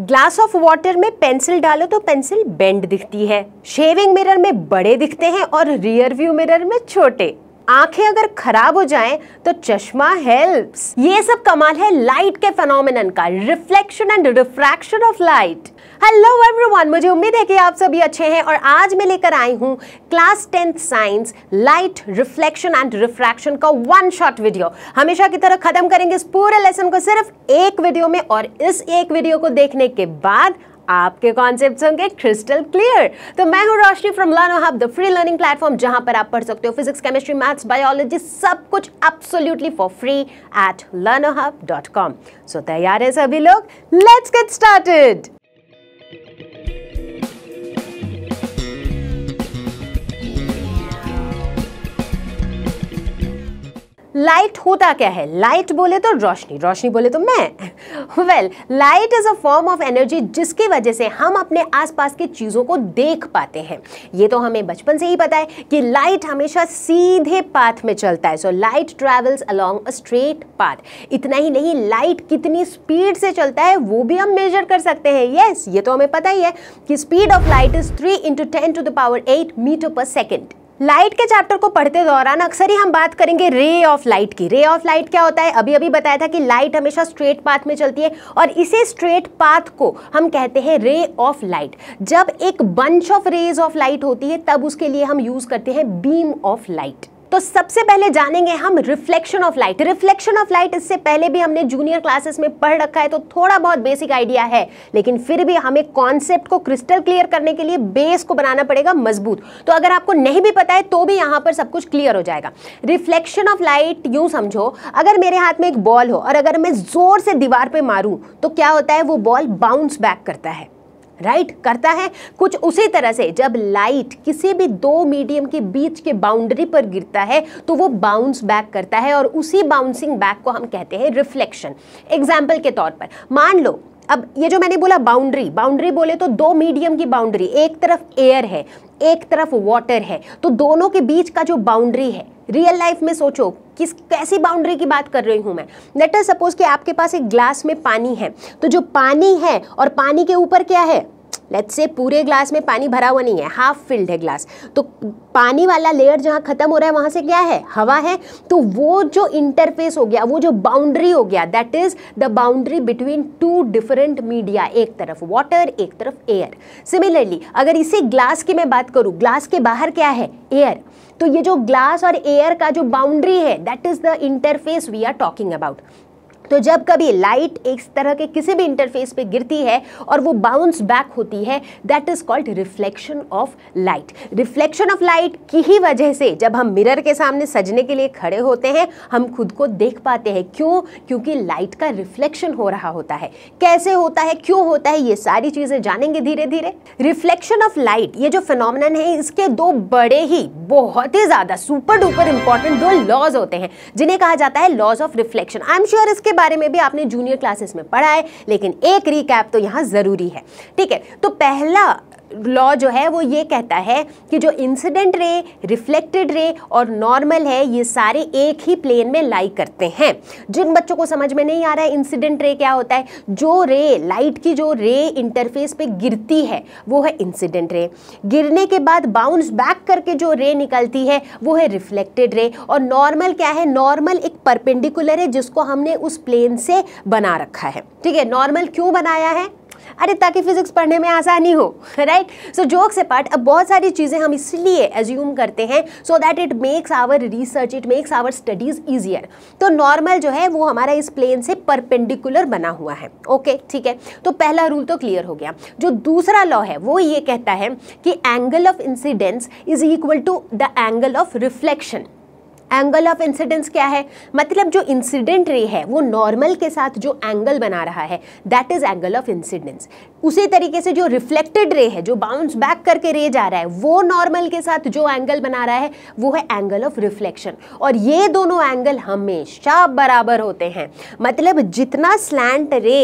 Glass of water में pencil डालो तो पेंसिल बेंड दिखती है शेविंग मिरर में बड़े दिखते हैं और रियर व्यू मिरर में छोटे आंखें अगर खराब हो जाएं तो चश्मा हेल्प्स ये सब कमाल है लाइट के फेनोमिन का reflection and refraction of light hello everyone मुझे उम्मीद है कि आप सभी अच्छे हैं और आज मैं लेकर आई हूं class tenth science light reflection and refraction का वन शॉट वीडियो हमेशा की तरह खत्म करेंगे इस पूरे लेसन को सिर्फ एक वीडियो में और इस एक वीडियो को देखने के बाद आपके कॉन्सेप्ट होंगे क्रिस्टल क्लियर तो मैं हूं Roshni from Learn Hub the free learning platform जहां पर आप पढ़ सकते हो फिजिक्स केमिस्ट्री मैथ्स बायोलॉजी सब कुछ absolutely for free at Learno hub dot com so तैयार है सभी लोग लेट्स गेट स्टार्टेड लाइट होता क्या है लाइट बोले तो रोशनी रोशनी बोले तो मैं well light is a form of energy जिसकी वजह से हम अपने आसपास की चीज़ों को देख पाते हैं ये तो हमें बचपन से ही पता है कि लाइट हमेशा सीधे पाथ में चलता है so light travels along a straight path इतना ही नहीं लाइट कितनी स्पीड से चलता है वो भी हम मेजर कर सकते हैं येस yes, ये तो हमें पता ही है कि speed of light is three into ten to the power eight metre per second light के चैप्टर को पढ़ते दौरान अक्सर ही हम बात करेंगे रे ऑफ लाइट की रे ऑफ लाइट क्या होता है अभी अभी बताया था कि लाइट हमेशा स्ट्रेट पाथ में चलती है और इसे स्ट्रेट पाथ को हम कहते हैं रे ऑफ लाइट जब एक bunch of rays of light होती है तब उसके लिए हम यूज़ करते हैं बीम ऑफ लाइट तो सबसे पहले जानेंगे हम reflection of light reflection of light इससे पहले भी हमने जूनियर क्लासेस में पढ़ रखा है तो थोड़ा बहुत बेसिक आइडिया है लेकिन फिर भी हमें कॉन्सेप्ट को क्रिस्टल क्लियर करने के लिए बेस को बनाना पड़ेगा मजबूत तो अगर आपको नहीं भी पता है तो भी यहां पर सब कुछ क्लियर हो जाएगा रिफ्लेक्शन ऑफ लाइट यूं समझो अगर मेरे हाथ में एक बॉल हो और अगर मैं जोर से दीवार पर मारू तो क्या होता है वो बॉल बाउंस बैक करता है राइट right? करता है कुछ उसी तरह से जब लाइट किसी भी दो मीडियम के बीच के बाउंड्री पर गिरता है तो वो बाउंस बैक करता है और उसी बाउंसिंग बैक को हम कहते हैं रिफ्लेक्शन एग्जाम्पल के तौर पर मान लो अब ये जो मैंने बोला बाउंड्री बाउंड्री बोले तो दो मीडियम की बाउंड्री एक तरफ एयर है एक तरफ वाटर है तो दोनों के बीच का जो बाउंड्री है रियल लाइफ में सोचो किस कैसी बाउंड्री की बात कर रही हूँ मैं लेटर सपोज कि आपके पास एक ग्लास में पानी है तो जो पानी है और पानी के ऊपर क्या है लेट्स से पूरे ग्लास में पानी भरा हुआ नहीं है हाफ फिल्ड है ग्लास तो पानी वाला लेयर जहाँ खत्म हो रहा है वहाँ से क्या है हवा है तो वो जो इंटरफेस हो गया वो जो बाउंड्री हो गया that is the boundary between two different media एक तरफ वाटर एक तरफ एयर सिमिलरली अगर इसी ग्लास की मैं बात करूँ ग्लास के बाहर क्या है एयर तो ये जो ग्लास और एयर का जो बाउंड्री है that is the interface we are talking about तो जब कभी लाइट एक तरह के किसी भी इंटरफेस पे गिरती है और वो बाउंस बैक होती है that is called reflection of light reflection of light की ही वजह से जब हम मिरर के सामने सजने के लिए खड़े होते हैं हम खुद को देख पाते हैं क्यों क्योंकि लाइट का रिफ्लेक्शन हो रहा होता है कैसे होता है क्यों होता है ये सारी चीज़ें जानेंगे धीरे धीरे रिफ्लेक्शन ऑफ लाइट ये जो फिनोमिनन है इसके दो बड़े ही बहुत ही ज़्यादा सुपर डुपर इंपॉर्टेंट दो लॉज होते हैं जिन्हें कहा जाता है laws of reflection I am sure इसके बारे में भी आपने जूनियर क्लासेस में पढ़ा है लेकिन एक रिकैप तो यहाँ ज़रूरी है ठीक है तो पहला लॉ जो है वो ये कहता है कि जो इंसिडेंट रे रिफ्लेक्टेड रे और नॉर्मल है ये सारे एक ही प्लेन में लाई करते हैं जिन बच्चों को समझ में नहीं आ रहा है इंसिडेंट रे क्या होता है जो रे लाइट की जो रे इंटरफेस पे गिरती है वो है इंसिडेंट रे गिरने के बाद बाउंस बैक करके जो रे निकलती है वो है रिफ्लेक्टेड रे और नॉर्मल क्या है नॉर्मल एक परपेंडिकुलर है जिसको हमने उस प्लेन से बना रखा है ठीक है नॉर्मल क्यों बनाया है अरे ताकि फिजिक्स पढ़ने में आसानी हो right so jokes apart अब बहुत सारी चीज़ें हम इसलिए एज्यूम करते हैं so that it makes our research it makes our studies easier तो नॉर्मल जो है वो हमारा इस प्लेन से परपेंडिकुलर बना हुआ है ओके okay, ठीक है तो पहला रूल तो क्लियर हो गया जो दूसरा लॉ है वो ये कहता है कि angle of incidence is equal to the angle of reflection angle of incidence क्या है मतलब जो इंसिडेंट रे है वो नॉर्मल के साथ जो एंगल बना रहा है that is angle of incidence उसी तरीके से जो रिफ्लेक्टेड रे है जो बाउंस बैक करके रे जा रहा है वो नॉर्मल के साथ जो एंगल बना रहा है वो है एंगल ऑफ रिफ्लेक्शन और ये दोनों एंगल हमेशा बराबर होते हैं मतलब जितना स्लैंट रे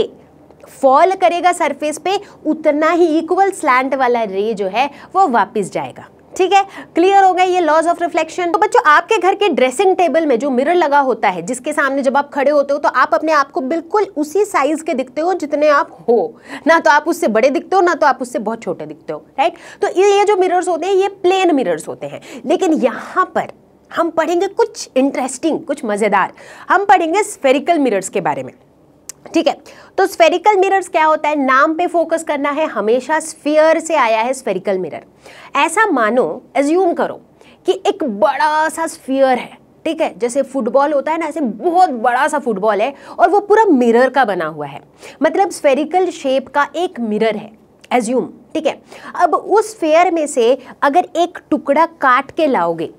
फॉल करेगा सरफेस पे उतना ही इक्वल स्लैंट वाला रे जो है वो वापस जाएगा ठीक है क्लियर हो गए ये लॉज ऑफ रिफ्लेक्शन तो बच्चों आपके घर के ड्रेसिंग टेबल में जो मिरर लगा होता है जिसके सामने जब आप खड़े होते हो तो आप अपने आप को बिल्कुल उसी साइज के दिखते हो जितने आप हो ना तो आप उससे बड़े दिखते हो ना तो आप उससे बहुत छोटे दिखते हो राइट तो ये जो मिरर्स होते हैं ये प्लेन मिरर्स होते हैं लेकिन यहाँ पर हम पढ़ेंगे कुछ इंटरेस्टिंग कुछ मज़ेदार हम पढ़ेंगे स्फेरिकल मिरर्स के बारे में ठीक है तो स्फेरिकल मिरर्स क्या होता है नाम पे फोकस करना है हमेशा स्फीयर से आया है स्फेरिकल मिरर ऐसा मानो एज्यूम करो कि एक बड़ा सा स्फीयर है ठीक है जैसे फुटबॉल होता है ना ऐसे बहुत बड़ा सा फुटबॉल है और वो पूरा मिरर का बना हुआ है मतलब स्फेरिकल शेप का एक मिरर है एज्यूम ठीक है अब उस फेयर में से अगर एक टुकड़ा काट के लाओगे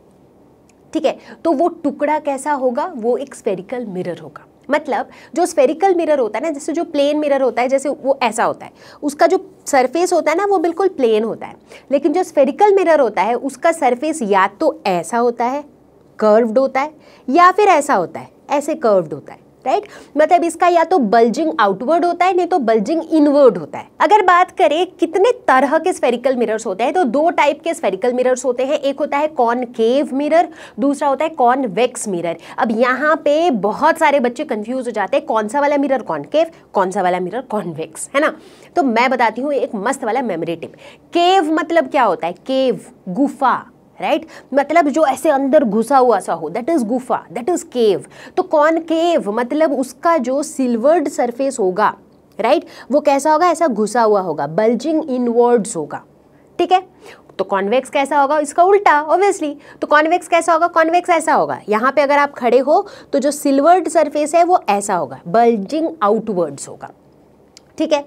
ठीक है तो वो टुकड़ा कैसा होगा वो एक स्फेरिकल मिरर होगा मतलब जो स्फेरिकल मिरर होता है ना जैसे जो प्लेन मिरर होता है जैसे वो ऐसा होता है उसका जो सरफेस होता है ना वो बिल्कुल प्लेन होता है लेकिन जो स्फेरिकल मिरर होता है उसका सरफेस या तो ऐसा होता है कर्व्ड होता है या फिर ऐसा होता है ऐसे कर्व्ड होता है राइट मतलब इसका या तो बल्जिंग आउटवर्ड होता है नहीं तो बल्जिंग इनवर्ड होता है अगर बात करें कितने तरह के स्फेरिकल मिरर्स होते हैं तो दो टाइप के स्फेरिकल मिरर्स होते हैं एक होता है कॉन केव मिरर दूसरा होता है कॉन वेक्स मिरर अब यहाँ पे बहुत सारे बच्चे कंफ्यूज हो जाते हैं कौन सा वाला मिरर कॉन कौन सा वाला मिरर कॉनवेक्स है ना तो मैं बताती हूँ एक मस्त वाला मेमोरी टिप केव मतलब क्या होता है केव गुफा राइट मतलब जो ऐसे अंदर घुसा हुआ सा हो दैट इज गुफा दैट इज केव तो कौन केव मतलब उसका जो सिल्वर्ड सरफेस होगा राइट right? वो कैसा होगा ऐसा घुसा हुआ होगा बल्जिंग इनवर्ड्स होगा ठीक है तो कॉन्वेक्स कैसा होगा इसका उल्टा ऑब्वियसली तो कॉन्वेक्स कैसा होगा कॉन्वेक्स ऐसा होगा यहां पे अगर आप खड़े हो तो जो सिल्वर्ड सरफेस है वो ऐसा होगा बल्जिंग आउटवर्ड्स होगा ठीक है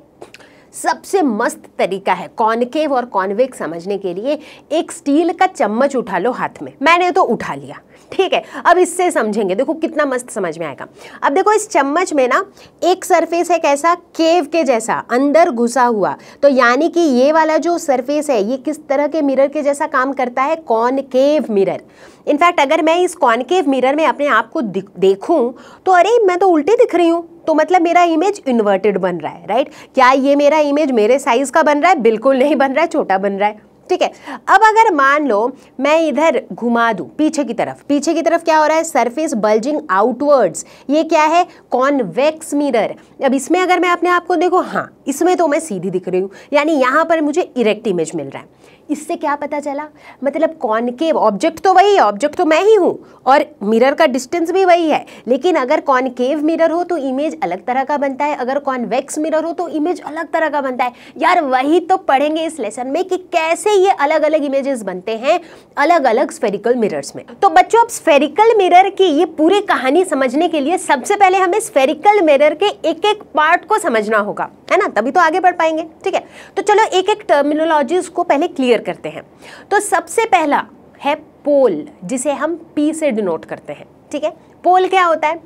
सबसे मस्त तरीका है कॉनकेव और कॉन्वेक्स समझने के लिए एक स्टील का चम्मच उठा लो हाथ में मैंने तो उठा लिया ठीक है अब इससे समझेंगे देखो कितना मस्त समझ में आएगा अब देखो इस चम्मच में ना एक सरफेस है कैसा केव के जैसा अंदर घुसा हुआ तो यानी कि ये वाला जो सरफेस है ये किस तरह के मिरर के जैसा काम करता है कॉनकेव मिरर इनफैक्ट अगर मैं इस कॉनकेव मिरर में अपने आप को देखूं तो अरे मैं तो उल्टी दिख रही हूँ तो मतलब मेरा इमेज इन्वर्टेड बन रहा है राइट क्या ये मेरा इमेज मेरे साइज़ का बन रहा है बिल्कुल नहीं बन रहा है छोटा बन रहा है ठीक है अब अगर मान लो मैं इधर घुमा दूं पीछे की तरफ पीछे की तरफ क्या हो रहा है सरफेस बल्जिंग आउटवर्ड्स ये क्या है कॉन्वेक्स मिरर अब इसमें अगर मैं अपने आप को देखो हाँ इसमें तो मैं सीधी दिख रही हूँ यानी यहाँ पर मुझे इरेक्ट इमेज मिल रहा है इससे क्या पता चला मतलब कॉनकेव ऑब्जेक्ट तो वही है ऑब्जेक्ट तो मैं ही हूँ और मिरर का डिस्टेंस भी वही है लेकिन अगर कॉनकेव मिरर हो तो इमेज अलग तरह का बनता है अगर कॉन्वेक्स मिरर हो तो इमेज अलग तरह का बनता है यार वही तो पढ़ेंगे इस लेसन में कि कैसे ये अलग अलग इमेजेस बनते हैं अलग अलग स्फेरिकल मिरर्स में तो बच्चों अब स्फेरिकल मिरर की ये पूरी कहानी समझने के लिए सबसे पहले हमें स्फेरिकल मिरर के एक एक पार्ट को समझना होगा है ना तभी तो आगे बढ़ पाएंगे ठीक है तो चलो एक एक टर्मिनोलॉजीज को पहले क्लियर करते हैं तो सबसे पहला है पोल जिसे हम पी से डिनोट करते हैं ठीक है पोल क्या होता है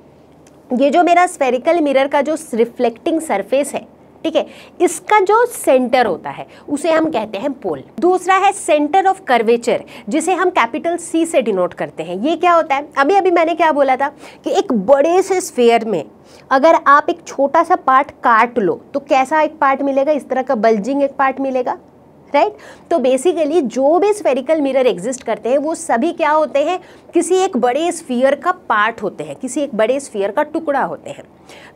ये जो मेरा स्फेरिकल मिरर का जो रिफ्लेक्टिंग सरफेस है ठीक है इसका जो सेंटर होता है उसे हम कहते हैं पोल दूसरा है सेंटर ऑफ कर्वेचर जिसे हम कैपिटल सी से डिनोट करते हैं ये क्या होता है अभी अभी मैंने क्या बोला था कि एक बड़े से स्फेयर में अगर आप एक छोटा सा पार्ट काट लो तो कैसा एक पार्ट मिलेगा इस तरह का बल्जिंग एक पार्ट मिलेगा राइट तो बेसिकली जो भी स्फेरिकल मिरर एग्जिस्ट करते हैं वो सभी क्या होते हैं किसी एक बड़े स्फीयर का पार्ट होते हैं किसी एक बड़े स्फीयर का टुकड़ा होते हैं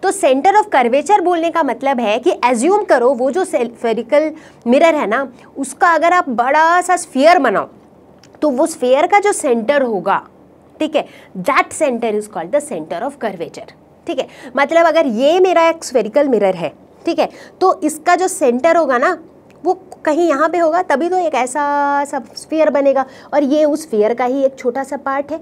तो सेंटर ऑफ कर्वेचर बोलने का मतलब है कि एज्यूम करो वो जो स्फेरिकल मिरर है ना उसका अगर आप बड़ा सा स्फीयर बनाओ तो वो स्फेयर का जो सेंटर होगा ठीक है that centre is called the centre of curvature ठीक है मतलब अगर ये मेरा एक स्फेरिकल मिरर है ठीक है तो इसका जो सेंटर होगा ना वो कहीं यहाँ पे होगा तभी तो एक ऐसा सा स्फेयर बनेगा और ये उस फेयर का ही एक छोटा सा पार्ट है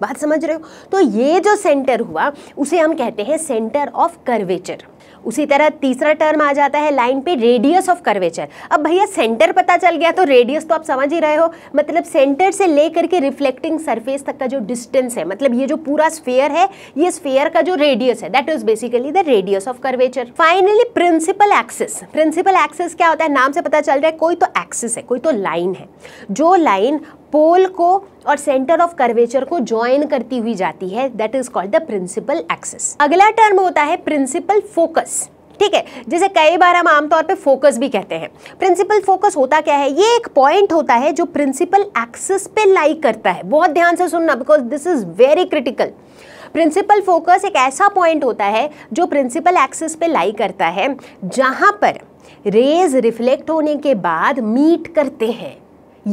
बात समझ रहे हो तो ये जो सेंटर हुआ उसे हम कहते हैं सेंटर ऑफ कर्वेचर उसी तरह तीसरा टर्म आ जाता है लाइन पे रेडियस ऑफ कर्वेचर अब भैया सेंटर पता चल गया तो रेडियस तो आप समझ ही रहे हो मतलब सेंटर से लेकर के रिफ्लेक्टिंग सरफेस तक का जो डिस्टेंस है मतलब ये जो पूरा स्फेयर है ये स्फेयर का जो रेडियस है that is basically the radius of curvature finally principal axis principal axis क्या होता है नाम से पता चल रहा है कोई तो एक्सिस है कोई तो लाइन है जो लाइन पोल को और सेंटर ऑफ कर्वेचर को ज्वाइन करती हुई जाती है that is called the principal axis अगला टर्म होता है प्रिंसिपल फोकस ठीक है जैसे कई बार हम आमतौर पे फोकस भी कहते हैं प्रिंसिपल फोकस होता क्या है ये एक पॉइंट होता है जो प्रिंसिपल एक्सिस पे लाइक करता है बहुत ध्यान से सुनना because this is very critical principal focus एक ऐसा पॉइंट होता है जो प्रिंसिपल एक्सिस पे लाइक करता है जहाँ पर रेज रिफ्लेक्ट होने के बाद मीट करते हैं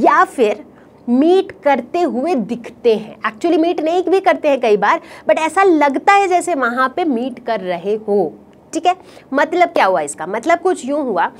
या फिर मीट करते हुए दिखते हैं एक्चुअली मीट नहीं भी करते हैं कई बार बट ऐसा लगता है जैसे वहाँ पे मीट कर रहे हो ठीक है मतलब क्या हुआ इसका मतलब कुछ यूँ हुआ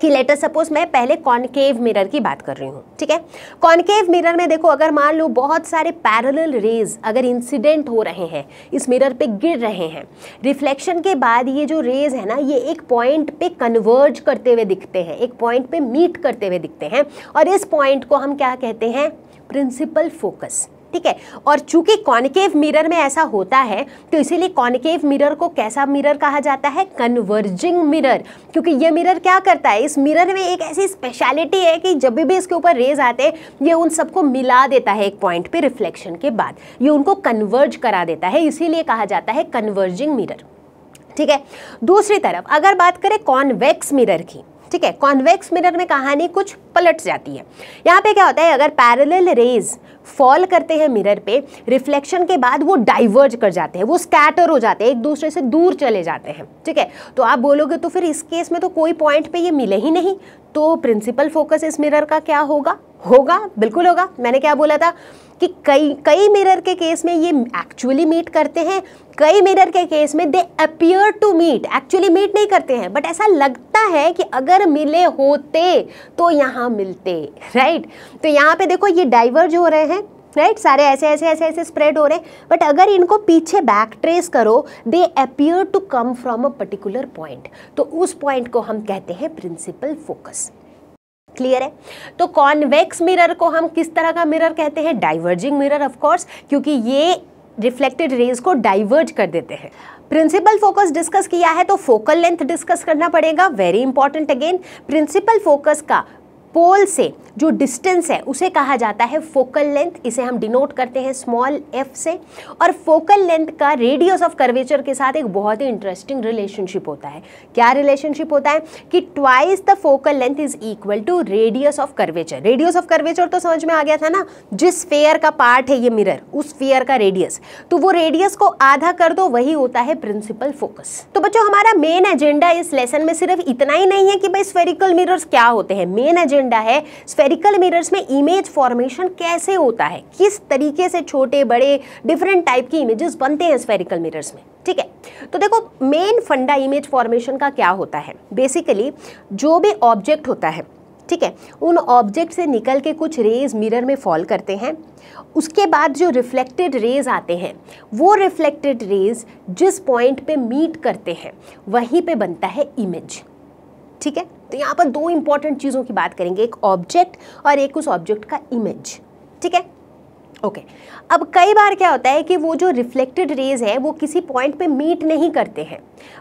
कि लेटर सपोज मैं पहले कॉन्केव मिरर की बात कर रही हूँ ठीक है कॉन्केव मिरर में देखो अगर मान लो बहुत सारे पैरेलल रेज अगर इंसिडेंट हो रहे हैं इस मिरर पे गिर रहे हैं रिफ्लेक्शन के बाद ये जो रेज है ना ये एक पॉइंट पे कन्वर्ज करते हुए दिखते हैं एक पॉइंट पे मीट करते हुए दिखते हैं और इस पॉइंट को हम क्या कहते हैं प्रिंसिपल फोकस ठीक है और चूंकि कॉनकेव मिरर में ऐसा होता है तो इसीलिए कॉनकेव मिरर को कैसा मिरर कहा जाता है कन्वर्जिंग मिरर क्योंकि ये मिरर क्या करता है इस मिरर में एक ऐसी स्पेशलिटी है कि जब भी इसके ऊपर रेज आते हैं ये उन सबको मिला देता है एक पॉइंट पे रिफ्लेक्शन के बाद ये उनको कन्वर्ज करा देता है इसीलिए कहा जाता है कन्वर्जिंग मिरर ठीक है दूसरी तरफ अगर बात करें कॉन्वेक्स मिरर की ठीक है कॉन्वेक्स मिरर में कहानी कुछ पलट जाती है यहाँ पे क्या होता है अगर पैरेलल रेज फॉल करते हैं मिरर पे रिफ्लेक्शन के बाद वो डाइवर्ज कर जाते हैं वो स्कैटर हो जाते हैं एक दूसरे से दूर चले जाते हैं ठीक है तो आप बोलोगे तो फिर इस केस में तो कोई पॉइंट पे ये मिले ही नहीं तो प्रिंसिपल फोकस इस मिरर का क्या होगा होगा बिल्कुल होगा मैंने क्या बोला था कि कई कई मिरर के केस में ये एक्चुअली मीट करते हैं कई मिरर के केस में they appear to meet actually meet नहीं करते हैं बट ऐसा लगता है कि अगर मिले होते तो यहाँ मिलते राइट right? तो यहाँ पे देखो ये डाइवर्ज हो रहे हैं राइट right? सारे ऐसे ऐसे ऐसे ऐसे स्प्रेड हो रहे हैं बट अगर इनको पीछे बैक ट्रेस करो they appear to come from a particular point तो उस पॉइंट को हम कहते हैं प्रिंसिपल फोकस क्लियर है तो कॉन्वेक्स मिरर को हम किस तरह का मिरर कहते हैं डाइवर्जिंग मिरर ऑफ कोर्स क्योंकि ये रिफ्लेक्टेड रेज को डाइवर्ज कर देते हैं प्रिंसिपल फोकस डिस्कस किया है तो फोकल लेंथ डिस्कस करना पड़ेगा very important again principal focus का पोल से जो डिस्टेंस है उसे कहा जाता है फोकल लेंथ इसे हम डिनोट करते हैं स्मॉल एफ से और फोकल लेंथ का रेडियस ऑफ कर्वेचर के साथ एक बहुत ही इंटरेस्टिंग रिलेशनशिप होता है क्या रिलेशनशिप होता है कि twice the focal length is equal to radius of curvature radius of curvature तो समझ में आ गया था ना जिस फेयर का पार्ट है ये मिरर उस फेयर का रेडियस तो वो रेडियस को आधा कर दो वही होता है प्रिंसिपल फोकस तो बच्चों हमारा मेन एजेंडा इस लेसन में सिर्फ इतना ही नहीं है कि भाई स्वेरिकल मिरर्स क्या होते हैं मेन एजेंडा एजेंडा है स्फेरिकल मिरर्स में इमेज फॉर्मेशन कैसे होता है किस तरीके से छोटे बड़े डिफरेंट टाइप की इमेजेस बनते हैं स्फेरिकल मिरर्स में ठीक है तो देखो मेन फंडा इमेज फॉर्मेशन का क्या होता है बेसिकली जो भी ऑब्जेक्ट होता है ठीक है उन ऑब्जेक्ट से निकल के कुछ रेज मिरर में फॉल करते हैं उसके बाद जो रिफ्लेक्टेड रेज आते हैं वो रिफ्लेक्टेड रेज जिस पॉइंट पे मीट करते हैं वहीं पे बनता है इमेज ठीक है तो यहाँ पर दो इंपॉर्टेंट चीज़ों की बात करेंगे एक ऑब्जेक्ट और एक उस ऑब्जेक्ट का इमेज ठीक है ओके अब कई बार क्या होता है कि वो जो रिफ्लेक्टेड रेज है वो किसी पॉइंट पे मीट नहीं करते हैं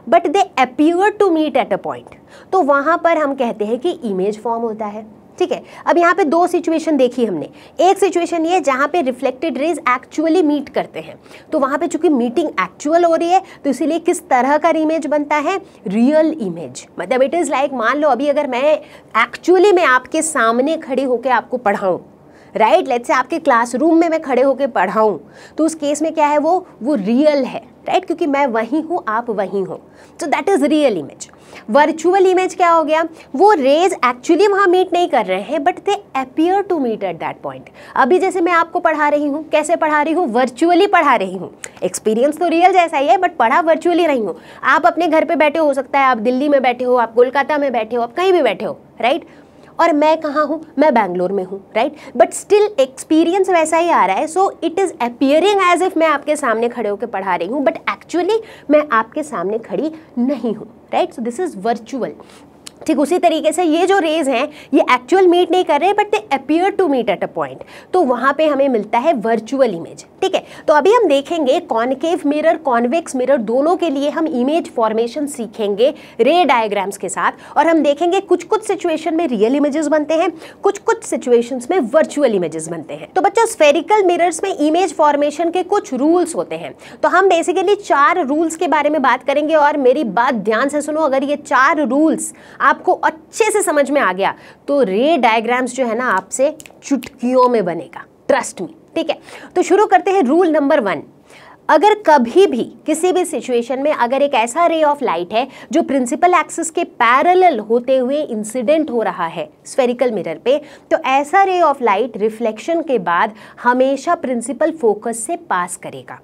but they appear to meet at a point तो वहाँ पर हम कहते हैं कि इमेज फॉर्म होता है ठीक है अब यहाँ पे दो सिचुएशन देखी हमने एक सिचुएशन ये जहाँ पे रिफ्लेक्टेड रेज एक्चुअली मीट करते हैं तो वहाँ पे चूंकि मीटिंग एक्चुअल हो रही है तो इसीलिए किस तरह का इमेज बनता है रियल इमेज मतलब इट इज़ लाइक मान लो अभी अगर मैं एक्चुअली मैं आपके सामने खड़े होकर आपको पढ़ाऊँ राइट लेट्स से आपके क्लासरूम में मैं खड़े होकर पढ़ाऊँ तो उस केस में क्या है वो वो रियल है राइट right? क्योंकि मैं वहीं हूँ आप वहीं हो so that is real image virtual image क्या हो गया वो रेज एक्चुअली वहाँ मीट नहीं कर रहे हैं but they appear to meet at that point अभी जैसे मैं आपको पढ़ा रही हूँ कैसे पढ़ा रही हूँ वर्चुअली पढ़ा रही हूँ एक्सपीरियंस तो रियल जैसा ही है बट पढ़ा वर्चुअली रही हूँ आप अपने घर पर बैठे हो सकता है आप दिल्ली में बैठे हो आप कोलकाता में बैठे हो आप कहीं भी बैठे हो राइट right? और मैं कहाँ हूँ मैं बैंगलोर में हूँ राइट बट स्टिल एक्सपीरियंस वैसा ही आ रहा है so it is appearing as if मैं आपके सामने खड़े होकर पढ़ा रही हूँ बट एक्चुअली मैं आपके सामने खड़ी नहीं हूँ right so this is virtual ठीक उसी तरीके से ये जो रेज हैं ये एक्चुअल मीट नहीं कर रहे but they appear to meet at a point तो वहाँ पे हमें मिलता है वर्चुअल इमेज ठीक है तो अभी हम देखेंगे कॉनकेव मिरर कॉन्वेक्स मिरर दोनों के लिए हम इमेज फॉर्मेशन सीखेंगे रे डायग्राम्स के साथ और हम देखेंगे कुछ कुछ सिचुएशन में रियल इमेजेस बनते हैं कुछ कुछ सिचुएशन में वर्चुअल इमेजेस बनते हैं तो बच्चों स्फेरिकल मिरर्स में इमेज फॉर्मेशन के कुछ रूल्स होते हैं तो हम बेसिकली चार रूल्स के बारे में बात करेंगे और मेरी बात ध्यान से सुनो अगर ये चार रूल्स आपको अच्छे से समझ में आ गया तो रे डायग्राम्स जो है ना आपसे चुटकियों में बनेगा ट्रस्ट में ठीक है तो शुरू करते हैं रूल नंबर वन अगर कभी भी किसी भी सिचुएशन में अगर एक ऐसा रे ऑफ लाइट है जो प्रिंसिपल एक्सिस के पैरेलल होते हुए इंसिडेंट हो रहा है स्फेरिकल मिरर पे तो ऐसा रे ऑफ लाइट रिफ्लेक्शन के बाद हमेशा प्रिंसिपल फोकस से पास करेगा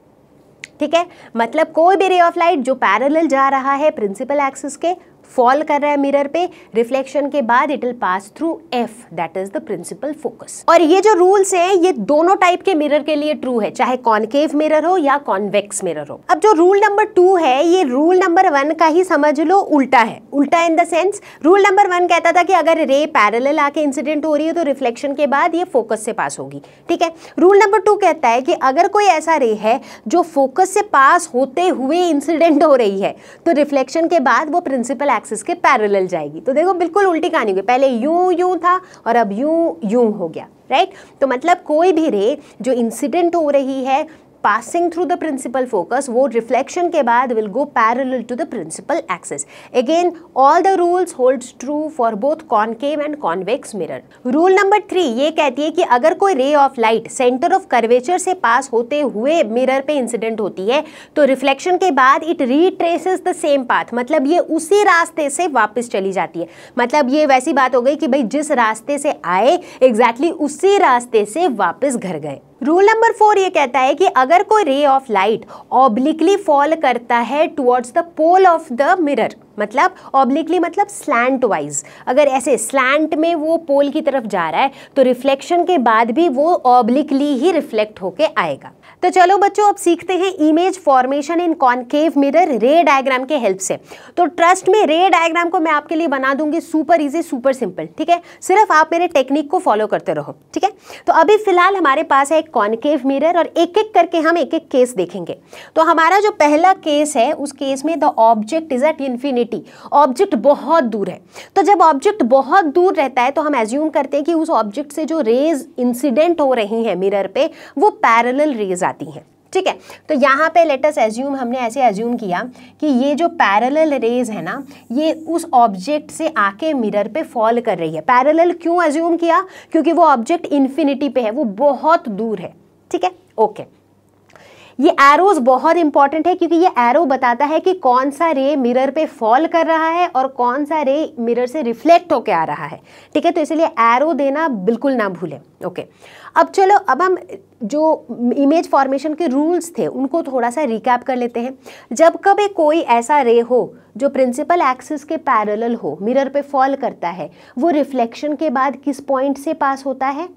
ठीक है मतलब कोई भी रे ऑफ लाइट जो पैरेलल जा रहा है प्रिंसिपल एक्सिस के फॉल कर रहा है मिरर पे रिफ्लेक्शन के बाद it will pass through F that is the principal focus और ये जो रूल्स हैं ये दोनों टाइप के मिरर के लिए ट्रू है चाहे कॉन्केव मिरर हो या कॉन्वेक्स मिरर हो अब जो रूल नंबर टू है ये रूल नंबर वन का ही समझ लो उल्टा है उल्टा in the sense rule number one कहता था कि अगर रे पैरल आके इंसिडेंट हो रही है तो रिफ्लेक्शन के बाद ये फोकस से पास होगी ठीक है रूल नंबर टू कहता है कि अगर कोई ऐसा रे है जो फोकस से पास होते हुए इंसिडेंट हो रही है तो रिफ्लेक्शन के बाद वो प्रिंसिपल एक्सिस के पैरेलल जाएगी तो देखो बिल्कुल उल्टी कहानी गई पहले यूं यूं था और अब यूं यूं हो गया राइट तो मतलब कोई भी रे जो इंसिडेंट हो रही है passing through the principal focus वो रिफ्लेक्शन के बाद will go parallel to the principal axis again all the rules hold true for both concave and convex mirror rule number three ये कहती है कि अगर कोई ray of light centre of curvature से पास होते हुए मिरर पे इंसिडेंट होती है तो रिफ्लेक्शन के बाद it retraces the same path मतलब ये उसी रास्ते से वापस चली जाती है मतलब ये वैसी बात हो गई कि भाई जिस रास्ते से आए एग्जैक्टली exactly उसी रास्ते से वापस घर गए रूल नंबर फोर ये कहता है कि अगर कोई ray of light obliquely fall करता है towards the pole of the mirror मतलब ऑब्लिकली मतलब स्लैंट वाइज अगर ऐसे स्लैंट में वो पोल की तरफ जा रहा है तो रिफ्लेक्शन के बाद भी वो ऑब्लिकली ही रिफ्लेक्ट होके आएगा तो चलो बच्चों अब सीखते हैं image formation in concave mirror ray diagram के हेल्प से तो ट्रस्ट में रे डायग्राम को मैं आपके लिए बना दूंगी सुपर इजी सुपर सिंपल ठीक है सिर्फ आप मेरे टेक्निक को फॉलो करते रहो ठीक है तो अभी फिलहाल हमारे पास है एक कॉन्केव मिरर और एक एक करके हम एक एक केस देखेंगे तो हमारा जो पहला केस है उस केस में the object is at infinity object बहुत दूर है तो जब ऑब्जेक्ट बहुत दूर रहता है तो हम एज्यूम करते हैं कि उस ऑब्जेक्ट से जो रेज इंसिडेंट हो रही है मिरर पर वो पैरल रेज जाती हैं ठीक है तो यहाँ पे लेटस एज्यूम हमने ऐसे एज्यूम किया कि ये जो पैरेलल रेज है ना ये उस ऑब्जेक्ट से आके मिरर पे फॉल कर रही है पैरेलल क्यों एज्यूम किया क्योंकि वो ऑब्जेक्ट इन्फिनिटी पे है वो बहुत दूर है ठीक है ओके ये एरोज बहुत इंपॉर्टेंट है क्योंकि ये एरो बताता है कि कौन सा रे मिरर पे फॉल कर रहा है और कौन सा रे मिरर से रिफ्लेक्ट होकर आ रहा है ठीक है तो इसलिए एरो देना बिल्कुल ना भूलें ओके अब चलो अब हम जो इमेज फॉर्मेशन के रूल्स थे उनको थोड़ा सा रिकैप कर लेते हैं जब कभी कोई ऐसा रे हो जो प्रिंसिपल एक्सिस के पैरेलल हो मिरर पे फॉल करता है वो रिफ्लेक्शन के बाद किस पॉइंट से पास होता है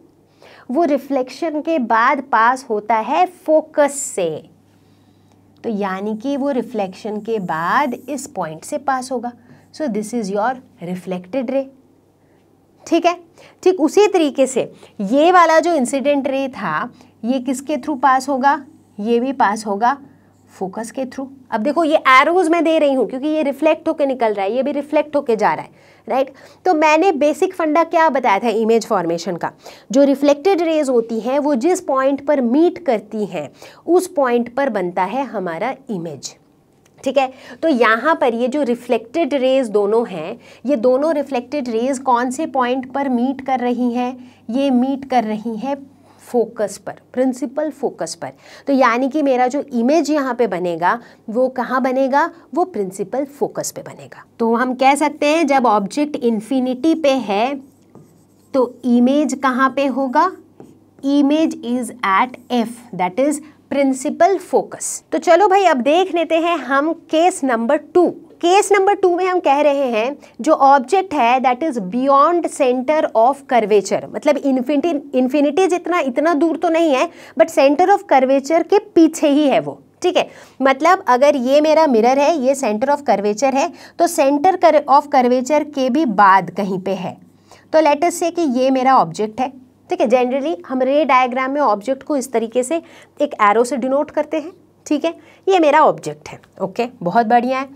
वो रिफ्लेक्शन के बाद पास होता है फोकस से तो यानी कि वो रिफ्लेक्शन के बाद इस पॉइंट से पास होगा so this is your reflected ray ठीक है ठीक उसी तरीके से ये वाला जो इंसिडेंट रे था ये किसके थ्रू पास होगा ये भी पास होगा फोकस के थ्रू अब देखो ये एरोज मैं दे रही हूँ क्योंकि ये रिफ्लेक्ट होकर निकल रहा है ये भी रिफ्लेक्ट होकर जा रहा है राइट तो मैंने बेसिक फंडा क्या बताया था इमेज फॉर्मेशन का जो रिफ्लेक्टेड रेज होती हैं वो जिस पॉइंट पर मीट करती हैं उस पॉइंट पर बनता है हमारा इमेज ठीक है तो यहाँ पर ये जो रिफ्लेक्टेड रेज दोनों हैं ये दोनों रिफ्लेक्टेड रेज कौन से पॉइंट पर मीट कर रही हैं ये मीट कर रही हैं फोकस पर प्रिंसिपल फोकस पर तो यानी कि मेरा जो इमेज यहाँ पे बनेगा वो कहाँ बनेगा वो प्रिंसिपल फोकस पे बनेगा तो हम कह सकते हैं जब ऑब्जेक्ट इन्फिनिटी पे है तो इमेज कहाँ पे होगा image is at F that is principal focus तो चलो भाई अब देख लेते हैं हम case number two case number two में हम कह रहे हैं जो ऑब्जेक्ट है that is beyond centre of curvature मतलब इन्फिनिटी इन्फिनिटी जितना इतना दूर तो नहीं है बट सेंटर ऑफ कर्वेचर के पीछे ही है वो ठीक है मतलब अगर ये मेरा मिरर है ये सेंटर ऑफ कर्वेचर है तो सेंटर ऑफ कर्वेचर के भी बाद कहीं पे है तो लेटेस्ट से कि ये मेरा ऑब्जेक्ट है ठीक है जनरली हम रे डायग्राम में ऑब्जेक्ट को इस तरीके से एक एरो से डिनोट करते हैं ठीक है ये मेरा ऑब्जेक्ट है ओके बहुत बढ़िया है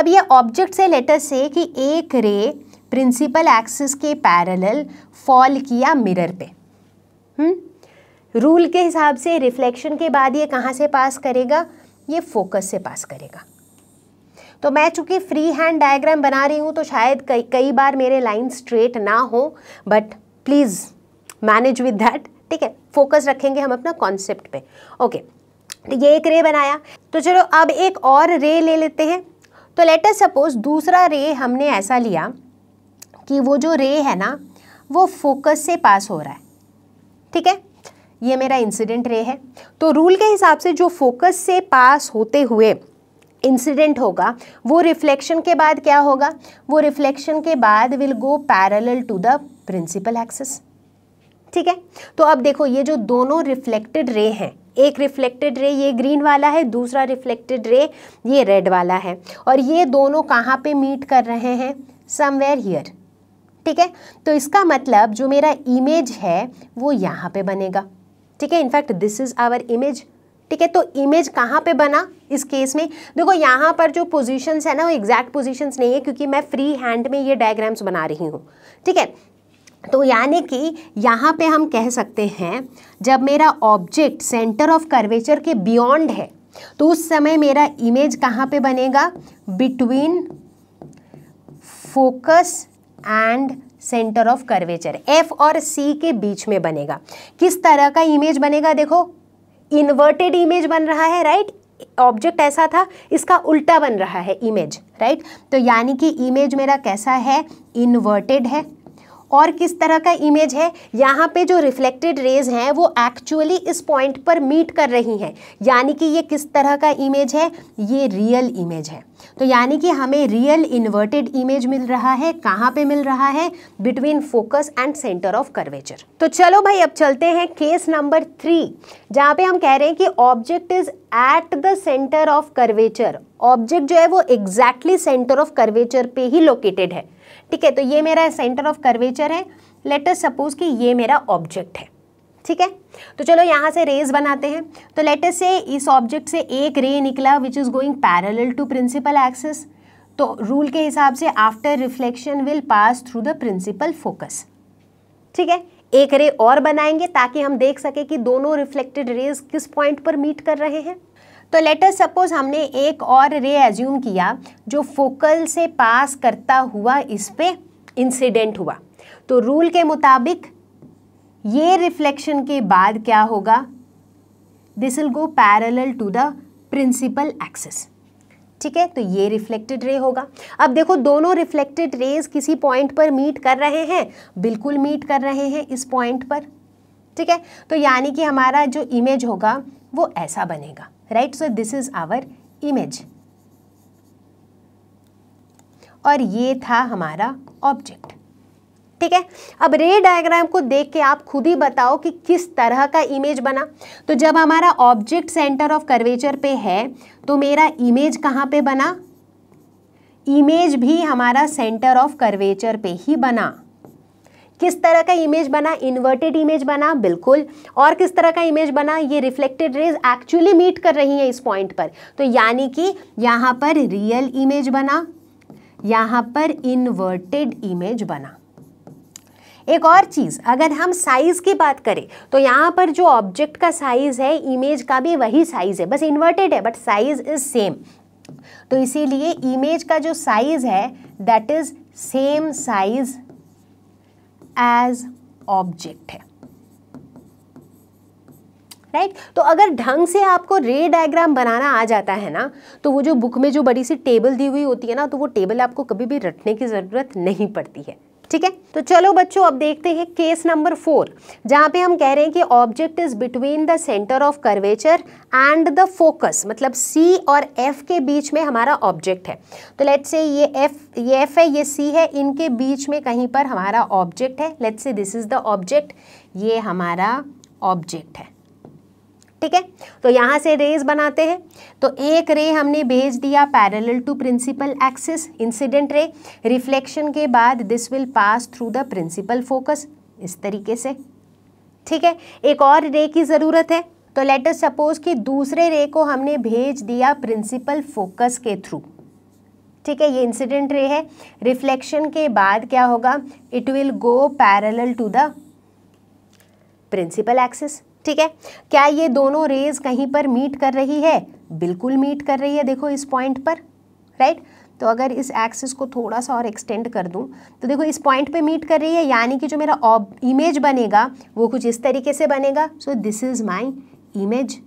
अब ये ऑब्जेक्ट से लेटर से कि एक रे प्रिंसिपल एक्सिस के पैरेलल फॉल किया मिरर पे हम्म रूल के हिसाब से रिफ्लेक्शन के बाद ये कहाँ से पास करेगा ये फोकस से पास करेगा तो मैं चूंकि फ्री हैंड डायग्राम बना रही हूँ तो शायद कई कई बार मेरे लाइन स्ट्रेट ना हो but please manage with that ठीक है फोकस रखेंगे हम अपना कॉन्सेप्ट पे ओके okay. तो ये एक रे बनाया तो चलो अब एक और रे ले लेते हैं तो लेटर सपोज दूसरा रे हमने ऐसा लिया कि वो जो रे है ना वो फोकस से पास हो रहा है ठीक है ये मेरा इंसिडेंट रे है तो रूल के हिसाब से जो फोकस से पास होते हुए इंसिडेंट होगा वो रिफ्लेक्शन के बाद क्या होगा वो रिफ्लेक्शन के बाद will go parallel to the principal axis ठीक है तो अब देखो ये जो दोनों रिफ्लेक्टेड रे हैं एक रिफ्लेक्टेड रे ये ग्रीन वाला है दूसरा रिफ्लेक्टेड रे ये रेड वाला है और ये दोनों कहाँ पे मीट कर रहे हैं समवेयर हियर ठीक है तो इसका मतलब जो मेरा इमेज है वो यहाँ पे बनेगा ठीक है in fact this is our image ठीक है तो इमेज कहाँ पे बना इस केस में देखो यहाँ पर जो पोजिशंस है ना वो एग्जैक्ट पोजिशंस नहीं है क्योंकि मैं फ्री हैंड में ये डायग्राम्स बना रही हूँ ठीक है तो यानी कि यहाँ पे हम कह सकते हैं जब मेरा ऑब्जेक्ट सेंटर ऑफ कर्वेचर के बियॉन्ड है तो उस समय मेरा इमेज कहाँ पे बनेगा between focus and centre of curvature F और सी के बीच में बनेगा किस तरह का इमेज बनेगा देखो इन्वर्टेड इमेज बन रहा है राइट ऑब्जेक्ट ऐसा था इसका उल्टा बन रहा है इमेज राइट तो यानी कि इमेज मेरा कैसा है इन्वर्टेड है और किस तरह का इमेज है यहाँ पे जो रिफ्लेक्टेड रेज हैं वो एक्चुअली इस पॉइंट पर मीट कर रही हैं यानी कि ये किस तरह का इमेज है ये रियल इमेज है तो यानी कि हमें रियल इन्वर्टेड इमेज मिल रहा है कहाँ पे मिल रहा है between focus and centre of curvature तो चलो भाई अब चलते हैं केस नंबर थ्री जहाँ पे हम कह रहे हैं कि object is at the centre of curvature object जो है वो एग्जैक्टली सेंटर ऑफ कर्वेचर पे ही लोकेटेड है ठीक है तो ये मेरा सेंटर ऑफ कर्वेचर है लेटर सपोज कि ये मेरा ऑब्जेक्ट है ठीक है तो चलो यहाँ से रेज बनाते हैं तो लेटर से इस ऑब्जेक्ट से एक रे निकला which is going parallel to principal axis तो रूल के हिसाब से after reflection will pass through the principal focus ठीक है एक रे और बनाएंगे ताकि हम देख सकें कि दोनों रिफ्लेक्टेड रेज किस पॉइंट पर मीट कर रहे हैं तो लेटर सपोज हमने एक और रे एज्यूम किया जो फोकल से पास करता हुआ इस पर इंसिडेंट हुआ तो रूल के मुताबिक ये रिफ्लेक्शन के बाद क्या होगा this will go parallel to the principal axis ठीक है तो ये रिफ्लेक्टेड रे होगा अब देखो दोनों रिफ्लेक्टेड रेज किसी पॉइंट पर मीट कर रहे हैं बिल्कुल मीट कर रहे हैं इस पॉइंट पर ठीक है तो यानी कि हमारा जो इमेज होगा वो ऐसा बनेगा right so this is our image और ये था हमारा ऑब्जेक्ट ठीक है अब रे डायग्राम को देख के आप खुद ही बताओ कि किस तरह का इमेज बना तो जब हमारा ऑब्जेक्ट सेंटर ऑफ कर्वेचर पे है तो मेरा इमेज कहाँ पे बना इमेज भी हमारा सेंटर ऑफ कर्वेचर पे ही बना किस तरह का इमेज बना इन्वर्टेड इमेज बना बिल्कुल और किस तरह का इमेज बना ये रिफ्लेक्टेड रेज एक्चुअली मीट कर रही है इस पॉइंट पर तो यानी कि यहाँ पर रियल इमेज बना यहाँ पर इन्वर्टेड इमेज बना एक और चीज़ अगर हम साइज़ की बात करें तो यहाँ पर जो ऑब्जेक्ट का साइज़ है इमेज का भी वही साइज़ है बस इन्वर्टेड है बट साइज़ इज़ सेम तो इसीलिए इमेज का जो साइज़ है that is same size as object है राइट right? तो अगर ढंग से आपको रे डायग्राम बनाना आ जाता है ना तो वो जो बुक में जो बड़ी सी टेबल दी हुई होती है ना तो वो टेबल आपको कभी भी रटने की ज़रूरत नहीं पड़ती है ठीक है तो चलो बच्चों अब देखते हैं केस नंबर फोर जहाँ पे हम कह रहे हैं कि object is between the centre of curvature and the focus मतलब सी और एफ के बीच में हमारा ऑब्जेक्ट है तो लेट से ये एफ ये एफ है ये सी है इनके बीच में कहीं पर हमारा ऑब्जेक्ट है let say this is the object ये हमारा ऑब्जेक्ट है ठीक है तो यहाँ से रेज बनाते हैं तो एक रे हमने भेज दिया parallel to principal axis incident ray reflection के बाद this will pass through the principal focus इस तरीके से ठीक है एक और रे की ज़रूरत है तो लेट अस सपोज कि दूसरे रे को हमने भेज दिया प्रिंसिपल फोकस के थ्रू ठीक है ये इंसिडेंट रे है रिफ्लेक्शन के बाद क्या होगा it will go parallel to the principal axis ठीक है क्या ये दोनों रेज कहीं पर मीट कर रही है बिल्कुल मीट कर रही है देखो इस पॉइंट पर राइट तो अगर इस एक्सिस को थोड़ा सा और एक्सटेंड कर दूं तो देखो इस पॉइंट पे मीट कर रही है यानी कि जो मेरा ऑब इमेज बनेगा वो कुछ इस तरीके से बनेगा so this is my image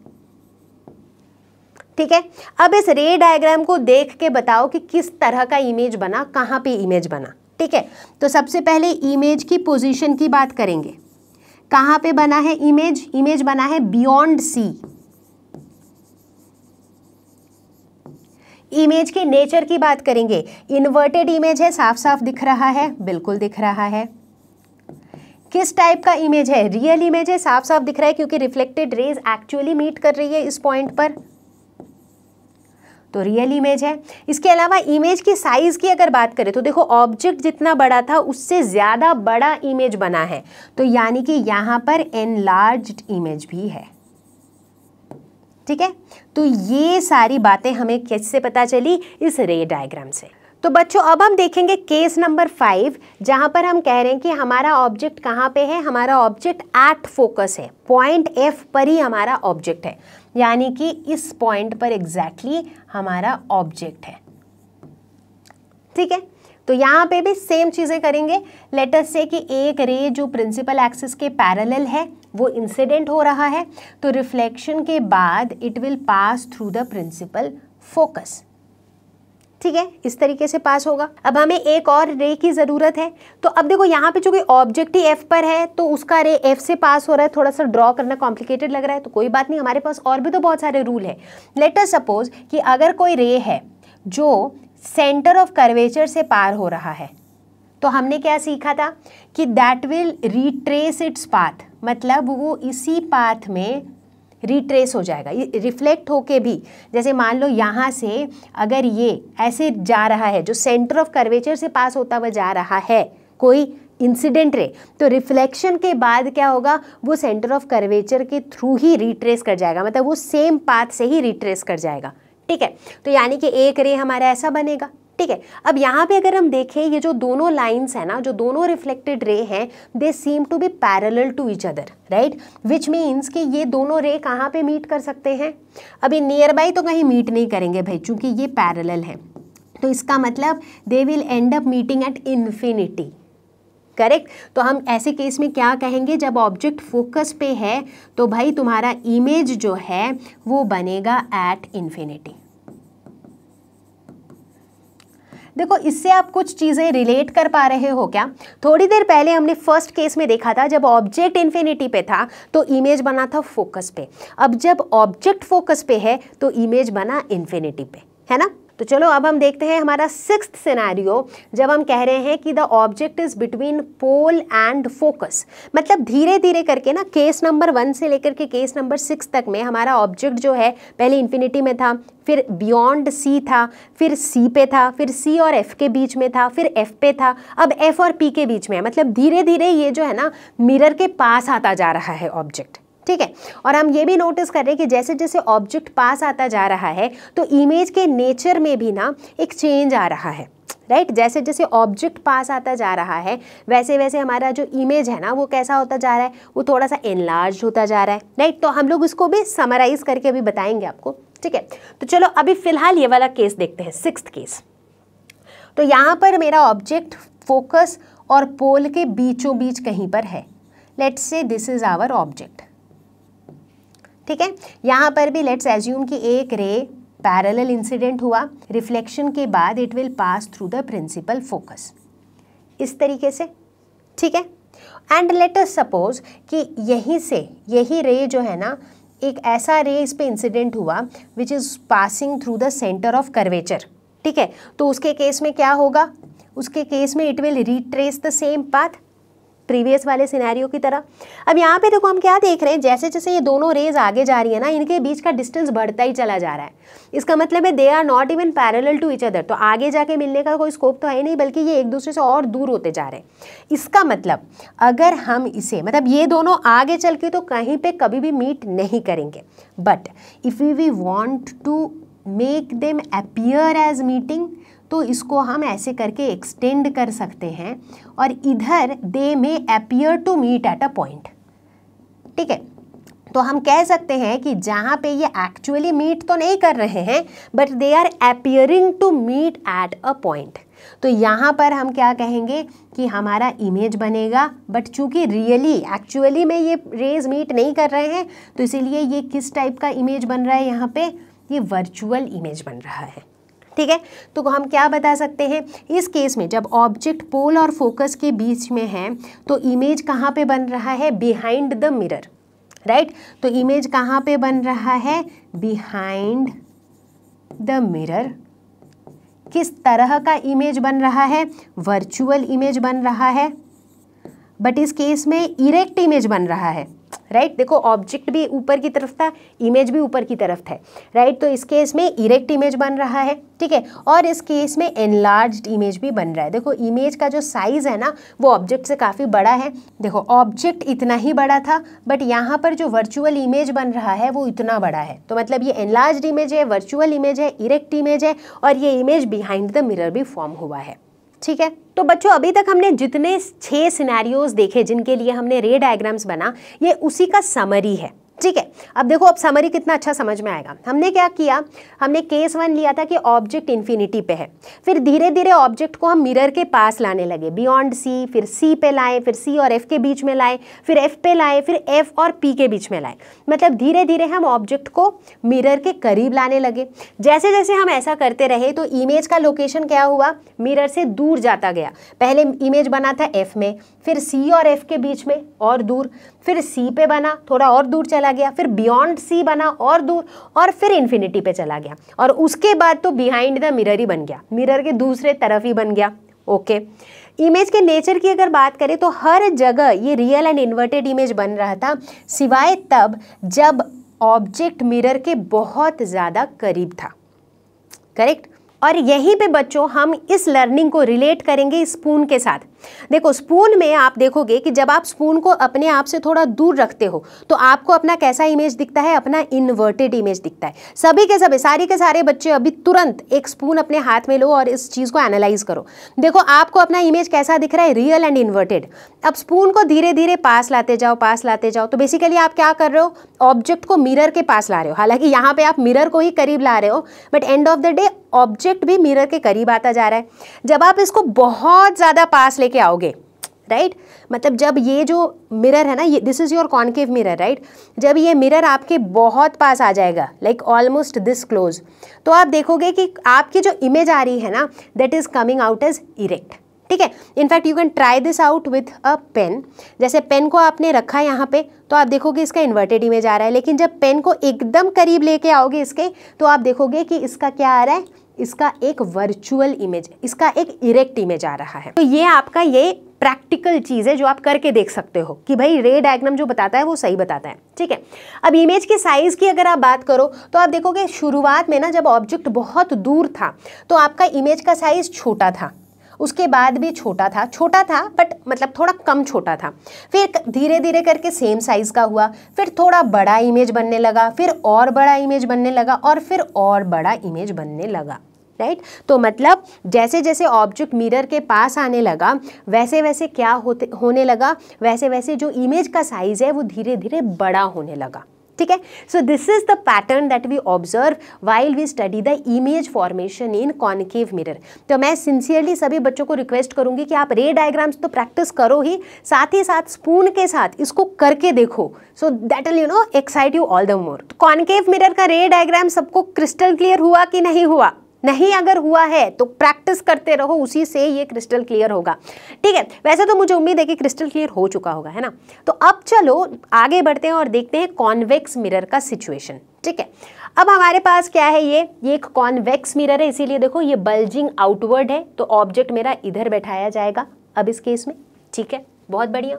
ठीक है अब इस रे डायग्राम को देख के बताओ कि किस तरह का इमेज बना कहाँ पे इमेज बना ठीक है तो सबसे पहले इमेज की पोजीशन की बात करेंगे कहां पे बना है इमेज इमेज बना है बियॉन्ड सी इमेज के नेचर की बात करेंगे इन्वर्टेड इमेज है साफ साफ दिख रहा है बिल्कुल दिख रहा है किस टाइप का इमेज है रियल इमेज है साफ साफ दिख रहा है क्योंकि रिफ्लेक्टेड रेज एक्चुअली मीट कर रही है इस पॉइंट पर तो रियल इमेज है इसके अलावा इमेज की साइज़ की अगर बात करें तो देखो ऑब्जेक्ट जितना बड़ा था उससे ज़्यादा बड़ा इमेज बना है तो यानी कि यहाँ पर एनलार्ज इमेज भी है ठीक है तो ये सारी बातें हमें कैसे पता चली इस रे डायग्राम से तो बच्चों अब हम देखेंगे केस नंबर फाइव जहां पर हम कह रहे हैं कि हमारा ऑब्जेक्ट कहां पे है हमारा ऑब्जेक्ट एट फोकस है पॉइंट एफ पर ही हमारा ऑब्जेक्ट है यानी कि इस पॉइंट पर एग्जैक्टली exactly हमारा ऑब्जेक्ट है ठीक है तो यहाँ पे भी सेम चीज़ें करेंगे लेटर से कि एक रे जो प्रिंसिपल एक्सिस के पैरेलल है वो इंसिडेंट हो रहा है तो रिफ्लेक्शन के बाद it will pass through the principal focus ठीक है इस तरीके से पास होगा अब हमें एक और रे की ज़रूरत है तो अब देखो यहाँ पे जो कोई ऑब्जेक्ट ही एफ पर है तो उसका रे एफ से पास हो रहा है थोड़ा सा ड्रॉ करना कॉम्प्लिकेटेड लग रहा है तो कोई बात नहीं हमारे पास और भी तो बहुत सारे रूल है लेटर सपोज कि अगर कोई रे है जो सेंटर ऑफ कर्वेचर से पार हो रहा है तो हमने क्या सीखा था कि that will retrace its path मतलब वो इसी पाथ में रिट्रेस हो जाएगा रिफ्लेक्ट होके भी जैसे मान लो यहाँ से अगर ये ऐसे जा रहा है जो सेंटर ऑफ कर्वेचर से पास होता हुआ जा रहा है कोई इंसिडेंट रे तो रिफ्लेक्शन के बाद क्या होगा वो सेंटर ऑफ कर्वेचर के थ्रू ही रिट्रेस कर जाएगा मतलब वो सेम पाथ से ही रिट्रेस कर जाएगा ठीक है तो यानी कि एक रे हमारा ऐसा बनेगा ठीक है अब यहाँ पे अगर हम देखें ये जो दोनों लाइंस है ना जो दोनों रिफ्लेक्टेड रे हैं they seem to be parallel to each other right which means कि ये दोनों रे कहाँ पे मीट कर सकते हैं अभी नियर बाई तो कहीं मीट नहीं करेंगे भाई चूंकि ये पैरल है तो इसका मतलब they will end up meeting at infinity correct तो हम ऐसे केस में क्या कहेंगे जब ऑब्जेक्ट फोकस पे है तो भाई तुम्हारा इमेज जो है वो बनेगा एट इन्फिनिटी देखो इससे आप कुछ चीज़ें रिलेट कर पा रहे हो क्या थोड़ी देर पहले हमने फर्स्ट केस में देखा था जब ऑब्जेक्ट इन्फिनिटी पे था तो इमेज बना था फोकस पे अब जब ऑब्जेक्ट फोकस पे है तो इमेज बना इन्फिनिटी पे है ना तो चलो अब हम देखते हैं हमारा सिक्स सिनेरियो जब हम कह रहे हैं कि the object is between pole and focus मतलब धीरे धीरे करके ना केस नंबर वन से लेकर के केस नंबर सिक्स तक में हमारा ऑब्जेक्ट जो है पहले इन्फिनिटी में था फिर बियॉन्ड सी था फिर सी पे था फिर सी और एफ के बीच में था फिर एफ पे था अब एफ और पी के बीच में है मतलब धीरे धीरे ये जो है ना मिरर के पास आता जा रहा है ऑब्जेक्ट ठीक है और हम ये भी नोटिस कर रहे हैं कि जैसे जैसे ऑब्जेक्ट पास आता जा रहा है तो इमेज के नेचर में भी ना एक चेंज आ रहा है राइट right? जैसे जैसे ऑब्जेक्ट पास आता जा रहा है वैसे वैसे हमारा जो इमेज है ना वो कैसा होता जा रहा है वो थोड़ा सा एनलार्ज होता जा रहा है राइट right? तो हम लोग उसको भी समराइज करके अभी बताएंगे आपको ठीक है तो चलो अभी फिलहाल ये वाला केस देखते हैं सिक्स केस तो यहाँ पर मेरा ऑब्जेक्ट फोकस और पोल के बीचों बीच कहीं पर है let's say this is our object ठीक है यहाँ पर भी लेट्स एज्यूम कि एक रे पैरेलल इंसिडेंट हुआ रिफ्लेक्शन के बाद it will pass through the principal focus इस तरीके से ठीक है एंड लेट अस सपोज कि यहीं से यही रे जो है ना एक ऐसा रे इस पर इंसिडेंट हुआ which is passing through the centre of curvature ठीक है तो उसके केस में क्या होगा उसके केस में it will retrace the same path previous वाले सिनेरियो की तरह अब यहाँ पे देखो हम क्या देख रहे हैं जैसे जैसे ये दोनों रेज आगे जा रही है ना इनके बीच का डिस्टेंस बढ़ता ही चला जा रहा है इसका मतलब है they are not even parallel to each other तो आगे जाके मिलने का कोई स्कोप तो है नहीं बल्कि ये एक दूसरे से और दूर होते जा रहे हैं इसका मतलब अगर हम इसे मतलब ये दोनों आगे चल के तो कहीं पर कभी भी मीट नहीं करेंगे but if you we want to make them appear as meeting तो इसको हम ऐसे करके एक्सटेंड कर सकते हैं और इधर they may appear to meet at a point ठीक है तो हम कह सकते हैं कि जहाँ पे ये एक्चुअली मीट तो नहीं कर रहे हैं but they are appearing to meet at a point तो यहाँ पर हम क्या कहेंगे कि हमारा इमेज बनेगा बट चूंकि रियली एक्चुअली में ये रेज मीट नहीं कर रहे हैं तो इसीलिए ये किस टाइप का इमेज बन रहा है यहाँ पे ये वर्चुअल इमेज बन रहा है ठीक है तो हम क्या बता सकते हैं इस केस में जब ऑब्जेक्ट पोल और फोकस के बीच में है तो इमेज कहाँ पे बन रहा है बिहाइंड द मिरर राइट तो इमेज कहाँ पे बन रहा है बिहाइंड द मिरर किस तरह का इमेज बन रहा है वर्चुअल इमेज बन रहा है बट इस केस में इरेक्ट इमेज बन रहा है राइट देखो ऑब्जेक्ट भी ऊपर की तरफ था इमेज भी ऊपर की तरफ था राइट तो इस केस में इरेक्ट इमेज बन रहा है ठीक है और इस केस में एनलार्ज इमेज भी बन रहा है देखो इमेज का जो साइज़ है ना वो ऑब्जेक्ट से काफ़ी बड़ा है देखो ऑब्जेक्ट इतना ही बड़ा था बट यहाँ पर जो वर्चुअल इमेज बन रहा है वो इतना बड़ा है तो मतलब ये एनलार्ज इमेज है वर्चुअल इमेज है इरेक्ट इमेज है और ये इमेज बिहाइंड द मिरर भी फॉर्म हुआ है ठीक है तो बच्चों अभी तक हमने जितने छः सिनेरियोज देखे जिनके लिए हमने रे डायग्राम्स बना ये उसी का समरी है ठीक है अब देखो अब समरी कितना अच्छा समझ में आएगा हमने क्या किया हमने केस वन लिया था कि ऑब्जेक्ट इन्फिनिटी पे है फिर धीरे धीरे ऑब्जेक्ट को हम मिरर के पास लाने लगे बियॉन्ड सी फिर सी पे लाए फिर सी और एफ के बीच में लाए फिर एफ पे लाए फिर एफ और पी के बीच में लाए मतलब धीरे धीरे हम ऑब्जेक्ट को मिरर के करीब लाने लगे जैसे जैसे हम ऐसा करते रहे तो इमेज का लोकेशन क्या हुआ मिरर से दूर जाता गया पहले इमेज बना था एफ में फिर सी और एफ के बीच में और दूर फिर सी पे बना थोड़ा और दूर चला गया फिर बियॉन्ड सी बना और दूर और फिर इन्फिनिटी पे चला गया और उसके बाद तो बिहाइंड द मिरर ही बन गया मिरर के दूसरे तरफ ही बन गया ओके इमेज के नेचर की अगर बात करें तो हर जगह ये रियल एंड इन्वर्टेड इमेज बन रहा था सिवाय तब जब ऑब्जेक्ट मिरर के बहुत ज़्यादा करीब था करेक्ट और यहीं पे बच्चों हम इस लर्निंग को रिलेट करेंगे स्पून के साथ देखो स्पून में आप देखोगे कि जब आप स्पून को अपने आप से थोड़ा दूर रखते हो तो आपको अपना कैसा इमेज दिखता है अपना इन्वर्टेड इमेज दिखता है सभी के सभी सारे के सारे बच्चे अभी तुरंत एक स्पून अपने हाथ में लो और इस चीज़ को एनालाइज करो देखो आपको अपना इमेज कैसा दिख रहा है रियल एंड इन्वर्टेड अब स्पून को धीरे धीरे पास लाते जाओ पास लाते जाओ तो बेसिकली आप क्या कर रहे हो ऑब्जेक्ट को मिरर के पास ला रहे हो हालांकि यहाँ पे आप मिरर को ही करीब ला रहे हो but end of the day object भी मिरर के करीब आता जा रहा है जब आप इसको बहुत ज़्यादा पास लेके आओगे राइट मतलब जब ये जो मिरर है ना ये this is your concave mirror right जब ये मिरर आपके बहुत पास आ जाएगा लाइक ऑलमोस्ट दिस क्लोज तो आप देखोगे कि आपकी जो इमेज आ रही है ना that is coming out as erect ठीक है in fact you can try this out with a pen जैसे पेन को आपने रखा है यहाँ पे तो आप देखोगे इसका इन्वर्टेड इमेज आ रहा है लेकिन जब पेन को एकदम करीब लेके आओगे इसके तो आप देखोगे कि इसका क्या आ रहा है इसका एक वर्चुअल इमेज इसका एक इरेक्ट इमेज आ रहा है तो ये आपका ये प्रैक्टिकल चीज़ है जो आप करके देख सकते हो कि भाई रे डायग्राम जो बताता है वो सही बताता है ठीक है अब इमेज के साइज़ की अगर आप बात करो तो आप देखोगे शुरुआत में ना जब ऑब्जेक्ट बहुत दूर था तो आपका इमेज का साइज़ छोटा था उसके बाद भी छोटा था छोटा था बट मतलब थोड़ा कम छोटा था फिर धीरे धीरे करके सेम साइज़ का हुआ फिर थोड़ा बड़ा इमेज बनने लगा फिर और बड़ा इमेज बनने लगा और फिर और बड़ा इमेज बनने लगा राइट right? तो मतलब जैसे जैसे ऑब्जेक्ट मिरर के पास आने लगा वैसे वैसे क्या होते होने लगा वैसे वैसे जो इमेज का साइज़ है वो धीरे धीरे बड़ा होने लगा ठीक है so this is the pattern that we observe while we study the image formation in concave mirror तो मैं सिंसियरली सभी बच्चों को रिक्वेस्ट करूंगी कि आप रे डायग्राम्स तो प्रैक्टिस करो ही साथ ही साथ स्पून के साथ इसको करके देखो so that will you know excite you all the more concave mirror का रे डायग्राम सबको क्रिस्टल क्लियर हुआ कि नहीं हुआ नहीं अगर हुआ है तो प्रैक्टिस करते रहो उसी से ये क्रिस्टल क्लियर होगा ठीक है वैसे तो मुझे उम्मीद है कि क्रिस्टल क्लियर हो चुका होगा है ना तो अब चलो आगे बढ़ते हैं और देखते हैं कॉन्वेक्स मिरर का सिचुएशन ठीक है अब हमारे पास क्या है ये ये एक कॉन्वेक्स मिरर है इसीलिए देखो ये बल्जिंग आउटवर्ड है तो ऑब्जेक्ट मेरा इधर बैठाया जाएगा अब इस केस में ठीक है बहुत बढ़िया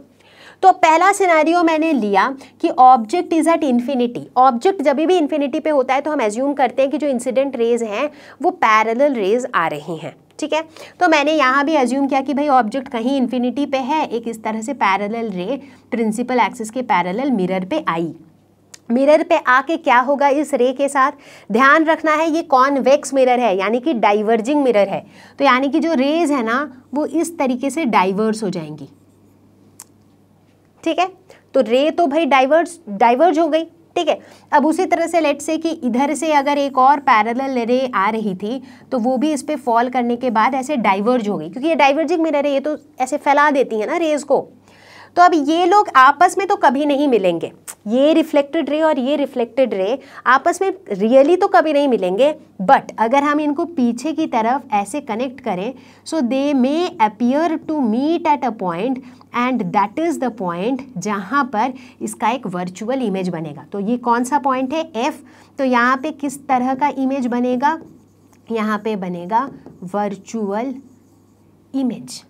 तो पहला सिनेरियो मैंने लिया कि object is at infinity object जब भी इन्फिनिटी पे होता है तो हम एज्यूम करते हैं कि जो इंसिडेंट रेज हैं वो पैरेलल रेज आ रही हैं ठीक है तो मैंने यहाँ भी एज्यूम किया कि भाई ऑब्जेक्ट कहीं इन्फिनिटी पे है एक इस तरह से पैरेलल रे प्रिंसिपल एक्सिस के पैरेलल मिरर पे आई मिरर पे आके क्या होगा इस रे के साथ ध्यान रखना है ये कॉन्वेक्स मिरर है यानी कि डाइवर्जिंग मिरर है तो यानी कि जो रेज है ना वो इस तरीके से डाइवर्स हो जाएंगी ठीक है तो रे तो भाई डाइवर्स डाइवर्ज हो गई ठीक है अब उसी तरह से लेट से कि इधर से अगर एक और पैरेलल रे आ रही थी तो वो भी इस पर फॉल करने के बाद ऐसे डाइवर्ज हो गई क्योंकि ये डाइवर्जिंग मिरर है ये तो ऐसे फैला देती है ना रेज को तो अब ये लोग आपस में तो कभी नहीं मिलेंगे ये रिफ्लेक्टेड रे और ये रिफ्लेक्टेड रे आपस में रियली तो कभी नहीं मिलेंगे बट अगर हम इनको पीछे की तरफ ऐसे कनेक्ट करें so they may appear to meet at a point and that is the point जहाँ पर इसका एक वर्चुअल इमेज बनेगा तो ये कौन सा पॉइंट है एफ तो यहाँ पे किस तरह का इमेज बनेगा यहाँ पे बनेगा वर्चुअल इमेज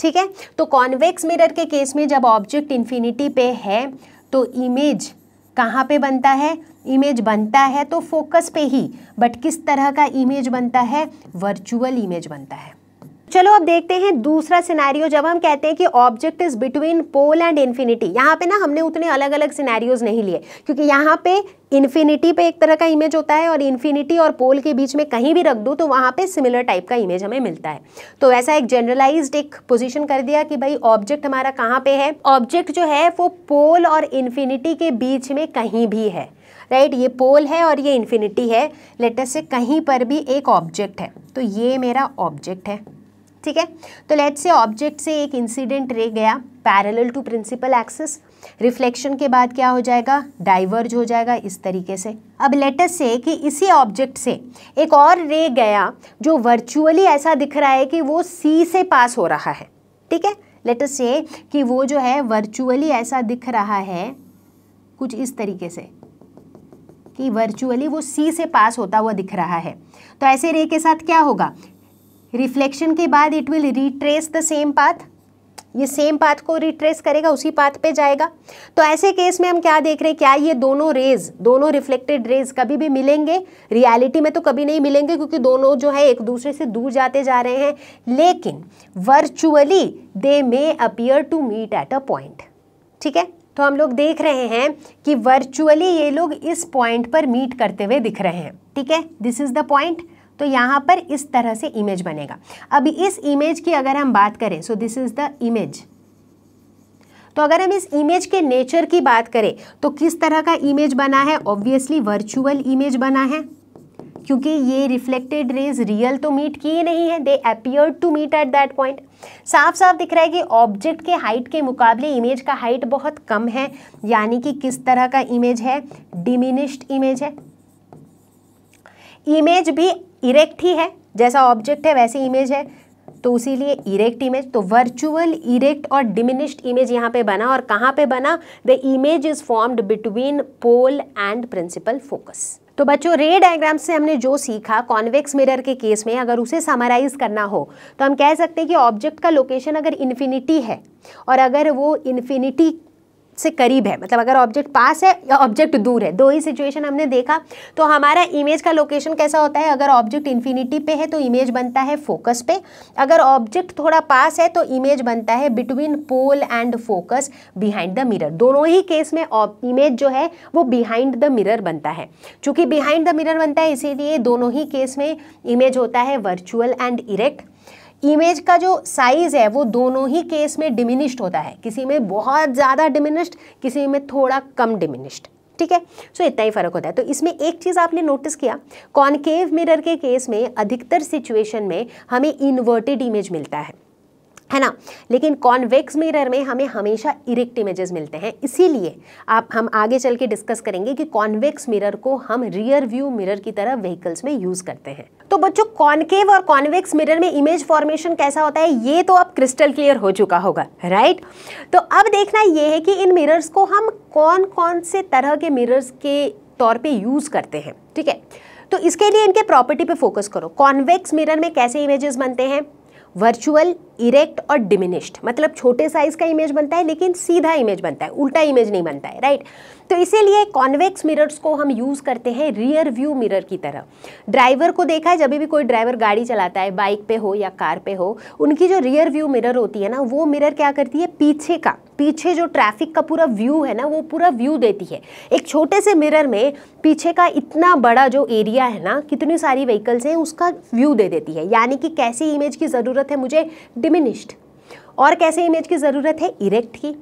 ठीक है तो कॉन्वेक्स मिरर के केस में जब ऑब्जेक्ट इन्फिनिटी पे है तो इमेज कहाँ पे बनता है इमेज बनता है तो फोकस पे ही बट किस तरह का इमेज बनता है वर्चुअल इमेज बनता है चलो अब देखते हैं दूसरा सिनेरियो जब हम कहते हैं कि object is between pole and infinity यहाँ पे ना हमने उतने अलग अलग सिनेरियोज नहीं लिए क्योंकि यहाँ पे इन्फिनिटी पे एक तरह का इमेज होता है और इन्फिनिटी और पोल के बीच में कहीं भी रख दो तो वहाँ पे सिमिलर टाइप का इमेज हमें मिलता है तो ऐसा एक जनरलाइज्ड एक पोजीशन कर दिया कि भाई ऑब्जेक्ट हमारा कहाँ पे है ऑब्जेक्ट जो है वो पोल और इन्फिनिटी के बीच में कहीं भी है राइट right? ये पोल है और ये इन्फिनिटी है लेटेस्ट से कहीं पर भी एक ऑब्जेक्ट है तो ये मेरा ऑब्जेक्ट है ठीक है तो लेट से ऑब्जेक्ट से एक इंसिडेंट रे गया parallel to principal axis reflection के बाद क्या हो जाएगा डाइवर्ज हो जाएगा इस तरीके से अब लेटेस्ट से कि इसी ऑब्जेक्ट से एक और रे गया जो वर्चुअली ऐसा दिख रहा है कि वो सी से पास हो रहा है ठीक है लेटेस्ट से कि वो जो है वर्चुअली ऐसा दिख रहा है कुछ इस तरीके से कि वर्चुअली वो सी से पास होता हुआ दिख रहा है तो ऐसे रे के साथ क्या होगा रिफ्लेक्शन के बाद it will retrace the same path ये सेम पाथ को रिट्रेस करेगा उसी पाथ पे जाएगा तो ऐसे केस में हम क्या देख रहे हैं क्या ये दोनों रेज दोनों रिफ्लेक्टेड रेज कभी भी मिलेंगे रियलिटी में तो कभी नहीं मिलेंगे क्योंकि दोनों जो है एक दूसरे से दूर जाते जा रहे हैं लेकिन virtually they may appear to meet at a point ठीक है तो हम लोग देख रहे हैं कि वर्चुअली ये लोग इस पॉइंट पर मीट करते हुए दिख रहे हैं ठीक है दिस इज द पॉइंट तो यहाँ पर इस तरह से इमेज बनेगा अब इस इमेज की अगर हम बात करें so this is the image तो अगर हम इस इमेज के नेचर की बात करें तो किस तरह का इमेज बना है ऑब्वियसली वर्चुअल इमेज बना है क्योंकि ये रिफ्लेक्टेड रेज रियल तो मीट किए नहीं है they appear to meet at that point साफ साफ दिख रहा है कि ऑब्जेक्ट के हाइट के मुकाबले इमेज का हाइट बहुत कम है यानी कि किस तरह का इमेज है डिमिनिश्ड इमेज है इमेज भी इरेक्ट ही है जैसा ऑब्जेक्ट है वैसी इमेज है तो लिए इरेक्ट इमेज तो वर्चुअल इरेक्ट और डिमिनिश्ड इमेज यहाँ पे बना और कहाँ पे बना the image is formed between pole and principal focus तो बच्चों रे डायग्राम से हमने जो सीखा कॉन्वेक्स मिरर के केस में अगर उसे समराइज करना हो तो हम कह सकते हैं कि ऑब्जेक्ट का लोकेशन अगर इन्फिनिटी है और अगर वो इन्फिनिटी से करीब है मतलब अगर ऑब्जेक्ट पास है या ऑब्जेक्ट दूर है दो ही सिचुएशन हमने देखा तो हमारा इमेज का लोकेशन कैसा होता है अगर ऑब्जेक्ट इन्फिनिटी पे है तो इमेज बनता है फोकस पे अगर ऑब्जेक्ट थोड़ा पास है तो इमेज बनता है between pole and focus behind the mirror दोनों ही केस में इमेज जो है वो बिहाइंड द मिरर बनता है चूँकि बिहाइंड द मिरर बनता है इसीलिए दोनों ही केस में इमेज होता है वर्चुअल एंड इरेक्ट इमेज का जो साइज़ है वो दोनों ही केस में डिमिनिश्ड होता है किसी में बहुत ज़्यादा डिमिनिश्ड किसी में थोड़ा कम डिमिनिश्ड ठीक है सो इतना ही फर्क होता है तो इसमें एक चीज़ आपने नोटिस किया कॉनकेव मिरर के केस में अधिकतर सिचुएशन में हमें इन्वर्टेड इमेज मिलता है है ना लेकिन कॉन्वेक्स मिरर में हमें हमेशा इरेक्ट इमेजेस मिलते हैं इसीलिए आप हम आगे चल के डिस्कस करेंगे कि कॉन्वेक्स मिरर को हम रियर व्यू मिरर की तरह व्हीकल्स में यूज़ करते हैं तो बच्चों कॉन्केव और कॉन्वेक्स मिरर में इमेज फॉर्मेशन कैसा होता है ये तो अब क्रिस्टल क्लियर हो चुका होगा राइट तो अब देखना ये है कि इन मिरर्स को हम कौन कौन से तरह के मिरर्स के तौर पर यूज़ करते हैं ठीक है तो इसके लिए इनके प्रॉपर्टी पर फोकस करो कॉन्वेक्स मिरर में कैसे इमेजेस बनते हैं वर्चुअल इरेक्ट और डिमिनिश्ड मतलब छोटे साइज का इमेज बनता है लेकिन सीधा इमेज बनता है उल्टा इमेज नहीं बनता है राइट तो इसीलिए कॉन्वेक्स मिरर्स को हम यूज़ करते हैं रियर व्यू मिरर की तरह ड्राइवर को देखा है जब भी कोई ड्राइवर गाड़ी चलाता है बाइक पे हो या कार पे हो उनकी जो रियर व्यू मिरर होती है ना वो मिरर क्या करती है पीछे का पीछे जो ट्रैफिक का पूरा व्यू है ना वो पूरा व्यू देती है एक छोटे से मिरर में पीछे का इतना बड़ा जो एरिया है ना कितनी सारी व्हीकल्स हैं उसका व्यू दे देती है यानी कि कैसी इमेज की ज़रूरत है मुझे डिमिनिश्ड और कैसे इमेज की ज़रूरत है इरेक्ट की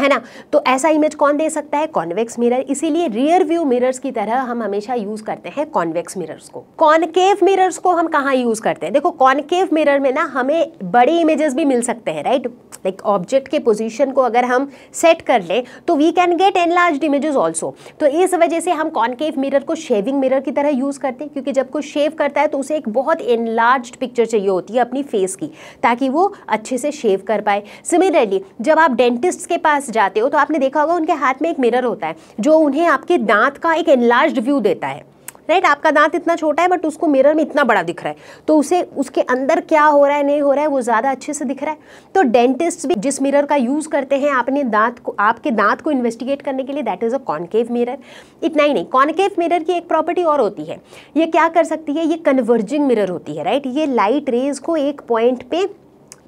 है ना तो ऐसा इमेज कौन दे सकता है कॉन्वेक्स मिरर इसीलिए रियर व्यू मिरर्स की तरह हम हमेशा यूज करते हैं कॉन्वेक्स मिरर्स को कॉनकेव मिरर्स को हम कहाँ यूज करते हैं देखो कॉनकेव मिरर में ना हमें बड़े इमेजेस भी मिल सकते हैं राइट लाइक ऑब्जेक्ट के पोजीशन को अगर हम सेट कर लें तो we can get an large images also तो इस वजह से हम कॉनकेव मिरर को शेविंग मिरर की तरह यूज करते हैं क्योंकि जब कोई शेव करता है तो उसे एक बहुत एनलार्ज पिक्चर चाहिए होती है अपनी फेस की ताकि वो अच्छे से शेव कर पाए सिमिलरली जब आप डेंटिस्ट के पास पास जाते हो तो आपने देखा होगा उनके हाथ में एक मिरर होता है जो उन्हें आपके दांत का एक एनलार्ज व्यू देता है राइट right? आपका दांत इतना छोटा है बट उसको मिरर में इतना बड़ा दिख रहा है तो उसे उसके अंदर क्या हो रहा है नहीं हो रहा है वो ज़्यादा अच्छे से दिख रहा है तो डेंटिस्ट भी जिस मिरर का यूज़ करते हैं आपने दांत को आपके दांत को इन्वेस्टिगेट करने के लिए that is a concave mirror इतना ही नहीं कॉन्केव मिरर की एक प्रॉपर्टी और होती है ये क्या कर सकती है ये कन्वर्जिंग मिरर होती है राइट right? ये लाइट रेज को एक पॉइंट पर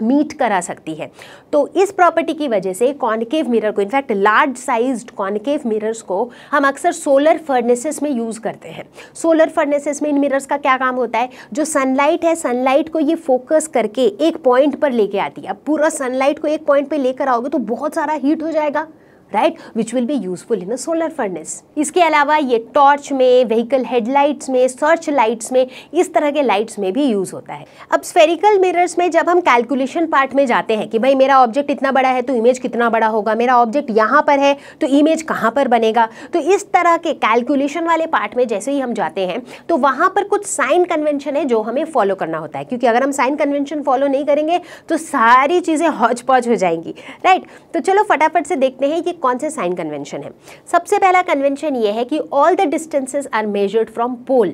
मीट करा सकती है तो इस प्रॉपर्टी की वजह से कॉनकेव मिरर को in fact large sized concave mirrors को हम अक्सर सोलर फर्नेसेस में यूज़ करते हैं सोलर फर्नेसेस में इन मिरर्स का क्या काम होता है जो सनलाइट है सनलाइट को ये फोकस करके एक पॉइंट पर लेके आती है अब पूरा सनलाइट को एक पॉइंट पर लेकर आओगे तो बहुत सारा हीट हो जाएगा right which will be useful in a solar furnace इसके अलावा ये टॉर्च में व्हीकल हेडलाइट्स में सर्च लाइट्स में इस तरह के लाइट्स में भी यूज होता है अब स्फेरिकल मिरर्स में जब हम कैलकुलेशन पार्ट में जाते हैं कि भाई मेरा ऑब्जेक्ट इतना बड़ा है तो इमेज कितना बड़ा होगा मेरा ऑब्जेक्ट यहाँ पर है तो इमेज कहाँ पर बनेगा तो इस तरह के कैलकुलेशन वाले पार्ट में जैसे ही हम जाते हैं तो वहाँ पर कुछ साइन कन्वेंशन है जो हमें फॉलो करना होता है क्योंकि अगर हम साइन कन्वेंशन फॉलो नहीं करेंगे तो सारी चीज़ें हौज हो जाएंगी राइट तो चलो फटाफट से देखते हैं कि कौन से साइन कन्वेंशन है सबसे पहला कन्वेंशन ये है कि all the distances are measured from pole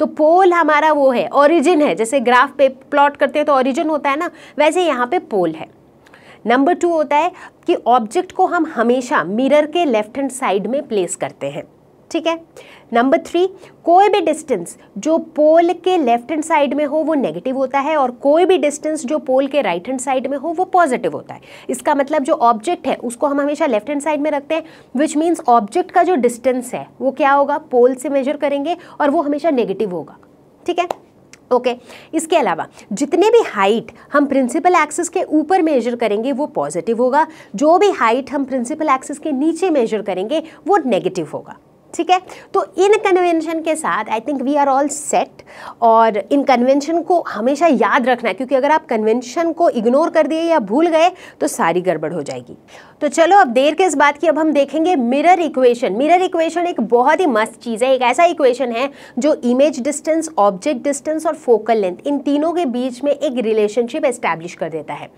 तो पोल हमारा वो है ओरिजिन है जैसे ग्राफ पे प्लॉट करते हैं तो ओरिजिन होता है ना वैसे यहाँ पे पोल है नंबर टू होता है कि ऑब्जेक्ट को हम हमेशा मिरर के लेफ्ट हैंड साइड में प्लेस करते हैं ठीक है नंबर थ्री कोई भी डिस्टेंस जो पोल के लेफ्ट हैंड साइड में हो वो नेगेटिव होता है और कोई भी डिस्टेंस जो पोल के राइट हैंड साइड में हो वो पॉजिटिव होता है इसका मतलब जो ऑब्जेक्ट है उसको हम हमेशा लेफ्ट हैंड साइड में रखते हैं विच मीन्स ऑब्जेक्ट का जो डिस्टेंस है वो क्या होगा पोल से मेजर करेंगे और वो हमेशा नेगेटिव होगा ठीक है ओके okay. इसके अलावा जितने भी हाइट हम प्रिंसिपल एक्सिस के ऊपर मेजर करेंगे वो पॉजिटिव होगा जो भी हाइट हम प्रिंसिपल एक्सिस के नीचे मेजर करेंगे वो नेगेटिव होगा ठीक है तो इन कन्वेंशन के साथ I think we are all set और इन कन्वेंशन को हमेशा याद रखना है क्योंकि अगर आप कन्वेंशन को इग्नोर कर दिए या भूल गए तो सारी गड़बड़ हो जाएगी तो चलो अब देर के इस बात की अब हम देखेंगे मिरर इक्वेशन मिरर इक्वेशन एक बहुत ही मस्त चीज़ है एक ऐसा इक्वेशन है जो इमेज डिस्टेंस ऑब्जेक्ट डिस्टेंस और फोकल लेंथ इन तीनों के बीच में एक रिलेशनशिप एस्टैब्लिश कर देता है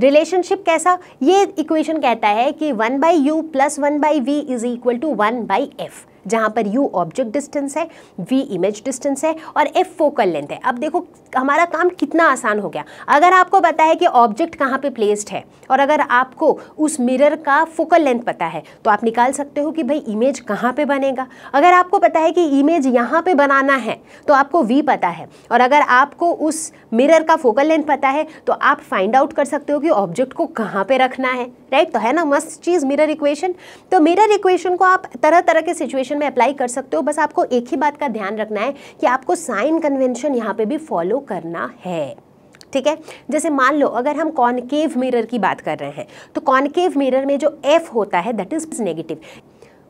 रिलेशनशिप कैसा ये इक्वेशन कहता है कि one by u plus one by v is equal to one by f जहाँ पर यू ऑब्जेक्ट डिस्टेंस है वी इमेज डिस्टेंस है और एफ फोकल लेंथ है अब देखो हमारा काम कितना आसान हो गया अगर आपको पता है कि ऑब्जेक्ट कहाँ पे प्लेस्ड है और अगर आपको उस मिरर पिक्चर का फोकल लेंथ पता है तो आप निकाल सकते हो कि भाई इमेज कहाँ पे बनेगा अगर आपको पता है कि इमेज यहाँ पे बनाना है तो आपको वी पता है और अगर आपको उस मिरर का फोकल लेंथ पता है तो आप फाइंड आउट कर सकते हो कि ऑब्जेक्ट को कहाँ पे रखना है राइट तो है ना मस्त चीज़ मिरर इक्वेशन तो मिरर इक्वेशन को आप तरह तरह के सिचुएशन में अप्लाई कर सकते हो बस आपको एक ही बात का ध्यान रखना है कि आपको साइन कन्वेंशन यहाँ पे भी फॉलो करना है ठीक है जैसे मान लो अगर हम कॉनकेव मिरर की बात कर रहे हैं तो कॉनकेव मिरर में जो एफ होता है that is negative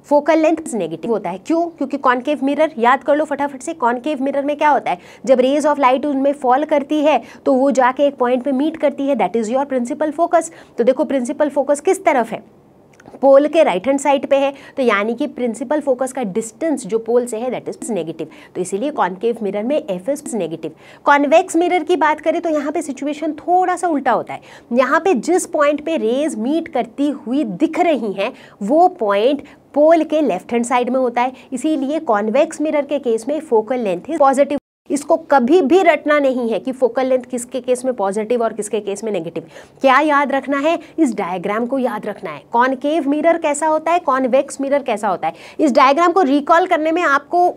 focal length negative होता है क्यों क्योंकि कॉन्केव मिरर याद कर लो फटाफट से कॉन्केव मिरर में क्या होता है जब रेज ऑफ लाइट उनमें फॉल करती है तो वो जाके एक पॉइंट पे मीट करती है that is your principal focus तो देखो प्रिंसिपल फोकस किस तरफ है पोल के राइट हैंड साइड पे है तो यानी कि प्रिंसिपल फोकस का डिस्टेंस जो पोल से है दैट इज नेगेटिव तो इसीलिए कॉन्केव मिरर में f is negative convex mirror की बात करें तो यहाँ पे सिचुएशन थोड़ा सा उल्टा होता है यहाँ पे जिस पॉइंट पे रेज मीट करती हुई दिख रही हैं वो पॉइंट पोल के लेफ्ट हैंड साइड में होता है इसीलिए कॉन्वेक्स मिरर के केस में फोकल लेंथ इज पॉजिटिव इसको कभी भी रटना नहीं है कि फोकल लेंथ किसके केस में पॉजिटिव और किसके केस में नेगेटिव क्या याद रखना है इस डायग्राम को याद रखना है कॉनकेव मिरर कैसा होता है कॉन्वेक्स मिरर कैसा होता है इस डायग्राम को रिकॉल करने में आपको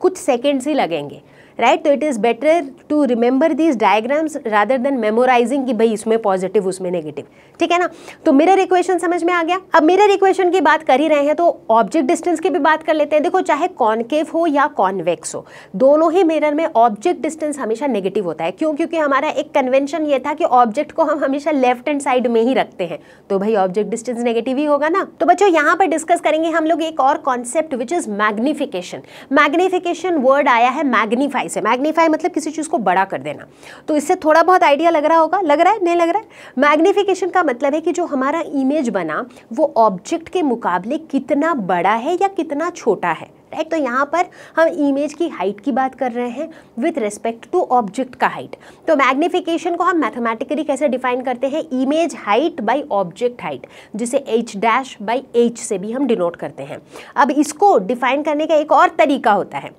कुछ सेकेंड्स ही लगेंगे राइट तो it is better to remember these diagrams rather than memorising कि भाई इसमें पॉजिटिव उसमें नेगेटिव ठीक है ना तो मिरर इक्वेशन समझ में आ गया अब मिरर इक्वेशन की बात कर ही रहे हैं तो ऑब्जेक्ट डिस्टेंस की भी बात कर लेते हैं देखो चाहे कॉन्केव हो या कॉन्वेक्स हो दोनों ही मिरर में ऑब्जेक्ट डिस्टेंस हमेशा नेगेटिव होता है क्यों क्योंकि हमारा एक कन्वेंशन ये था कि ऑब्जेक्ट को हम हमेशा लेफ्ट एंड साइड में ही रखते हैं तो भाई ऑब्जेक्ट डिस्टेंस नेगेटिव ही होगा ना तो बच्चों यहाँ पर डिस्कस करेंगे हम लोग एक और concept which is magnification magnification word आया है मैग्नीफाई मैग्नीफाई से मैग्नीफाई मतलब किसी चीज़ को बड़ा कर देना तो इससे थोड़ा बहुत आइडिया लग रहा होगा लग रहा है नहीं लग रहा है मैग्नीफिकेशन का मतलब है कि जो हमारा इमेज बना वो ऑब्जेक्ट के मुकाबले कितना बड़ा है या कितना छोटा है राइट तो यहाँ पर हम इमेज की हाइट की बात कर रहे हैं विथ रिस्पेक्ट टू ऑब्जेक्ट का हाइट तो मैग्नीफिकेशन को हम मैथमेटिकली कैसे डिफाइन करते हैं image height by object height जिसे एच डैश बाई एच से भी हम डिनोट करते हैं अब इसको डिफाइन करने का एक और तरीका होता है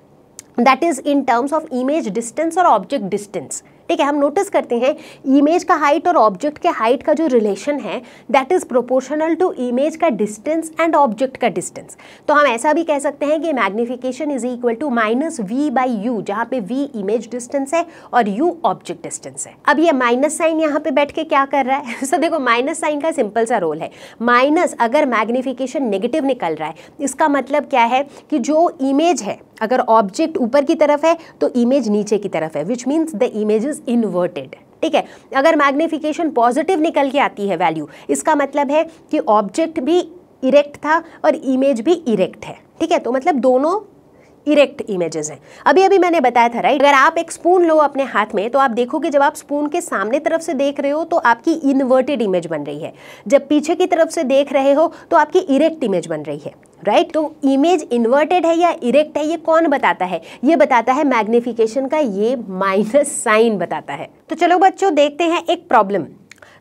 that is in terms of image distance और ऑब्जेक्ट डिस्टेंस ठीक है हम नोटिस करते हैं इमेज का हाइट और ऑब्जेक्ट के हाइट का जो रिलेशन है that is proportional to image का डिस्टेंस एंड ऑब्जेक्ट का डिस्टेंस तो हम ऐसा भी कह सकते हैं कि magnification is equal to minus v by u जहाँ पे वी इमेज डिस्टेंस है और यू ऑब्जेक्ट डिस्टेंस है अब ये माइनस साइन यहाँ पे बैठ के क्या कर रहा है सो देखो माइनस साइन का सिंपल सा रोल है माइनस अगर मैग्निफिकेशन नेगेटिव निकल रहा है इसका मतलब क्या है कि जो इमेज है अगर ऑब्जेक्ट ऊपर की तरफ है तो इमेज नीचे की तरफ है which means the image is inverted ठीक है अगर मैग्निफिकेशन पॉजिटिव निकल के आती है वैल्यू इसका मतलब है कि ऑब्जेक्ट भी इरेक्ट था और इमेज भी इरेक्ट है ठीक है तो मतलब दोनों इरेक्ट इमेजेस हैं अभी अभी मैंने बताया था राइट अगर आप एक स्पून लो अपने हाथ में तो आप देखोगे जब आप स्पून के सामने तरफ से देख रहे हो तो आपकी इन्वर्टेड इमेज बन रही है जब पीछे की तरफ से देख रहे हो तो आपकी इरेक्ट इमेज बन रही है राइट right? तो इमेज इन्वर्टेड है या इरेक्ट है ये कौन बताता है ये बताता है मैग्निफिकेशन का ये माइनस साइन बताता है तो चलो बच्चों देखते हैं एक प्रॉब्लम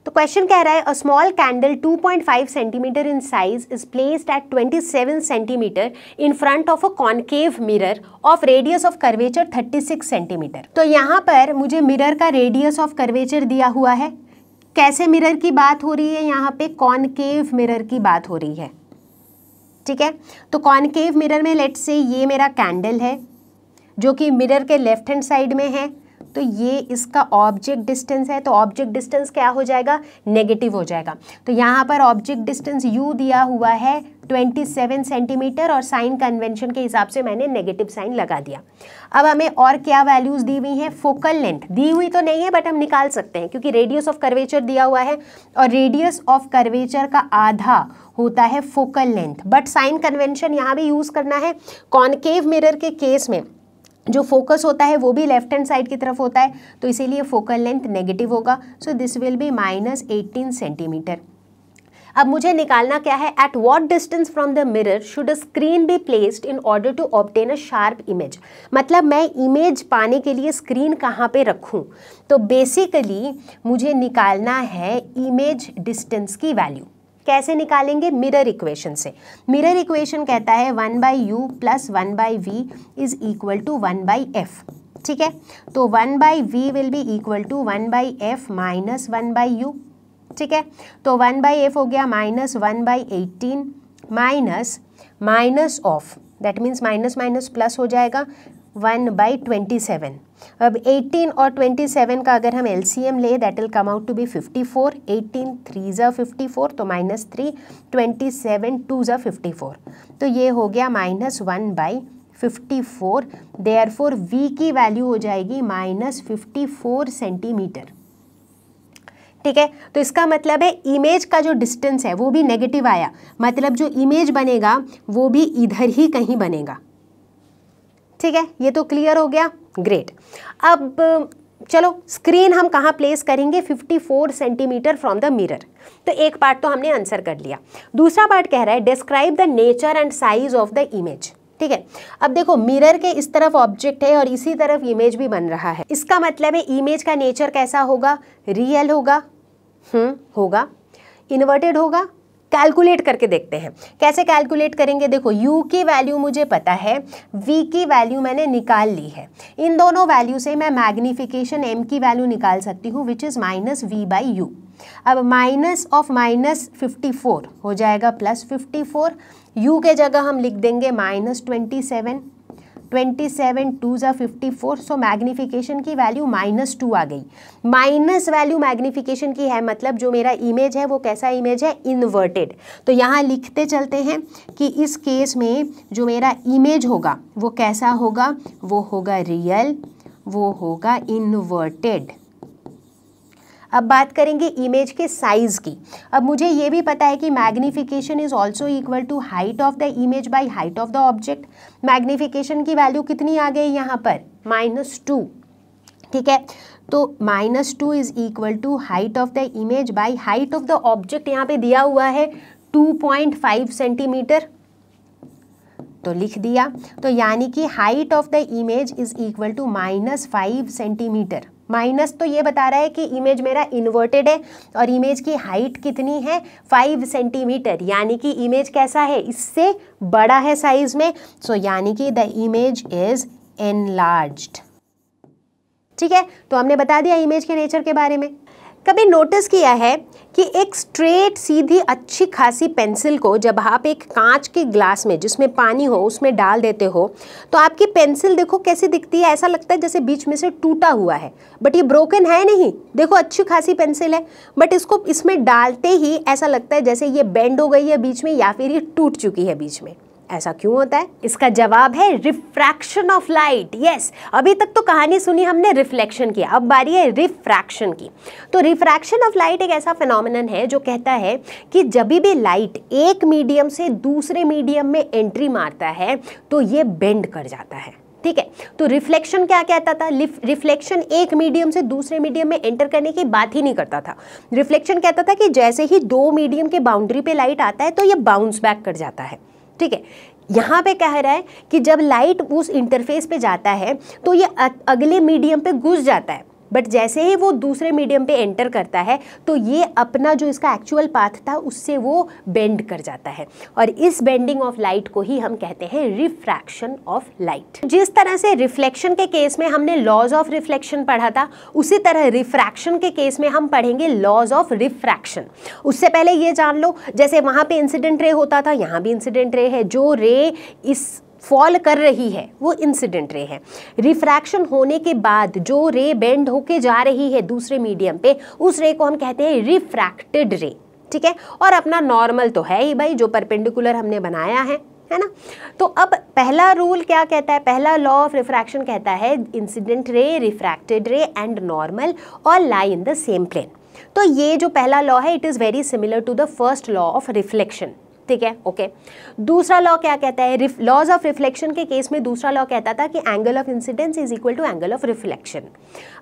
तो क्वेश्चन कह रहा है a small candle 2.5 centimetre in size is placed at 27 centimetre in front of a concave mirror of radius of curvature 36 centimetre तो यहाँ पर मुझे मिरर का रेडियस ऑफ कर्वेचर दिया हुआ है कैसे मिरर की बात हो रही है यहाँ पे कॉन्केव मिरर की बात हो रही है ठीक है तो कॉन्केव मिरर में लेट से ये मेरा कैंडल है जो कि मिरर के लेफ्ट हैंड साइड में है तो ये इसका ऑब्जेक्ट डिस्टेंस है तो ऑब्जेक्ट डिस्टेंस क्या हो जाएगा नेगेटिव हो जाएगा तो यहाँ पर ऑब्जेक्ट डिस्टेंस यू दिया हुआ है 27 सेंटीमीटर और साइन कन्वेंशन के हिसाब से मैंने नेगेटिव साइन लगा दिया अब हमें और क्या वैल्यूज़ दी हुई हैं फोकल लेंथ दी हुई तो नहीं है बट हम निकाल सकते हैं क्योंकि रेडियस ऑफ कर्वेचर दिया हुआ है और रेडियस ऑफ कर्वेचर का आधा होता है focal length but sign convention यहाँ भी यूज़ करना है कॉन्केव मिरर के केस में जो फोकस होता है वो भी लेफ्ट हैंड साइड की तरफ होता है तो इसीलिए फोकल लेंथ नेगेटिव होगा so this will be minus eighteen centimetre अब मुझे निकालना क्या है at what distance from the mirror should a screen be placed in order to obtain a sharp image मतलब मैं इमेज पाने के लिए स्क्रीन कहाँ पे रखूँ तो बेसिकली मुझे निकालना है इमेज डिस्टेंस की वैल्यू कैसे निकालेंगे मिरर इक्वेशन से मिरर इक्वेशन कहता है one by u plus one by v is equal to one by f ठीक है तो one by v will be equal to one by f minus one by u ठीक है तो one by f हो गया minus one by eighteen minus minus of that means minus minus plus हो जाएगा वन बाई ट्वेंटी सेवन अब eighteen और twenty seven का अगर हम एल सी एम लें that will come out to be fifty four eighteen three ज़ा fifty four तो minus three twenty seven two ज़ा फिफ्टी फोर तो ये हो गया minus one by fifty four therefore v की वैल्यू हो जाएगी माइनस फिफ्टी फोर सेंटीमीटर ठीक है तो इसका मतलब है इमेज का जो डिस्टेंस है वो भी नेगेटिव आया मतलब जो इमेज बनेगा वो भी इधर ही कहीं बनेगा ठीक है ये तो क्लियर हो गया ग्रेट अब चलो स्क्रीन हम कहाँ प्लेस करेंगे 54 सेंटीमीटर फ्रॉम द मिरर तो एक पार्ट तो हमने आंसर कर लिया दूसरा पार्ट कह रहा है describe the nature and size of the image ठीक है अब देखो मिरर के इस तरफ ऑब्जेक्ट है और इसी तरफ इमेज भी बन रहा है इसका मतलब है इमेज का नेचर कैसा होगा रियल होगा हम्म होगा इन्वर्टेड होगा कैलकुलेट करके देखते हैं कैसे कैलकुलेट करेंगे देखो u की वैल्यू मुझे पता है v की वैल्यू मैंने निकाल ली है इन दोनों वैल्यू से मैं मैग्नीफिकेशन m की वैल्यू निकाल सकती हूँ which is minus v by u अब minus of minus fifty four हो जाएगा प्लस फिफ्टी फोर यू के जगह हम लिख देंगे minus twenty seven twenty seven two ज़ा फिफ्टी फोर सो मैग्नीफिकेशन की वैल्यू माइनस टू आ गई माइनस वैल्यू मैग्नीफिकेशन की है मतलब जो मेरा इमेज है वो कैसा इमेज है इन्वर्टेड तो यहाँ लिखते चलते हैं कि इस केस में जो मेरा इमेज होगा वो कैसा होगा वो होगा रियल वो होगा इन्वर्टेड अब बात करेंगे इमेज के साइज़ की अब मुझे ये भी पता है कि magnification is also equal to height of the image by height of the object magnification की वैल्यू कितनी आ गई यहाँ पर माइनस टू ठीक है तो minus two is equal to height of the image by height of the object यहाँ पे दिया हुआ है टू पॉइंट फाइव सेंटीमीटर तो लिख दिया तो यानी कि height of the image is equal to minus five centimetre minus तो ये बता रहा है कि इमेज मेरा इन्वर्टेड है और इमेज की हाइट कितनी है फाइव सेंटीमीटर यानी कि इमेज कैसा है इससे बड़ा है साइज में सो so, यानी कि द इमेज इज एनलार्ज ठीक है तो हमने बता दिया इमेज के नेचर के बारे में कभी नोटिस किया है कि एक स्ट्रेट सीधी अच्छी खासी पेंसिल को जब आप एक कांच के ग्लास में जिसमें पानी हो उसमें डाल देते हो तो आपकी पेंसिल देखो कैसी दिखती है ऐसा लगता है जैसे बीच में से टूटा हुआ है बट ये ब्रोकन है नहीं देखो अच्छी खासी पेंसिल है बट इसको इसमें डालते ही ऐसा लगता है जैसे ये बेंड हो गई है बीच में या फिर ये टूट चुकी है बीच में ऐसा क्यों होता है इसका जवाब है रिफ्रैक्शन ऑफ लाइट यस अभी तक तो कहानी सुनी हमने रिफ्लेक्शन की अब बारी है रिफ्रैक्शन की तो रिफ्रैक्शन ऑफ लाइट एक ऐसा फिनोमिनन है जो कहता है कि जब भी लाइट एक मीडियम से दूसरे मीडियम में एंट्री मारता है तो ये बेंड कर जाता है ठीक है तो रिफ्लेक्शन क्या कहता था रिफ्लेक्शन एक मीडियम से दूसरे मीडियम में एंटर करने की बात ही नहीं करता था रिफ्लेक्शन कहता था कि जैसे ही दो मीडियम के बाउंड्री पे लाइट आता है तो ये बाउंस बैक कर जाता है ठीक है यहाँ पे कह रहा है कि जब लाइट उस इंटरफेस पे जाता है तो ये अगले मीडियम पे घुस जाता है बट जैसे ही वो दूसरे मीडियम पे एंटर करता है तो ये अपना जो इसका एक्चुअल पाथ था उससे वो बेंड कर जाता है और इस बेंडिंग ऑफ लाइट को ही हम कहते हैं रिफ्रैक्शन ऑफ लाइट जिस तरह से रिफ्लेक्शन के केस में हमने लॉज ऑफ रिफ्लेक्शन पढ़ा था उसी तरह रिफ्रैक्शन के केस में हम पढ़ेंगे लॉज ऑफ रिफ्रैक्शन उससे पहले ये जान लो जैसे वहाँ पे इंसिडेंट रे होता था यहाँ भी इंसिडेंट रे है जो रे इस फॉल कर रही है वो इंसिडेंट रे है रिफ्रैक्शन होने के बाद जो रे बेंड होके जा रही है दूसरे मीडियम पे उस रे को हम कहते हैं रिफ्रैक्टेड रे ठीक है और अपना नॉर्मल तो है ही भाई जो परपेंडिकुलर हमने बनाया है है ना तो अब पहला रूल क्या कहता है पहला लॉ ऑफ रिफ्रैक्शन कहता है इंसिडेंट रे रिफ्रैक्टेड रे एंड नॉर्मल और lie in the same plane तो ये जो पहला लॉ है it is very similar to the first law of reflection ठीक है ओके दूसरा लॉ क्या कहता है लॉज ऑफ रिफ्लेक्शन के केस में दूसरा लॉ कहता था कि angle of incidence is equal to angle of reflection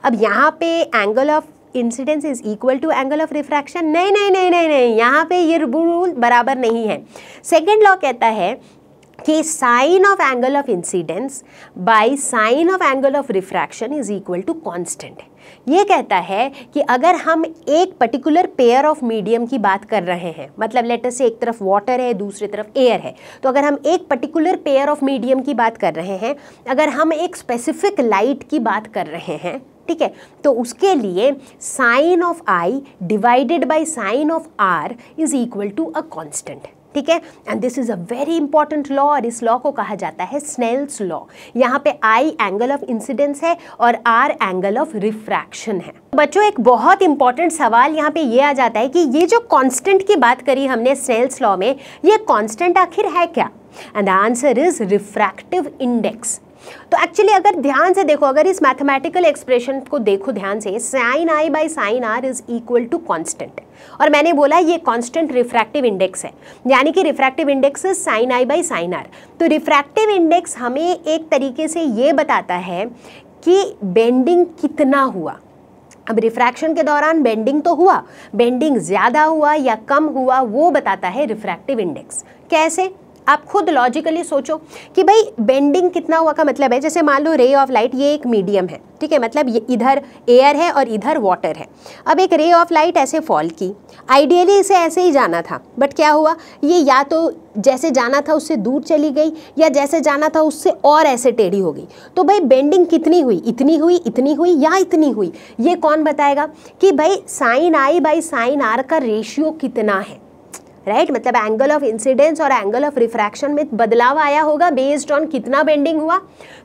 अब यहाँ पे angle of incidence is equal to angle of refraction नहीं नहीं नहीं नहीं नहीं यहाँ पे ये रूल बराबर नहीं है सेकेंड लॉ कहता है कि sine of angle of incidence by sine of angle of refraction is equal to constant ये कहता है कि अगर हम एक पर्टिकुलर पेयर ऑफ मीडियम की बात कर रहे हैं मतलब लेटर से एक तरफ वाटर है दूसरी तरफ एयर है तो अगर हम एक पर्टिकुलर पेयर ऑफ मीडियम की बात कर रहे हैं अगर हम एक स्पेसिफिक लाइट की बात कर रहे हैं ठीक है तो उसके लिए sine of i divided by sine of r is equal to a constant ठीक है and this is a very important law और इस लॉ को कहा जाता है स्नेल्स लॉ यहाँ पे आई एंगल ऑफ इंसिडेंस है और आर एंगल ऑफ रिफ्रैक्शन है बच्चों एक बहुत इंपॉर्टेंट सवाल यहाँ पे ये आ जाता है कि ये जो कांस्टेंट की बात करी हमने स्नेल्स लॉ में ये कांस्टेंट आखिर है क्या and the answer is refractive index तो एक्चुअली अगर ध्यान से देखो अगर इस मैथमेटिकल एक्सप्रेशन को देखो ध्यान से sine i by sine r is equal to constant और मैंने बोला ये कॉन्स्टेंट रिफ्रैक्टिव इंडेक्स है यानी कि refractive index is sine i by sine r तो रिफ्रैक्टिव इंडेक्स हमें एक तरीके से ये बताता है कि बेंडिंग कितना हुआ अब रिफ्रैक्शन के दौरान बेंडिंग तो हुआ बेंडिंग ज़्यादा हुआ या कम हुआ वो बताता है रिफ्रैक्टिव इंडेक्स कैसे आप खुद लॉजिकली सोचो कि भाई बेंडिंग कितना हुआ का मतलब है जैसे मान लो रे ऑफ लाइट ये एक मीडियम है ठीक है मतलब ये इधर एयर है और इधर वाटर है अब एक रे ऑफ लाइट ऐसे फॉल की आइडियली इसे ऐसे ही जाना था बट क्या हुआ ये या तो जैसे जाना था उससे दूर चली गई या जैसे जाना था उससे और ऐसे टेढ़ी हो गई तो भाई बेंडिंग कितनी हुई इतनी हुई इतनी हुई या इतनी हुई ये कौन बताएगा कि भाई sine i by sine r का रेशियो कितना है राइट मतलब एंगल ऑफ इंसिडेंस और एंगल ऑफ रिफ्रैक्शन में बदलाव आया होगा बेस्ड ऑन कितना बेंडिंग हुआ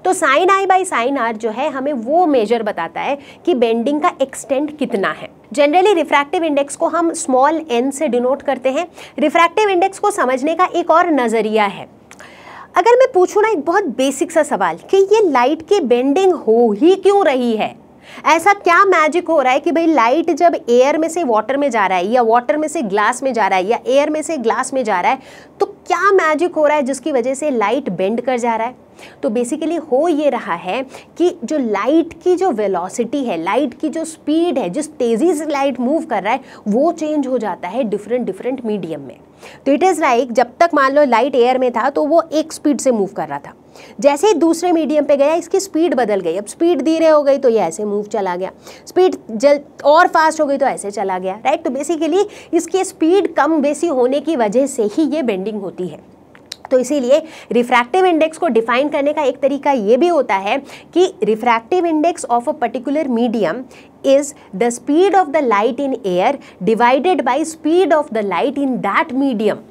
तो sine i by sine r जो है हमें वो मेजर बताता है कि बेंडिंग का एक्सटेंट कितना है जनरली रिफ्रैक्टिव इंडेक्स को हम स्मॉल एन से डिनोट करते हैं रिफ्रैक्टिव इंडेक्स को समझने का एक और नज़रिया है अगर मैं पूछूँ ना एक बहुत बेसिक सा सवाल कि ये लाइट की बेंडिंग हो ही क्यों रही है ऐसा क्या मैजिक हो रहा है कि भाई लाइट जब एयर में से वाटर में जा रहा है या वाटर में से ग्लास में जा रहा है या एयर में से ग्लास में जा रहा है तो क्या मैजिक हो रहा है जिसकी वजह से लाइट बेंड कर जा रहा है तो बेसिकली हो ये रहा है कि जो लाइट की जो वेलोसिटी है लाइट की जो स्पीड है जिस तेज़ी से लाइट मूव कर रहा है वो चेंज हो जाता है डिफरेंट डिफरेंट मीडियम में तो इट इज़ लाइक जब तक मान लो लाइट एयर में था तो वो एक स्पीड से मूव कर रहा था जैसे ही दूसरे मीडियम पे गया इसकी स्पीड बदल गई अब स्पीड धीरे हो गई तो ये ऐसे मूव चला गया स्पीड जल और फास्ट हो गई तो ऐसे चला गया राइट तो बेसिकली इसकी स्पीड कम बेसी होने की वजह से ही ये बेंडिंग होती है तो इसीलिए रिफ्रैक्टिव इंडेक्स को डिफाइन करने का एक तरीका ये भी होता है कि refractive index of a particular medium is the speed of the light in air divided by speed of the light in that medium.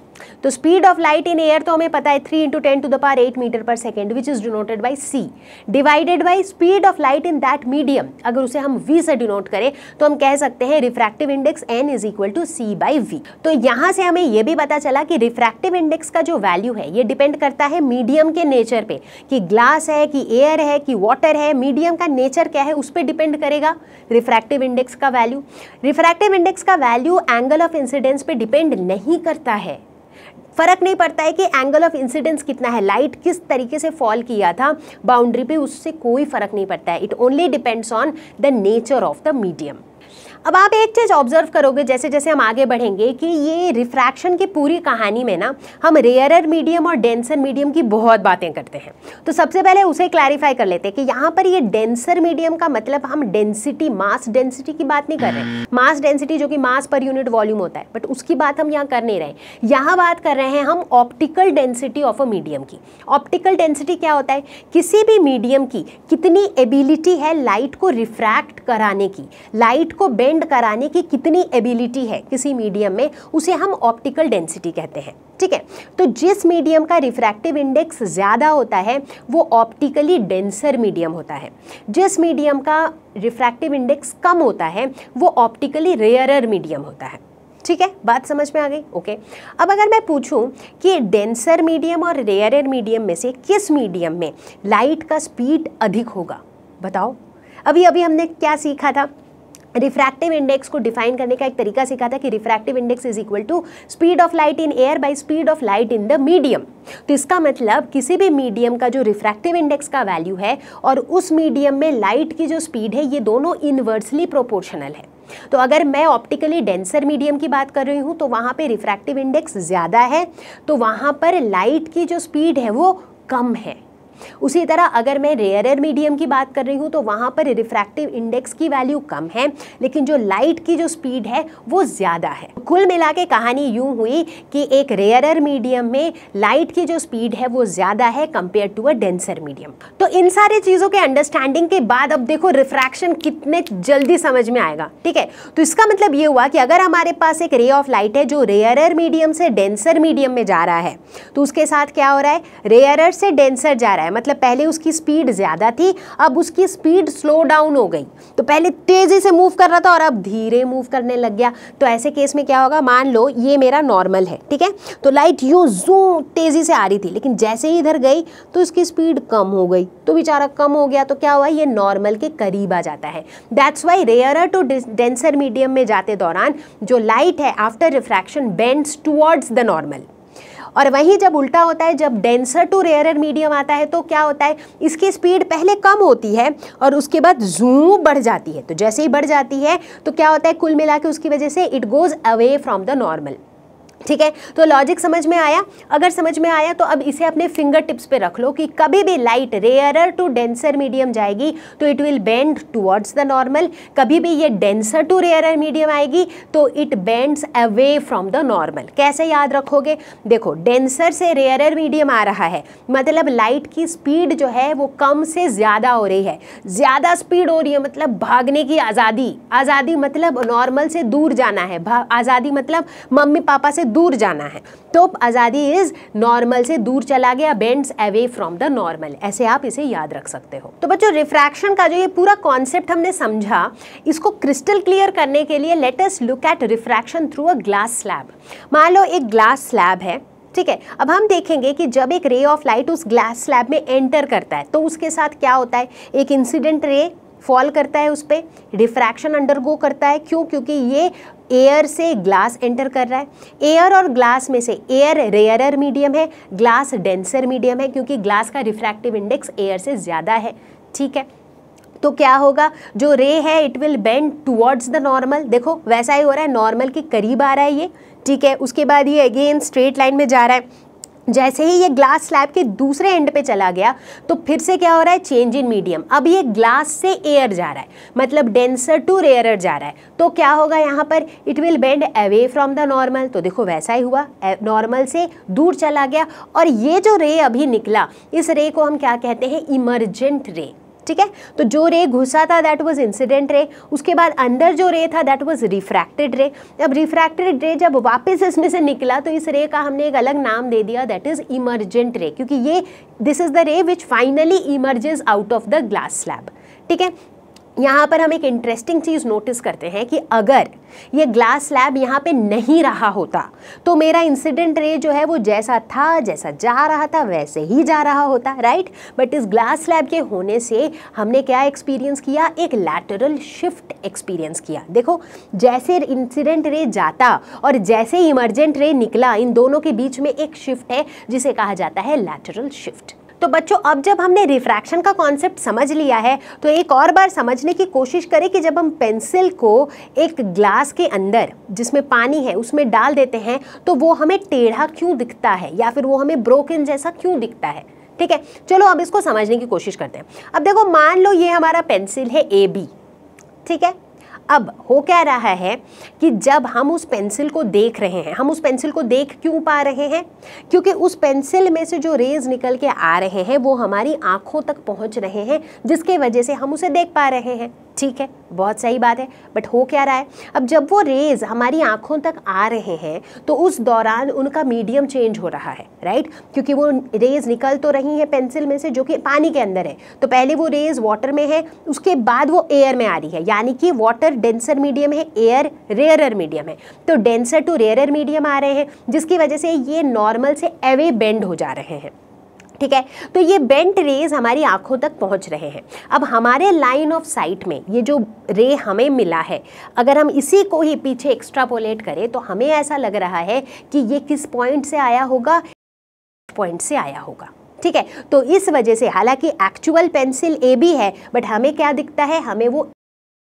तो speed of light in air तो हमें पता है three into ten to the power eight metre per second which is denoted by c divided by speed of light in that medium अगर उसे हम we से denote करें तो हम कह सकते हैं refractive index n is equal to c by v तो यहाँ से हमें यह भी पता चला कि रिफ्रैक्टिव इंडेक्स का जो वैल्यू है ये डिपेंड करता है मीडियम के नेचर पे कि ग्लास है कि एयर है कि वाटर है मीडियम का नेचर क्या है उस पर डिपेंड करेगा रिफ्रैक्टिव इंडेक्स का वैल्यू रिफ्रैक्टिव इंडेक्स का वैल्यू एंगल ऑफ इंसिडेंस पे डिपेंड नहीं करता है फ़र्क नहीं पड़ता है कि एंगल ऑफ इंसिडेंस कितना है लाइट किस तरीके से फॉल किया था बाउंड्री पे उससे कोई फ़र्क नहीं पड़ता है it only depends on the nature of the medium अब आप एक चीज़ ऑब्जर्व करोगे जैसे जैसे हम आगे बढ़ेंगे कि ये रिफ्रैक्शन की पूरी कहानी में ना हम रेयरर मीडियम और डेंसर मीडियम की बहुत बातें करते हैं तो सबसे पहले उसे क्लैरिफाई कर लेते हैं कि यहाँ पर ये डेंसर मीडियम का मतलब हम डेंसिटी मास डेंसिटी की बात नहीं कर रहे मास डेंसिटी जो कि मास पर यूनिट वॉल्यूम होता है बट उसकी बात हम यहाँ कर नहीं रहे यहाँ बात कर रहे हैं हम optical density of a medium की ऑप्टिकल डेंसिटी क्या होता है किसी भी मीडियम की कितनी एबिलिटी है लाइट को रिफ्रैक्ट कराने की लाइट को बेंड ब्लेंड कराने की कितनी एबिलिटी है किसी मीडियम में उसे हम ऑप्टिकल डेंसिटी कहते हैं ठीक है तो जिस मीडियम का रिफ्रैक्टिव इंडेक्स ज़्यादा होता है वो ऑप्टिकली डेंसर मीडियम होता है जिस मीडियम का रिफ्रैक्टिव इंडेक्स कम होता है वो ऑप्टिकली रेयरर मीडियम होता है ठीक है बात समझ में आ गई ओके अब अगर मैं पूछूं कि डेंसर मीडियम और रेयर मीडियम में से किस मीडियम में लाइट का स्पीड अधिक होगा बताओ अभी अभी हमने क्या सीखा था रिफ्रैक्टिव इंडेक्स को डिफाइन करने का एक तरीका सीखा था कि refractive index is equal to speed of light in air by speed of light in the medium तो इसका मतलब किसी भी मीडियम का जो रिफ्रैक्टिव इंडेक्स का वैल्यू है और उस मीडियम में लाइट की जो स्पीड है ये दोनों इन्वर्सली प्रोपोर्शनल है तो अगर मैं ऑप्टिकली डेंसर मीडियम की बात कर रही हूँ तो वहाँ पर रिफ्रैक्टिव इंडेक्स ज़्यादा है तो वहाँ पर लाइट की जो स्पीड है वो कम है उसी तरह अगर मैं रेयरर मीडियम की बात कर रही हूँ तो वहाँ पर रिफ्रैक्टिव इंडेक्स की वैल्यू कम है लेकिन जो लाइट की जो स्पीड है वो ज़्यादा है कुल मिला के कहानी यूँ हुई कि एक रेयरर मीडियम में लाइट की जो स्पीड है वो ज़्यादा है compare to a denser medium तो इन सारे चीज़ों के अंडरस्टैंडिंग के बाद अब देखो रिफ्रैक्शन कितने जल्दी समझ में आएगा ठीक है तो इसका मतलब ये हुआ कि अगर हमारे पास एक रे ऑफ लाइट है जो रेयरर मीडियम से डेंसर मीडियम में जा रहा है तो उसके साथ क्या हो रहा है रेयरर से डेंसर जा रहा है है मतलब पहले उसकी स्पीड ज़्यादा थी अब उसकी स्पीड स्लो डाउन हो गई तो पहले तेज़ी से मूव कर रहा था और अब धीरे मूव करने लग गया तो ऐसे केस में क्या होगा मान लो ये मेरा नॉर्मल है ठीक है तो लाइट यूँ जू तेज़ी से आ रही थी लेकिन जैसे ही इधर गई तो उसकी स्पीड कम हो गई तो बेचारा कम हो गया तो क्या हुआ ये नॉर्मल के करीब आ जाता है that's why rare to denser medium में जाते दौरान जो लाइट है after refraction bends towards the normal और वहीं जब उल्टा होता है जब डेंसर टू रेयरर मीडियम आता है तो क्या होता है इसकी स्पीड पहले कम होती है और उसके बाद जू बढ़ जाती है तो जैसे ही बढ़ जाती है तो क्या होता है कुल मिला के उसकी वजह से it goes away from the normal ठीक है तो लॉजिक समझ में आया अगर समझ में आया तो अब इसे अपने फिंगर टिप्स पे रख लो कि कभी भी light rarer to denser medium जाएगी तो it will bend towards the normal कभी भी ये डेंसर टू रेयरर मीडियम आएगी तो it bends away from the normal कैसे याद रखोगे देखो डेंसर से रेयरर मीडियम आ रहा है मतलब लाइट की स्पीड जो है वो कम से ज़्यादा हो रही है ज़्यादा स्पीड हो रही है मतलब भागने की आज़ादी आज़ादी मतलब नॉर्मल से दूर जाना है आज़ादी मतलब मम्मी पापा से दूर जाना है तो आज़ादी इज नॉर्मल से दूर चला गया bends away from the normal ऐसे आप इसे याद रख सकते हो तो बच्चों रिफ्रैक्शन का जो ये पूरा कॉन्सेप्ट हमने समझा इसको क्रिस्टल क्लियर करने के लिए latest look at refraction through a glass slab मान लो एक ग्लास स्लैब है ठीक है अब हम देखेंगे कि जब एक रे ऑफ लाइट उस ग्लास स्लैब में एंटर करता है तो उसके साथ क्या होता है एक इंसिडेंट रे फॉल करता है उस पर रिफ्रैक्शन अंडरगो करता है क्यों क्योंकि ये एयर से ग्लास एंटर कर रहा है एयर और ग्लास में से एयर रेयरर मीडियम है ग्लास डेंसर मीडियम है क्योंकि ग्लास का रिफ्रैक्टिव इंडेक्स एयर से ज़्यादा है ठीक है तो क्या होगा जो रे है it will bend towards the normal देखो वैसा ही हो रहा है नॉर्मल के करीब आ रहा है ये ठीक है उसके बाद ये अगेन स्ट्रेट लाइन में जा रहा है जैसे ही ये ग्लास स्लैब के दूसरे एंड पे चला गया तो फिर से क्या हो रहा है चेंज इन मीडियम अब ये ग्लास से एयर जा रहा है मतलब डेंसर टू रेयर जा रहा है तो क्या होगा यहाँ पर it will bend away from the normal तो देखो वैसा ही हुआ नॉर्मल से दूर चला गया और ये जो रे अभी निकला इस रे को हम क्या कहते हैं इमरजेंट रे ठीक है तो जो रे घुसा था दैट वाज इंसिडेंट रे उसके बाद अंदर जो रे था दैट वाज रिफ्रैक्टेड रे अब रिफ्रैक्टेड रे जब वापस इसमें से निकला तो इस रे का हमने एक अलग नाम दे दिया दैट इज इमर्जेंट रे क्योंकि ये this is the ray which finally emerges out of the glass slab ठीक है यहाँ पर हम एक इंटरेस्टिंग चीज़ नोटिस करते हैं कि अगर ये ग्लास स्लैब यहाँ पे नहीं रहा होता तो मेरा इंसिडेंट रे जो है वो जैसा था जैसा जा रहा था वैसे ही जा रहा होता राइट बट इस ग्लास स्लैब के होने से हमने क्या एक्सपीरियंस किया एक लैटरल शिफ्ट एक्सपीरियंस किया देखो जैसे इंसिडेंट रे जाता और जैसे इमरजेंट रे निकला इन दोनों के बीच में एक शिफ्ट है जिसे कहा जाता है लैटरल शिफ्ट तो बच्चों अब जब हमने रिफ्रैक्शन का कॉन्सेप्ट समझ लिया है तो एक और बार समझने की कोशिश करें कि जब हम पेंसिल को एक ग्लास के अंदर जिसमें पानी है उसमें डाल देते हैं तो वो हमें टेढ़ा क्यों दिखता है या फिर वो हमें ब्रोकन जैसा क्यों दिखता है ठीक है चलो अब इसको समझने की कोशिश करते हैं अब देखो मान लो ये हमारा पेंसिल है ए बी ठीक है अब हो क्या रहा है कि जब हम उस पेंसिल को देख रहे हैं हम उस पेंसिल को देख क्यों पा रहे हैं क्योंकि उस पेंसिल में से जो रेज निकल के आ रहे हैं वो हमारी आँखों तक पहुँच रहे हैं जिसके वजह से हम उसे देख पा रहे हैं ठीक है बहुत सही बात है बट हो क्या रहा है अब जब वो रेज हमारी आंखों तक आ रहे हैं तो उस दौरान उनका मीडियम चेंज हो रहा है राइट क्योंकि वो रेज निकल तो रही हैं पेंसिल में से जो कि पानी के अंदर है तो पहले वो रेज वाटर में है उसके बाद वो एयर में आ रही है यानी कि वाटर डेंसर मीडियम है एयर रेयरर मीडियम है तो डेंसर टू रेयरर मीडियम आ रहे हैं जिसकी वजह से ये नॉर्मल से अवे बेंड हो जा रहे हैं ठीक है तो ये बेंट रेज हमारी आंखों तक पहुंच रहे हैं अब हमारे लाइन ऑफ साइट में ये जो रे हमें मिला है अगर हम इसी को ही पीछे एक्स्ट्रापोलेट करें तो हमें ऐसा लग रहा है कि ये किस पॉइंट से आया होगा पॉइंट से आया होगा ठीक है तो इस वजह से हालांकि एक्चुअल पेंसिल ए बी है बट हमें क्या दिखता है हमें वो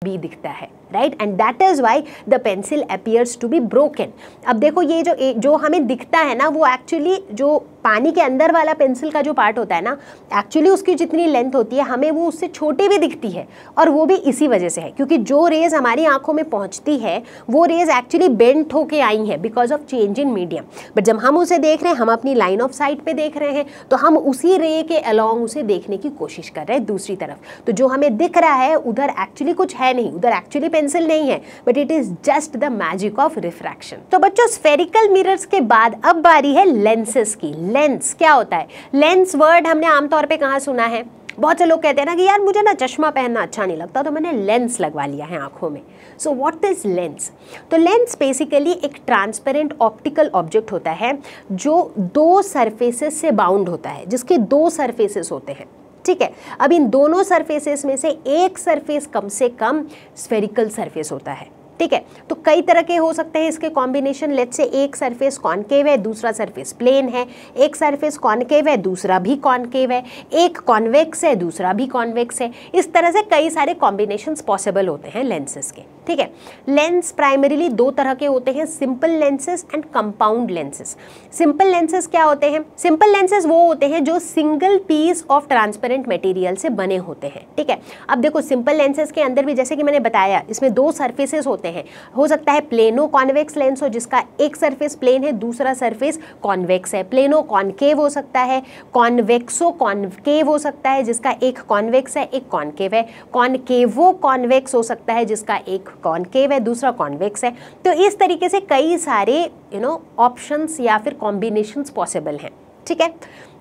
बी दिखता है right and that is why the pencil appears to be broken अब देखो ये जो जो हमें दिखता है ना वो एक्चुअली जो पानी के अंदर वाला पेंसिल का जो पार्ट होता है ना एक्चुअली उसकी जितनी लेंथ होती है हमें वो उससे छोटी भी दिखती है और वो भी इसी वजह से है क्योंकि जो रेज हमारी आंखों में पहुंचती है वो रेज एक्चुअली बेंट होके आई है because of change in medium but जब हम उसे देख रहे हैं हम अपनी लाइन ऑफ साइट पे देख रहे हैं तो हम उसी रे के अलॉन्ग उसे देखने की कोशिश कर रहे हैं दूसरी तरफ तो जो हमें दिख रहा है उधर एक्चुअली कुछ है नहीं उधर एक्चुअली पेंसिल नहीं है but it is just the magic of refraction तो बच्चों स्फेरिकल मिरर्स के बाद अब बारी है लेंसेस की लेंस क्या होता है लेंस वर्ड हमने आमतौर पे कहाँ सुना है बहुत से लोग कहते हैं ना कि यार मुझे ना चश्मा पहनना अच्छा नहीं लगता तो मैंने लेंस लगवा लिया है आंखों में सो व्हाट इज लेंस तो लेंस बेसिकली एक ट्रांसपेरेंट ऑप्टिकल ऑब्जेक्ट होता है जो दो सरफेसेस से बाउंड होता है जिसके दो सरफेसेस होते हैं ठीक है अब इन दोनों सरफेसेस में से एक सरफेस कम से कम स्फेरिकल सरफेस होता है ठीक है तो कई तरह के हो सकते हैं इसके कॉम्बिनेशन लेट से एक सरफेस कॉनकेव है दूसरा सरफेस प्लेन है एक सरफेस कॉनकेव है दूसरा भी कॉनकेव है एक कॉन्वेक्स है दूसरा भी कॉन्वेक्स है इस तरह से कई सारे कॉम्बिनेशन पॉसिबल होते हैं लेंसेज के ठीक है लेंस प्राइमरीली दो तरह के होते हैं simple lenses and compound lenses simple lenses क्या होते हैं सिंपल लेंसेज वो होते हैं जो single piece of transparent material से बने होते हैं ठीक है अब देखो सिंपल लेंसेज के अंदर भी जैसे कि मैंने बताया इसमें दो सर्फेसेस होते हैं हो सकता है प्लेनो कॉन्वेक्स लेंस हो जिसका एक सर्फेस प्लेन है दूसरा सर्फेस कॉन्वेक्स है प्लेनो कॉन्केव हो सकता है कॉन्वेक्सो कॉन्केव हो सकता है जिसका एक कॉन्वेक्स है एक कॉन्केव है कॉन्केवो कॉन्वेक्स हो सकता है जिसका एक कॉन्केव है दूसरा कॉन्वेक्स है तो इस तरीके से कई सारे यू नो ऑप्शंस या फिर कॉम्बिनेशंस पॉसिबल हैं ठीक है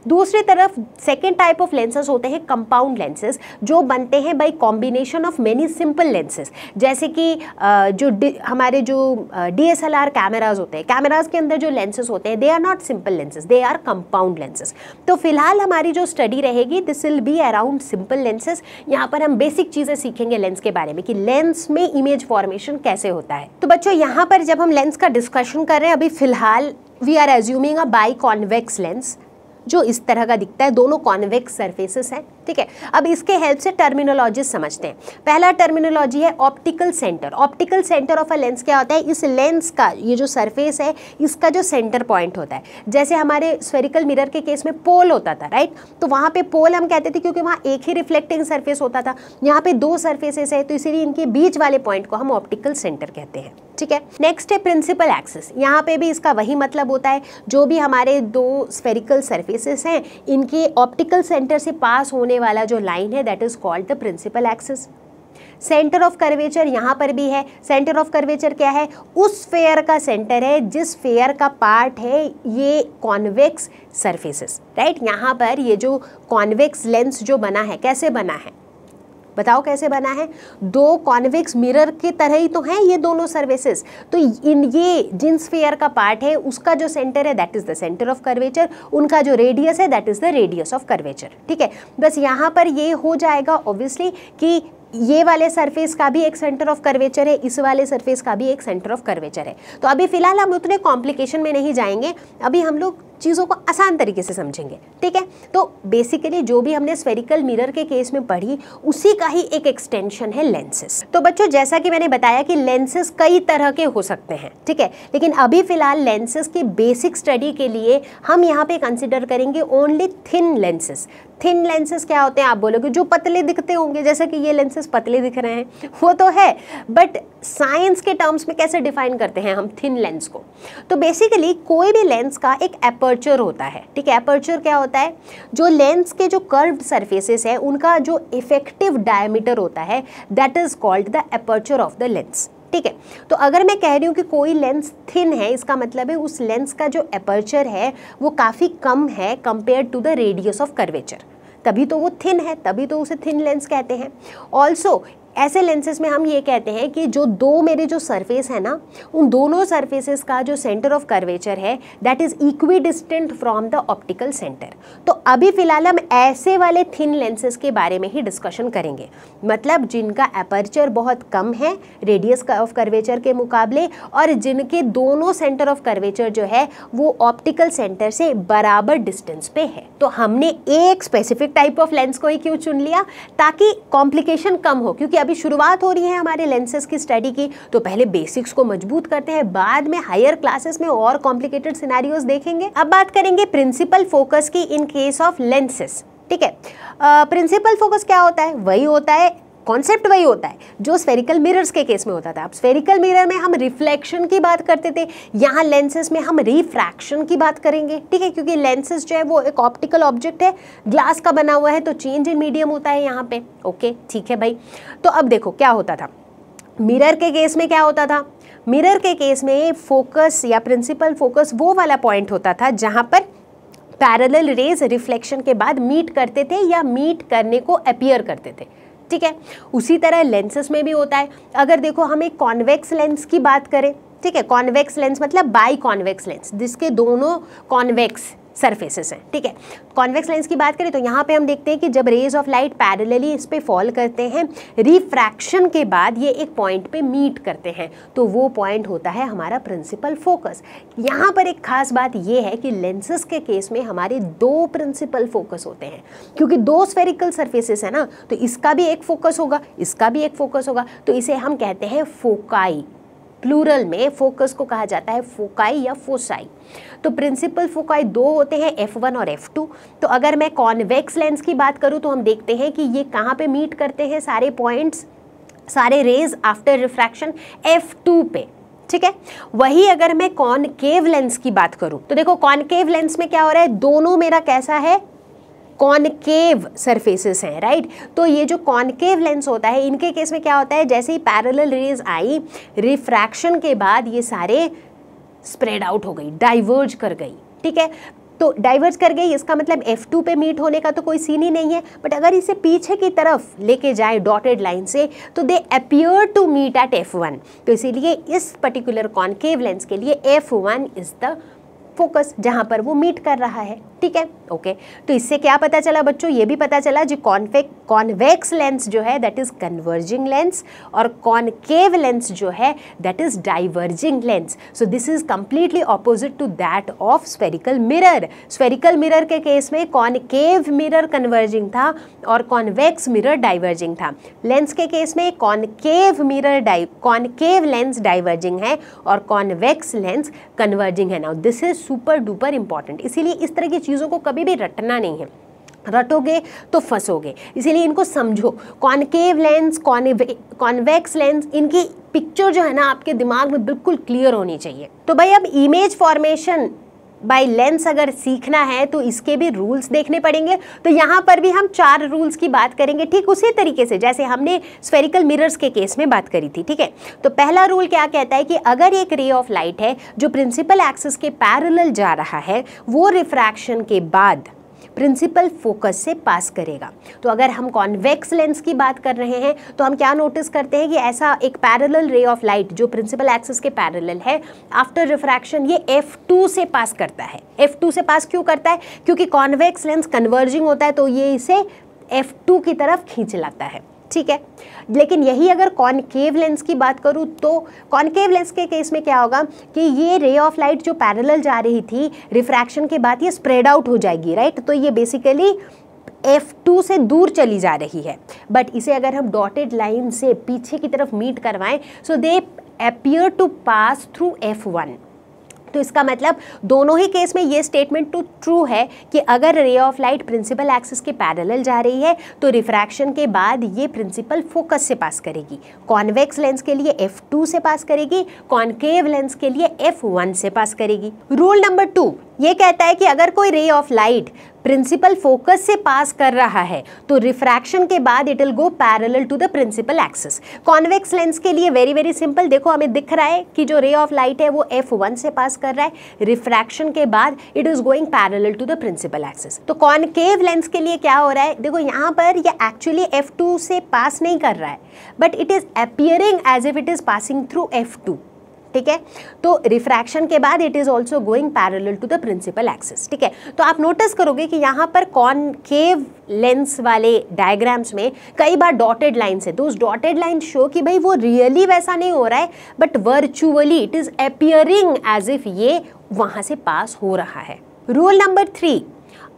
दूसरी तरफ सेकेंड टाइप ऑफ लेंसेज होते हैं कंपाउंड लेंसेज जो बनते हैं by combination of many simple lenses जैसे कि जो हमारे जो D S L R cameras होते हैं कैमराज के अंदर जो लेंसेज होते हैं they are not simple lenses they are compound lenses तो फिलहाल हमारी जो स्टडी रहेगी this will be around simple lenses यहाँ पर हम बेसिक चीज़ें सीखेंगे लेंस के बारे में कि लेंस में इमेज फॉर्मेशन कैसे होता है तो बच्चों यहाँ पर जब हम लेंस का डिस्कशन कर रहे हैं अभी फिलहाल we are assuming a biconvex lens जो इस तरह का दिखता है दोनों कॉन्वेक्स सर्फेसिस हैं ठीक है अब इसके हेल्प से टर्मिनोलॉजी समझते हैं पहला टर्मिनोलॉजी है optical centre optical centre of a lens क्या होता है इस लेंस का ये जो सरफेस है इसका जो सेंटर पॉइंट होता है जैसे हमारे स्वेरिकल मिरर के केस में पोल होता था राइट तो वहाँ पर पोल हम कहते थे क्योंकि वहाँ एक ही रिफ्लेक्टिंग सर्फेस होता था यहाँ पर दो सर्फेसेस है तो इसीलिए इनके बीच वाले पॉइंट को हम ऑप्टिकल सेंटर कहते हैं ठीक है नेक्स्ट है प्रिंसिपल एक्सिस यहाँ पे भी इसका वही मतलब होता है जो भी हमारे दो स्फेरिकल सर्फेस एक्सेस हैं इनके ऑप्टिकल सेंटर से पास होने वाला जो लाइन है that is called the principal axis centre of curvature यहाँ पर भी है सेंटर ऑफ कर्वेचर क्या है उस फेयर का सेंटर है जिस फेयर का पार्ट है ये कॉन्वेक्स सरफेसेस राइट यहाँ पर ये जो कॉन्वेक्स लेंस जो बना है कैसे बना है बताओ कैसे बना है दो कॉन्वेक्स मिरर की तरह ही तो हैं ये दोनों सर्विसेज तो इन ये जिन स्फेयर का पार्ट है उसका जो सेंटर है that is the centre of curvature उनका जो रेडियस है that is the radius of curvature ठीक है बस यहाँ पर ये हो जाएगा ऑब्वियसली कि ये वाले सरफेस का भी एक सेंटर ऑफ कर्वेचर है इस वाले सरफेस का भी एक सेंटर ऑफ कर्वेचर है तो अभी फिलहाल हम उतने कॉम्प्लिकेशन में नहीं जाएंगे अभी हम लोग चीज़ों को आसान तरीके से समझेंगे ठीक है तो बेसिकली जो भी हमने स्फेरिकल मिरर के केस में पढ़ी उसी का ही एक एक्सटेंशन है लेंसेस तो बच्चों जैसा कि मैंने बताया कि लेंसेस कई तरह के हो सकते हैं ठीक है लेकिन अभी फिलहाल लेंसेस की बेसिक स्टडी के लिए हम यहाँ पे कंसिडर करेंगे only thin lenses thin lenses क्या होते हैं आप बोलोगे जो पतले दिखते होंगे जैसे कि ये लेंसेज पतले दिख रहे हैं वो तो है बट साइंस के टर्म्स में कैसे डिफाइन करते हैं हम थिन लेंस को तो बेसिकली कोई भी लेंस का एक एपर एपर्चर होता है ठीक है एपर्चर क्या होता है जो लेंस के जो कर्व सरफेसेस है उनका जो इफेक्टिव डायमीटर होता है that is called the aperture of the lens ठीक है तो अगर मैं कह रही हूँ कि कोई लेंस थिन है इसका मतलब है उस लेंस का जो एपर्चर है वो काफ़ी कम है compare to the radius of curvature तभी तो वो थिन है तभी तो उसे थिन लेंस कहते हैं ऑल्सो ऐसे लेंसेज में हम ये कहते हैं कि जो दो मेरे जो सरफेस है ना उन दोनों सरफेसेस का जो सेंटर ऑफ कर्वेचर है that is equidistant from the optical centre तो अभी फ़िलहाल हम ऐसे वाले थिन लेंसेज के बारे में ही डिस्कशन करेंगे मतलब जिनका अपर्चर बहुत कम है रेडियस ऑफ कर्वेचर के मुकाबले और जिनके दोनों सेंटर ऑफ कर्वेचर जो है वो ऑप्टिकल सेंटर से बराबर डिस्टेंस पे है तो हमने एक स्पेसिफिक टाइप ऑफ लेंस को ही क्यों चुन लिया ताकि कॉम्प्लिकेशन कम हो क्योंकि अभी शुरुआत हो रही है हमारे लेंसेज की स्टडी की तो पहले बेसिक्स को मजबूत करते हैं बाद में हायर क्लासेस में और कॉम्प्लिकेटेड सिनारियोज देखेंगे अब बात करेंगे प्रिंसिपल फोकस की इन केस ऑफ लेंसेस ठीक है प्रिंसिपल फोकस क्या होता है वही होता है कॉन्सेप्ट वही होता है जो स्फेरिकल मिरर्स के केस में होता था अब स्फेरिकल मिरर में हम रिफ्लेक्शन की बात करते थे यहाँ लेंसेज में हम रिफ्रैक्शन की बात करेंगे ठीक है क्योंकि लेंसेज जो है वो एक ऑप्टिकल ऑब्जेक्ट है ग्लास का बना हुआ है तो चेंज इन मीडियम होता है यहाँ पे ओके ठीक है भाई तो अब देखो क्या होता था मिरर के केस में क्या होता था मिरर के केस में फोकस या प्रिंसिपल फोकस वो वाला पॉइंट होता था जहाँ पर पैरेलल रेज रिफ्लेक्शन के बाद मीट करते थे या मीट करने को अपियर करते थे ठीक है उसी तरह लेंसेस में भी होता है अगर देखो हम एक कॉन्वेक्स लेंस की बात करें ठीक है कॉन्वेक्स लेंस मतलब बाई कॉन्वेक्स लेंस जिसके दोनों कॉन्वेक्स सरफेसेस हैं ठीक है कॉन्वेक्स लेंस की बात करें तो यहाँ पे हम देखते हैं कि जब रेज ऑफ लाइट पैरेलली इस पर फॉल करते हैं रिफ्रैक्शन के बाद ये एक पॉइंट पे मीट करते हैं तो वो पॉइंट होता है हमारा प्रिंसिपल फोकस यहाँ पर एक खास बात ये है कि लेंसेज के केस में हमारे दो प्रिंसिपल फोकस होते हैं क्योंकि दो स्फेरिकल सर्फेसेस है ना तो इसका भी एक फोकस होगा इसका भी एक फोकस होगा तो इसे हम कहते हैं फोकाई प्लूरल में फोकस को कहा जाता है फोकाई या फोसाई तो प्रिंसिपल फोकाई दो होते हैं एफ वन और एफ टू तो अगर मैं कॉन्वेक्स लेंस की बात करूँ तो हम देखते हैं कि ये कहाँ पे मीट करते हैं सारे पॉइंट्स सारे rays after refraction F two पे ठीक है वही अगर मैं कॉनकेव लेंस की बात करूं तो देखो कॉनकेव लेंस में क्या हो रहा है दोनों मेरा कैसा है कॉनकेव सरफेसेस हैं राइट तो ये जो कॉनकेव लेंस होता है इनके केस में क्या होता है जैसे ही पैरेलल रेज आई रिफ्रैक्शन के बाद ये सारे स्प्रेड आउट हो गई डाइवर्ज कर गई ठीक है तो डाइवर्ज कर गई इसका मतलब F2 पे मीट होने का तो कोई सीन ही नहीं है बट अगर इसे पीछे की तरफ लेके जाए डॉटेड लाइन से तो they appear to meet at F1 तो इसीलिए इस पर्टिकुलर कॉन्केव लेंस के लिए F1 इज द फोकस जहाँ पर वो मीट कर रहा है ठीक है ओके तो इससे क्या पता चला बच्चों ये भी पता चला जो कॉन्फेक कॉन्वेक्स लेंस जो है दैट इज़ कन्वर्जिंग लेंस और कॉनकेव लेंस जो है that is diverging lens so this is completely opposite to that of spherical mirror spherical mirror के केस में कॉनकेव मिरर कन्वर्जिंग था और कॉन्वेक्स मिरर डाइवर्जिंग था लेंस के केस में concave mirror dive concave lens diverging है और convex lens converging है now this is super duper important इसीलिए इस तरह की चीज़ों को कभी भी रटना नहीं है रटोगे तो फंसोगे इसीलिए इनको समझो कॉनकेव लेंस कॉन्वेक्स लेंस इनकी पिक्चर जो है ना आपके दिमाग में बिल्कुल क्लियर होनी चाहिए तो भाई अब इमेज फॉर्मेशन बाय लेंस अगर सीखना है तो इसके भी रूल्स देखने पड़ेंगे तो यहाँ पर भी हम चार रूल्स की बात करेंगे ठीक उसी तरीके से जैसे हमने स्फेरिकल मिरर्स के केस में बात करी थी ठीक है तो पहला रूल क्या कहता है कि अगर एक रे ऑफ लाइट है जो प्रिंसिपल एक्सिस के पैरल जा रहा है वो रिफ्रैक्शन के बाद प्रिंसिपल फोकस से पास करेगा तो अगर हम कॉन्वेक्स लेंस की बात कर रहे हैं तो हम क्या नोटिस करते हैं कि ऐसा एक पैरेलल रे ऑफ लाइट जो प्रिंसिपल एक्सिस के पैरेलल है आफ्टर रिफ्रैक्शन ये एफ टू से पास करता है एफ टू से पास क्यों करता है क्योंकि कॉन्वेक्स लेंस कन्वर्जिंग होता है तो ये इसे एफ टू की तरफ खींच लाता है ठीक है लेकिन यही अगर कॉनकेव लेंस की बात करूँ तो कॉनकेव लेंस के केस में क्या होगा कि ये रे ऑफ लाइट जो पैरेलल जा रही थी रिफ्रैक्शन के बाद ये स्प्रेड आउट हो जाएगी राइट तो ये बेसिकली F2 से दूर चली जा रही है बट इसे अगर हम डॉटेड लाइन से पीछे की तरफ मीट करवाएं so they appear to pass through F1 तो इसका मतलब दोनों ही केस में ये स्टेटमेंट तो ट्रू है कि अगर ray of light principal axis के पैरेलल जा रही है तो रिफ्रैक्शन के बाद ये प्रिंसिपल फोकस से पास करेगी कॉन्वेक्स लेंस के लिए एफ टू से पास करेगी कॉन्केव लेंस के लिए एफ वन से पास करेगी रूल नंबर टू ये कहता है कि अगर कोई ray of light principal focus से पास कर रहा है तो रिफ्रैक्शन के बाद it will go parallel to the principal axis convex lens के लिए वेरी वेरी सिंपल देखो हमें दिख रहा है कि जो रे ऑफ लाइट है वो एफ वन से पास कर रहा है रिफ्रैक्शन के बाद it is going parallel to the principal axis तो कॉनकेव लेंस के लिए क्या हो रहा है देखो यहाँ पर ये एक्चुअली एफ टू से पास नहीं कर रहा है but it is appearing as if it is passing through F two ठीक है तो रिफ्रैक्शन के बाद it is also going parallel to the principal axis ठीक है तो आप नोटिस करोगे कि यहाँ पर केव लेंस वाले डायग्राम्स में कई बार डॉटेड लाइन्स है तो उस डॉटेड लाइन शो कि भाई वो रियली वैसा नहीं हो रहा है but virtually it is appearing as if ये वहाँ से पास हो रहा है रूल नंबर थ्री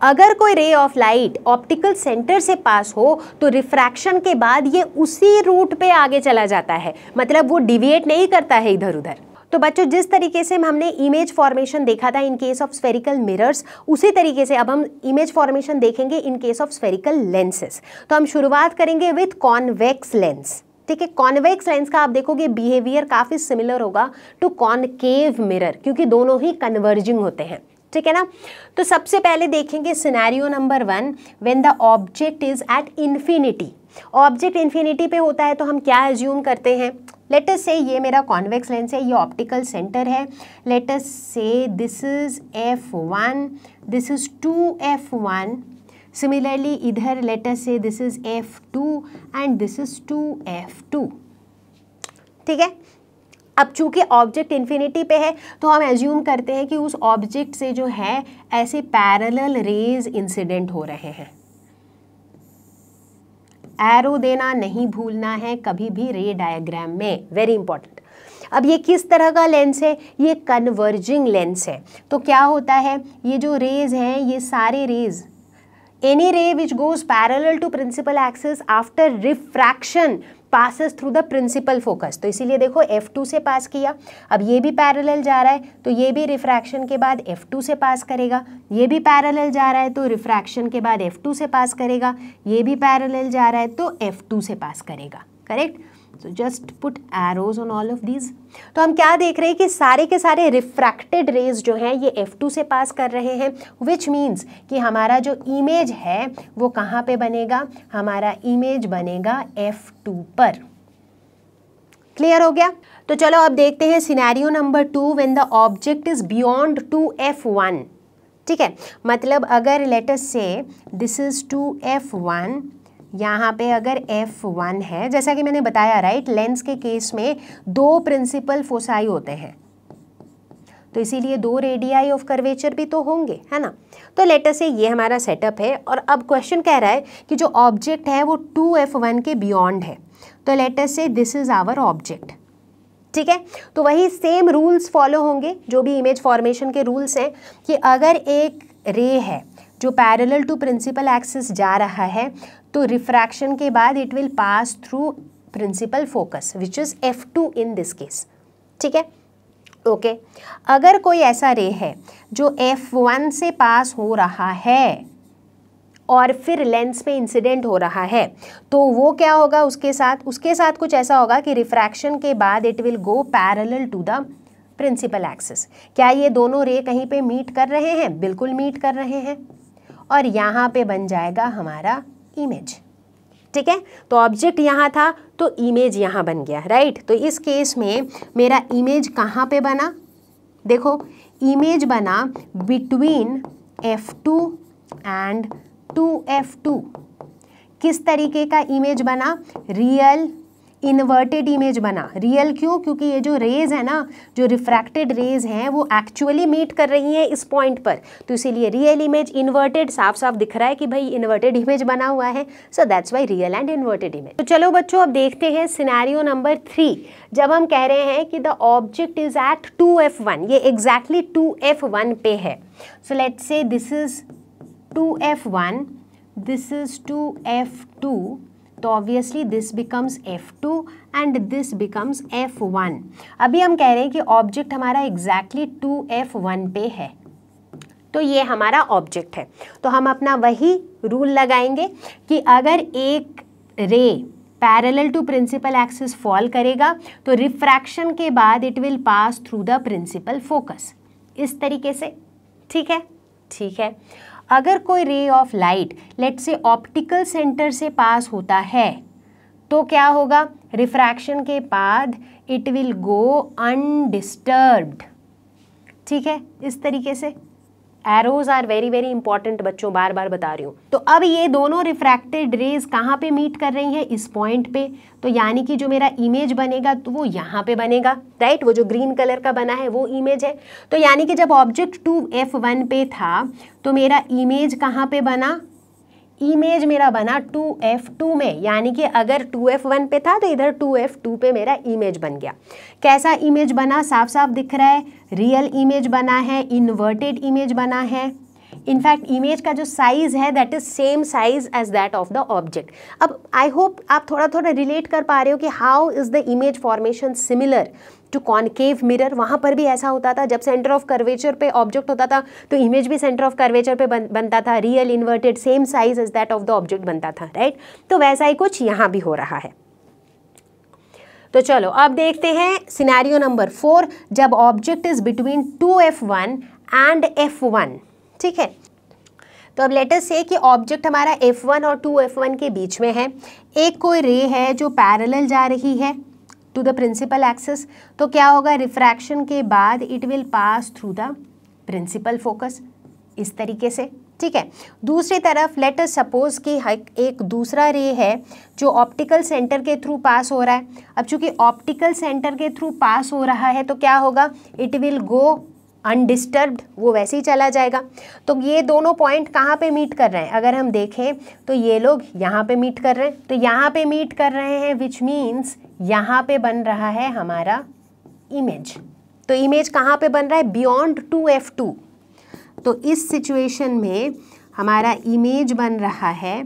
अगर कोई ray of light optical centre से पास हो तो रिफ्रैक्शन के बाद ये उसी रूट पे आगे चला जाता है मतलब वो डिविएट नहीं करता है इधर उधर तो बच्चों जिस तरीके से हमने इमेज फॉर्मेशन देखा था in case of spherical mirrors उसी तरीके से अब हम इमेज फॉर्मेशन देखेंगे in case of spherical lenses तो हम शुरुआत करेंगे विथ कॉन्वेक्स लेंस ठीक है कॉन्वेक्स लेंस का आप देखोगे बिहेवियर काफ़ी सिमिलर होगा टू कॉनकेव मिरर क्योंकि दोनों ही कन्वर्जिंग होते हैं ठीक है ना तो सबसे पहले देखेंगे scenario number one when the object is at infinity object infinity पे होता है तो हम क्या एज्यूम करते हैं लेटस से ये मेरा कॉन्वेक्स लेंस है ये ऑप्टिकल सेंटर है let's say this is F one this is two F one similarly इधर let's say this is F two and this is two F two ठीक है अब चूंकि ऑब्जेक्ट इन्फिनिटी पे है तो हम एज्यूम करते हैं कि उस ऑब्जेक्ट से जो है ऐसे पैरेलल रेज इंसिडेंट हो रहे हैं एरो देना नहीं भूलना है कभी भी रे डायग्राम में वेरी इंपॉर्टेंट अब ये किस तरह का लेंस है ये कन्वर्जिंग लेंस है तो क्या होता है ये जो रेज हैं ये सारे rays any ray which goes parallel to principal axis after refraction passes through the principal focus तो इसीलिए देखो F2 से पास किया अब ये भी पैरेलल जा रहा है तो ये भी रिफ्रैक्शन के बाद F2 से पास करेगा ये भी पैरेलल जा रहा है तो रिफ्रैक्शन के बाद F2 से पास करेगा ये भी पैरेलल जा रहा है तो F2 से पास करेगा correct so just put arrows on all of these तो हम क्या देख रहे हैं कि सारे के सारे रिफ्रैक्टेड रेज जो हैं ये F2 से पास कर रहे हैं विच मीन्स कि हमारा जो इमेज है वो कहाँ पे बनेगा हमारा इमेज बनेगा F2 पर क्लियर हो गया तो चलो अब देखते हैं scenario number two when the object is beyond two F one ठीक है मतलब अगर let's say this is two F one यहाँ पे अगर F1 है जैसा कि मैंने बताया राइट लेंस के केस में दो प्रिंसिपल फोसाई होते हैं तो इसीलिए दो रेडियाई ऑफ कर्वेचर भी तो होंगे है ना तो लेटर से ये हमारा सेटअप है और अब क्वेश्चन कह रहा है कि जो ऑब्जेक्ट है वो टू एफ वन के बियॉन्ड है तो लेटर से दिस इज़ आवर ऑब्जेक्ट ठीक है तो वही सेम रूल्स फॉलो होंगे जो भी इमेज फॉर्मेशन के रूल्स हैं कि अगर एक रे है जो पैरेलल टू प्रिंसिपल एक्सिस जा रहा है तो रिफ्रैक्शन के बाद it will pass through principal focus which is F two in this case ठीक है ओके अगर कोई ऐसा रे है जो एफ वन से पास हो रहा है और फिर लेंस में इंसिडेंट हो रहा है तो वो क्या होगा उसके साथ उसके साथ कुछ ऐसा होगा कि रिफ्रैक्शन के बाद it will go parallel to the principal axis क्या ये दोनों रे कहीं पे मीट कर रहे हैं बिल्कुल मीट कर रहे हैं और यहाँ पे बन जाएगा हमारा इमेज ठीक है तो ऑब्जेक्ट यहाँ था तो इमेज यहाँ बन गया राइट तो इस केस में मेरा इमेज कहाँ पे बना देखो इमेज बना बिटवीन F2 एंड टू किस तरीके का इमेज बना रियल इन्वर्टेड इमेज बना रियल क्यों क्योंकि ये जो रेज है ना जो रिफ्रैक्टेड रेज हैं वो एक्चुअली मीट कर रही हैं इस पॉइंट पर तो इसीलिए रियल इमेज इन्वर्टेड साफ साफ दिख रहा है कि भाई इन्वर्टेड इमेज बना हुआ है so that's why real and inverted image तो चलो बच्चों अब देखते हैं सिनारियो नंबर थ्री जब हम कह रहे हैं कि the object is at two F one ये एग्जैक्टली टू एफ वन पे है so let say this is two F one this is two F two तो obviously this becomes F two and this becomes F one अभी हम कह रहे हैं कि ऑब्जेक्ट हमारा एग्जैक्टली टू एफ वन पे है तो ये हमारा ऑब्जेक्ट है तो हम अपना वही रूल लगाएंगे कि अगर एक ray parallel to principal axis fall करेगा तो रिफ्रैक्शन के बाद it will pass through the principal focus इस तरीके से ठीक है ठीक है अगर कोई ray of light let say optical centre से पास होता है तो क्या होगा रिफ्रैक्शन के बाद इट विल गो अनडिस्टर्ब्ड ठीक है इस तरीके से arrows are very very important बच्चों बार बार बता रही हूँ तो अब ये दोनों रिफ्रैक्टेड रेज कहाँ पे मीट कर रही हैं इस पॉइंट पे तो यानी कि जो मेरा इमेज बनेगा तो वो यहाँ पे बनेगा राइट वो जो ग्रीन कलर का बना है वो इमेज है तो यानी कि जब ऑब्जेक्ट टू एफ वन पे था तो मेरा इमेज कहाँ पे बना इमेज मेरा बना टू एफ टू में यानी कि अगर टू एफ वन पे था तो इधर टू एफ टू पे मेरा इमेज बन गया कैसा इमेज बना साफ साफ दिख रहा है रियल इमेज बना है इन्वर्टेड इमेज बना है इनफैक्ट इमेज का जो साइज़ है that is same size as that of the object अब आई होप आप थोड़ा थोड़ा रिलेट कर पा रहे हो कि how is the image formation similar to concave mirror वहाँ पर भी ऐसा होता था जब सेंटर ऑफ कर्वेचर पे ऑब्जेक्ट होता था तो इमेज भी सेंटर ऑफ कर्वेचर पे बन, बनता था real inverted same size is that of the object बनता था राइट तो वैसा ही कुछ यहाँ भी हो रहा है तो चलो अब देखते हैं सिनेरियो नंबर फोर जब object is between two F one and F one ठीक है तो अब लेटर से कि ऑब्जेक्ट हमारा वन और वन के बीच में है एक कोई रे है जो पैरेलल जा रही है टू द प्रिंसिपल एक्सेस तो क्या होगा रिफ्रैक्शन के बाद it will pass through the principal focus इस तरीके से ठीक है दूसरी तरफ लेटर सपोज कि एक दूसरा रे है जो ऑप्टिकल सेंटर के थ्रू पास हो रहा है अब चूंकि ऑप्टिकल सेंटर के थ्रू पास हो रहा है तो क्या होगा इट विल गो अनडिस्टर्ब्ड वो वैसे ही चला जाएगा तो ये दोनों पॉइंट कहाँ पे मीट कर रहे हैं अगर हम देखें तो ये लोग यहाँ पे मीट कर रहे हैं तो यहाँ पे मीट कर रहे हैं विच मीन्स यहाँ पे बन रहा है हमारा इमेज तो इमेज कहाँ पे बन रहा है बियॉन्ड टू एफ टू तो इस सिचुएशन में हमारा इमेज बन रहा है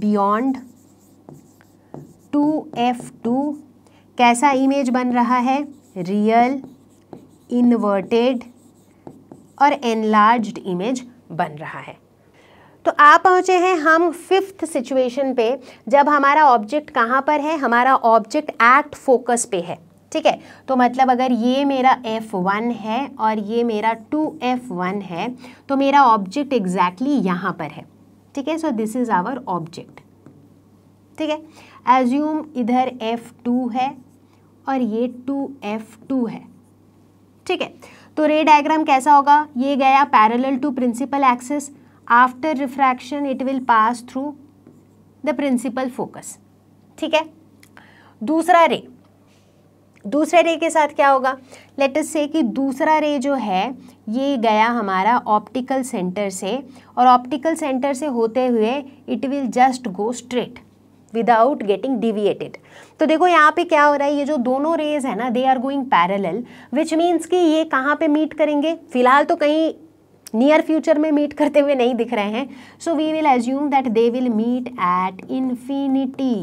बियॉन्ड टू एफ टू कैसा इमेज बन रहा है रियल इन्वर्टेड और एनलार्ज इमेज बन रहा है तो आप पहुँचे हैं हम फिफ्थ सिचुएशन पे जब हमारा ऑब्जेक्ट कहाँ पर है हमारा ऑब्जेक्ट एक्ट फोकस पे है ठीक है तो मतलब अगर ये मेरा F1 है और ये मेरा 2F1 है तो मेरा ऑब्जेक्ट एग्जैक्टली exactly यहाँ पर है ठीक है so this is our object ठीक है एज्यूम इधर F2 है और ये 2F2 है ठीक है तो रे डायग्राम कैसा होगा ये गया parallel to principal axis after refraction it will pass through the principal focus ठीक है दूसरा रे दूसरे रे के साथ क्या होगा लेट अस से कि दूसरा रे जो है ये गया हमारा ऑप्टिकल सेंटर से और ऑप्टिकल सेंटर से होते हुए it will just go straight without getting deviated तो देखो यहाँ पे क्या हो रहा है ये जो दोनों रेज है ना they are going parallel which means कि ये कहाँ पे मीट करेंगे फिलहाल तो कहीं नियर फ्यूचर में मीट करते हुए नहीं दिख रहे हैं so we will assume that they will meet at infinity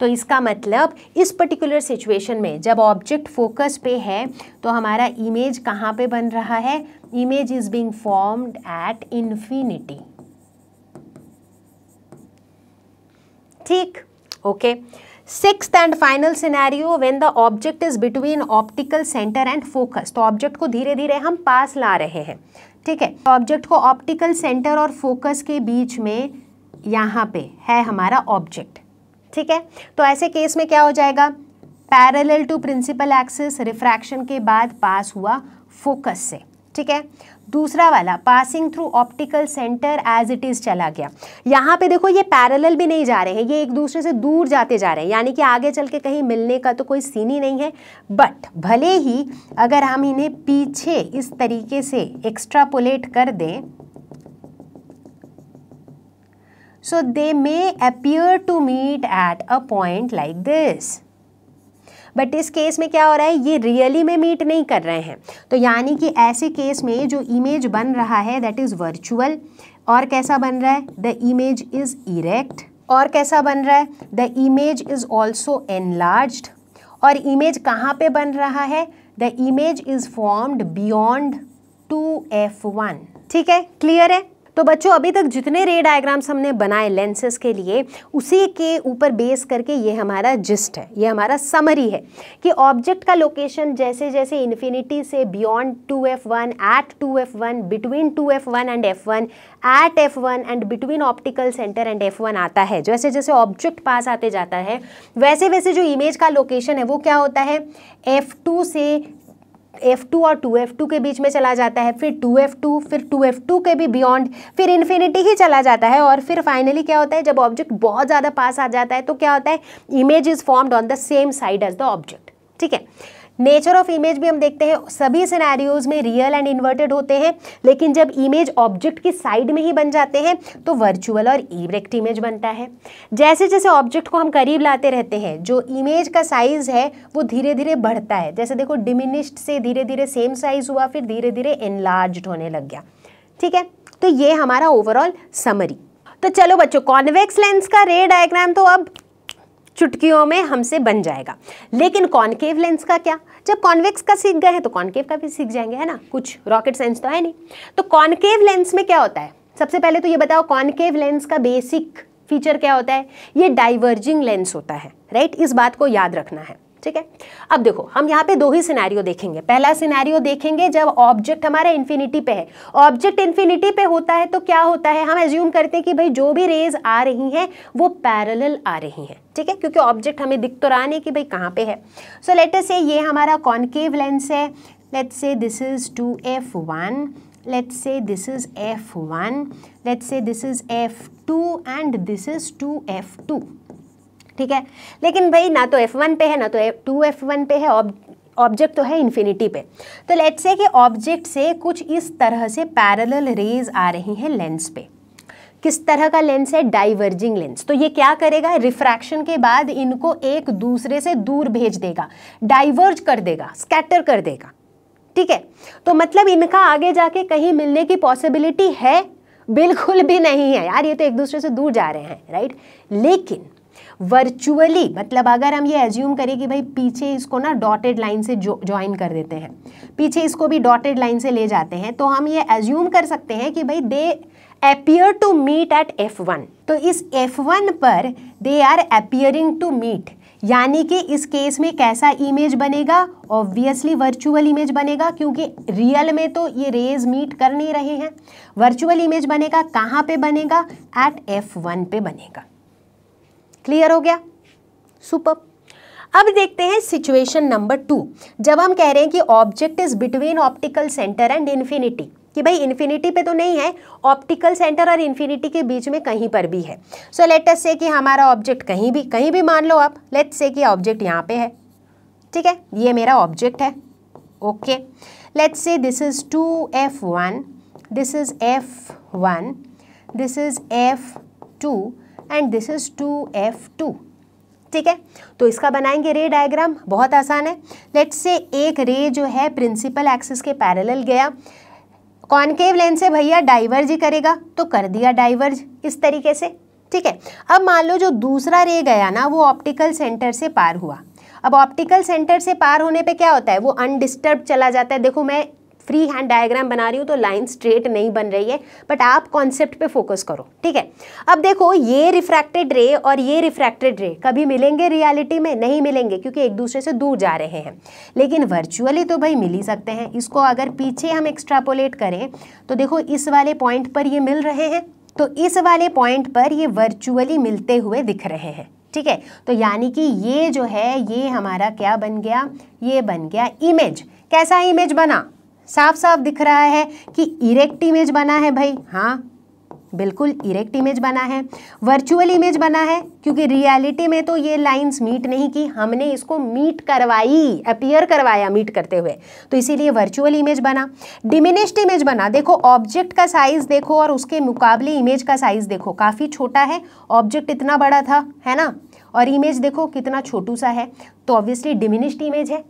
तो इसका मतलब इस पर्टिकुलर सिचुएशन में जब ऑब्जेक्ट फोकस पे है तो हमारा इमेज कहाँ पे बन रहा है image is being formed at infinity ठीक okay okay. Sixth and final scenario when the object is between optical centre and focus तो ऑब्जेक्ट को धीरे धीरे हम पास ला रहे हैं ठीक है ऑब्जेक्ट को ऑप्टिकल सेंटर और फोकस के बीच में यहाँ पे है हमारा ऑब्जेक्ट ठीक है तो ऐसे केस में क्या हो जाएगा parallel to principal axis refraction के बाद पास हुआ फोकस से ठीक है दूसरा वाला passing through optical centre as it is चला गया यहाँ पे देखो ये पैरेलल भी नहीं जा रहे हैं ये एक दूसरे से दूर जाते जा रहे हैं यानी कि आगे चल के कहीं मिलने का तो कोई सीन ही नहीं है बट भले ही अगर हम इन्हें पीछे इस तरीके से एक्स्ट्रापोलेट कर दें so they may appear to meet at a point like this but इस केस में क्या हो रहा है ये रियली में मीट नहीं कर रहे हैं तो यानी कि ऐसे केस में जो इमेज बन रहा है दैट इज़ वर्चुअल और कैसा बन रहा है द इमेज इज़ इरेक्ट और कैसा बन रहा है the image is also enlarge और इमेज कहाँ पे बन रहा है the image is formed beyond two F one ठीक है क्लियर है तो बच्चों अभी तक जितने रे डायग्राम्स हमने बनाए लेंसेज के लिए उसी के ऊपर बेस करके ये हमारा जिस्ट है ये हमारा समरी है कि ऑब्जेक्ट का लोकेशन जैसे जैसे इन्फिनिटी से beyond two F one at two F one between two F one and F one at F one and between optical centre and F one आता है जैसे जैसे ऑब्जेक्ट पास आते जाता है वैसे वैसे जो इमेज का लोकेशन है वो क्या होता है एफ टू से F2 और 2F2 के बीच में चला जाता है फिर 2F2 फिर 2F2 के भी बियॉन्ड फिर इन्फिनिटी ही चला जाता है और फिर फाइनली क्या होता है जब ऑब्जेक्ट बहुत ज़्यादा पास आ जाता है तो क्या होता है image is formed on the same side as the object ठीक है नेचर ऑफ इमेज भी हम देखते हैं सभी सिनेरियोज में रियल एंड इन्वर्टेड होते हैं लेकिन जब इमेज ऑब्जेक्ट की साइड में ही बन जाते हैं तो वर्चुअल और इरेक्ट इमेज बनता है जैसे जैसे ऑब्जेक्ट को हम करीब लाते रहते हैं जो इमेज का साइज है वो धीरे धीरे बढ़ता है जैसे देखो डिमिनिश्ड से धीरे धीरे सेम साइज हुआ फिर धीरे धीरे एनलार्ज होने लग गया ठीक है तो ये हमारा ओवरऑल समरी तो चलो बच्चों कॉन्वेक्स लेंस का रे डायग्राम तो अब चुटकियों में हमसे बन जाएगा लेकिन कॉन्केव लेंस का क्या जब कॉन्वेक्स का सीख गए हैं तो कॉन्केव का भी सीख जाएंगे है ना कुछ रॉकेट साइंस तो है नहीं तो कॉन्केव लेंस में क्या होता है सबसे पहले तो ये बताओ कॉन्केव लेंस का बेसिक फीचर क्या होता है ये डाइवर्जिंग लेंस होता है राइट इस बात को याद रखना है ठीक है अब देखो हम यहाँ पे दो ही सिनेरियो देखेंगे पहला सिनेरियो देखेंगे जब ऑब्जेक्ट हमारा इन्फिनिटी पे है ऑब्जेक्ट इन्फिनिटी पे होता है तो क्या होता है हम एज्यूम करते हैं कि भाई जो भी रेज आ रही हैं वो पैरेलल आ रही हैं ठीक है क्योंकि ऑब्जेक्ट हमें दिख तो रहा नहीं कि भाई कहाँ पे है सो लेटर से ये हमारा कॉन्केव लेंस है let say this is two F one let say this is F one let say this is F two and this is two F two ठीक है लेकिन भाई ना तो एफ वन पे है ना तो टू एफ वन पे है ऑब्जेक्ट तो है इन्फिनिटी पे तो लेट से कि ऑब्जेक्ट से कुछ इस तरह से पैरेलल रेज आ रही हैं लेंस पे किस तरह का लेंस है डाइवर्जिंग लेंस तो ये क्या करेगा रिफ्रैक्शन के बाद इनको एक दूसरे से दूर भेज देगा डाइवर्ज कर देगा स्कैटर कर देगा ठीक है तो मतलब इनका आगे जाके कहीं मिलने की पॉसिबिलिटी है बिल्कुल भी नहीं है यार ये तो एक दूसरे से दूर जा रहे हैं राइट लेकिन वर्चुअली मतलब अगर हम ये एज्यूम करें कि भाई पीछे इसको ना डॉटेड लाइन से ज्वाइन कर देते हैं पीछे इसको भी डॉटेड लाइन से ले जाते हैं तो हम ये एज्यूम कर सकते हैं कि भाई they appear to meet at F one तो इस एफ वन पर they are appearing to meet यानी कि इस केस में कैसा इमेज बनेगा ऑब्वियसली वर्चुअल इमेज बनेगा क्योंकि रियल में तो ये रेज मीट कर नहीं रहे हैं वर्चुअल इमेज बनेगा कहाँ पे बनेगा एट एफ वन पे बनेगा क्लियर हो गया सुपर अब देखते हैं सिचुएशन नंबर टू जब हम कह रहे हैं कि object is between optical centre and infinity कि भाई इन्फिनिटी पे तो नहीं है ऑप्टिकल सेंटर और इन्फिनिटी के बीच में कहीं पर भी है सो लेट अस से कि हमारा ऑब्जेक्ट कहीं भी कहीं भी मान लो आप लेट्स से कि ऑब्जेक्ट यहाँ पे है ठीक है ये मेरा ऑब्जेक्ट है okay let's say this is two F one this is F one this is F two and this is two F two ठीक है तो इसका बनाएंगे रे डायग्राम बहुत आसान है लेट्स से एक रे जो है प्रिंसिपल एक्सिस के पैरेलल गया कॉन्केव लेंस से भैया डाइवर्ज ही करेगा तो कर दिया डाइवर्ज इस तरीके से ठीक है अब मान लो जो दूसरा रे गया ना वो ऑप्टिकल सेंटर से पार हुआ अब ऑप्टिकल सेंटर से पार होने पे क्या होता है वो अनडिस्टर्ब चला जाता है देखो मैं फ्री हैंड डायग्राम बना रही हूँ तो लाइन स्ट्रेट नहीं बन रही है बट आप कॉन्सेप्ट पे फोकस करो ठीक है अब देखो ये रिफ्रैक्टेड रे और ये रिफ्रैक्टेड रे कभी मिलेंगे रियलिटी में नहीं मिलेंगे क्योंकि एक दूसरे से दूर जा रहे हैं लेकिन वर्चुअली तो भाई मिल ही सकते हैं इसको अगर पीछे हम एक्स्ट्रापोलेट करें तो देखो इस वाले पॉइंट पर ये मिल रहे हैं तो इस वाले पॉइंट पर ये वर्चुअली मिलते हुए दिख रहे हैं ठीक है तो यानी कि ये जो है ये हमारा क्या बन गया ये बन गया इमेज कैसा इमेज बना साफ साफ दिख रहा है कि इरेक्ट इमेज बना है भाई हाँ बिल्कुल इरेक्ट इमेज बना है वर्चुअल इमेज बना है क्योंकि रियलिटी में तो ये लाइंस मीट नहीं की हमने इसको मीट करवाई अपीयर करवाया मीट करते हुए तो इसीलिए वर्चुअल इमेज बना डिमिनिश्ड इमेज बना देखो ऑब्जेक्ट का साइज़ देखो और उसके मुकाबले इमेज का साइज़ देखो काफ़ी छोटा है ऑब्जेक्ट इतना बड़ा था है ना और इमेज देखो कितना छोटू सा है तो ऑब्वियसली डिमिनिश्ड इमेज है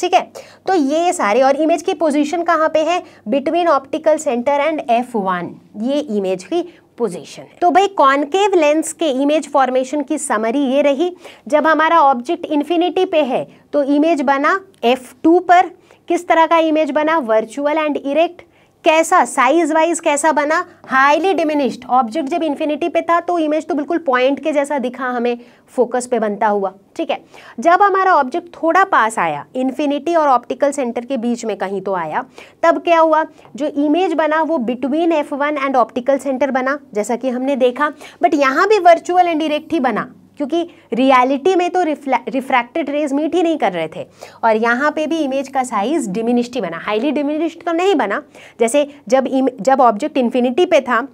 ठीक है तो ये सारे और इमेज की पोजीशन कहाँ पे है between optical centre and F one ये इमेज की पोजीशन है तो भाई कॉन्केव लेंस के इमेज फॉर्मेशन की समरी ये रही जब हमारा ऑब्जेक्ट इन्फिनिटी पे है तो इमेज बना एफ टू पर किस तरह का इमेज बना वर्चुअल एंड इरेक्ट कैसा साइज वाइज कैसा बना हाईली डिमिनिश्ड ऑब्जेक्ट जब इन्फिनिटी पे था तो इमेज तो बिल्कुल पॉइंट के जैसा दिखा हमें फोकस पे बनता हुआ ठीक है जब हमारा ऑब्जेक्ट थोड़ा पास आया इन्फिनिटी और ऑप्टिकल सेंटर के बीच में कहीं तो आया तब क्या हुआ जो इमेज बना वो between F one and optical centre बना जैसा कि हमने देखा बट यहाँ भी वर्चुअल एंड डिरेक्ट ही बना क्योंकि रियलिटी में तो रिफ्रैक्टेड रेज मीट ही नहीं कर रहे थे और यहाँ पे भी इमेज का साइज़ डिमिनिश्ड ही बना हाईली डिमिनिश्ड तो नहीं बना जैसे जब जब ऑब्जेक्ट इन्फिनिटी पे था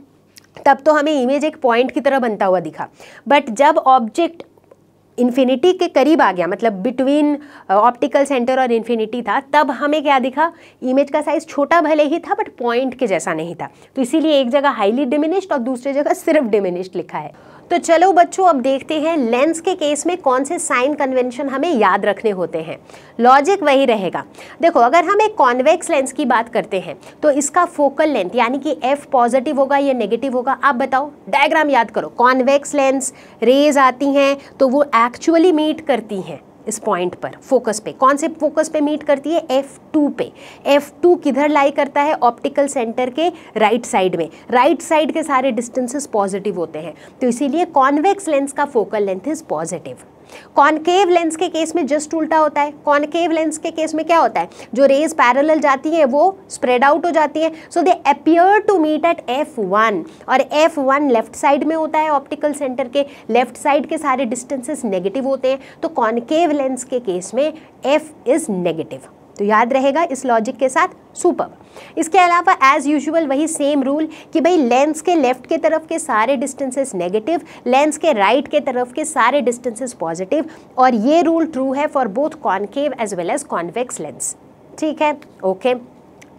तब तो हमें इमेज एक पॉइंट की तरह बनता हुआ दिखा बट जब ऑब्जेक्ट इन्फिनिटी के करीब आ गया मतलब बिटवीन ऑप्टिकल सेंटर और इन्फिनिटी था तब हमें क्या दिखा इमेज का साइज़ छोटा भले ही था बट पॉइंट के जैसा नहीं था तो इसीलिए एक जगह हाईली डिमिनिश्ड और दूसरी जगह सिर्फ डिमिनिश्ड लिखा है तो चलो बच्चों अब देखते हैं लेंस के केस में कौन से साइन कन्वेंशन हमें याद रखने होते हैं लॉजिक वही रहेगा देखो अगर हम एक कॉन्वेक्स लेंस की बात करते हैं तो इसका फोकल लेंथ यानी कि एफ पॉजिटिव होगा या नेगेटिव होगा आप बताओ डायग्राम याद करो कॉन्वेक्स लेंस रेज आती हैं तो वो एक्चुअली मीट करती हैं इस पॉइंट पर फोकस पे कौन से फोकस पे मीट करती है F2 पे F2 किधर लाई करता है ऑप्टिकल सेंटर के राइट right साइड में राइट right साइड के सारे डिस्टेंसेस पॉजिटिव होते हैं तो इसीलिए कॉन्वेक्स लेंस का focal length is positive concave lens के केस में जस्ट उल्टा होता है कॉन्केव लेंस के केस में क्या होता है जो रेज पैरल जाती है वो स्प्रेड आउट हो जाती है so they appear to meet at F one और एफ वन लेफ्ट साइड में होता है ऑप्टिकल सेंटर के लेफ्ट साइड के सारे डिस्टेंसेस नेगेटिव होते हैं तो कॉन्केव लेंस के केस में एफ इज़ नेगेटिव तो याद रहेगा इस लॉजिक के साथ सुपर इसके अलावा एज यूजुअल वही सेम रूल कि भाई लेंस के लेफ्ट के तरफ के सारे डिस्टेंसेस नेगेटिव लेंस के राइट right के तरफ के सारे डिस्टेंसेस पॉजिटिव और ये रूल ट्रू है for both concave as well as convex lens ठीक है ओके okay.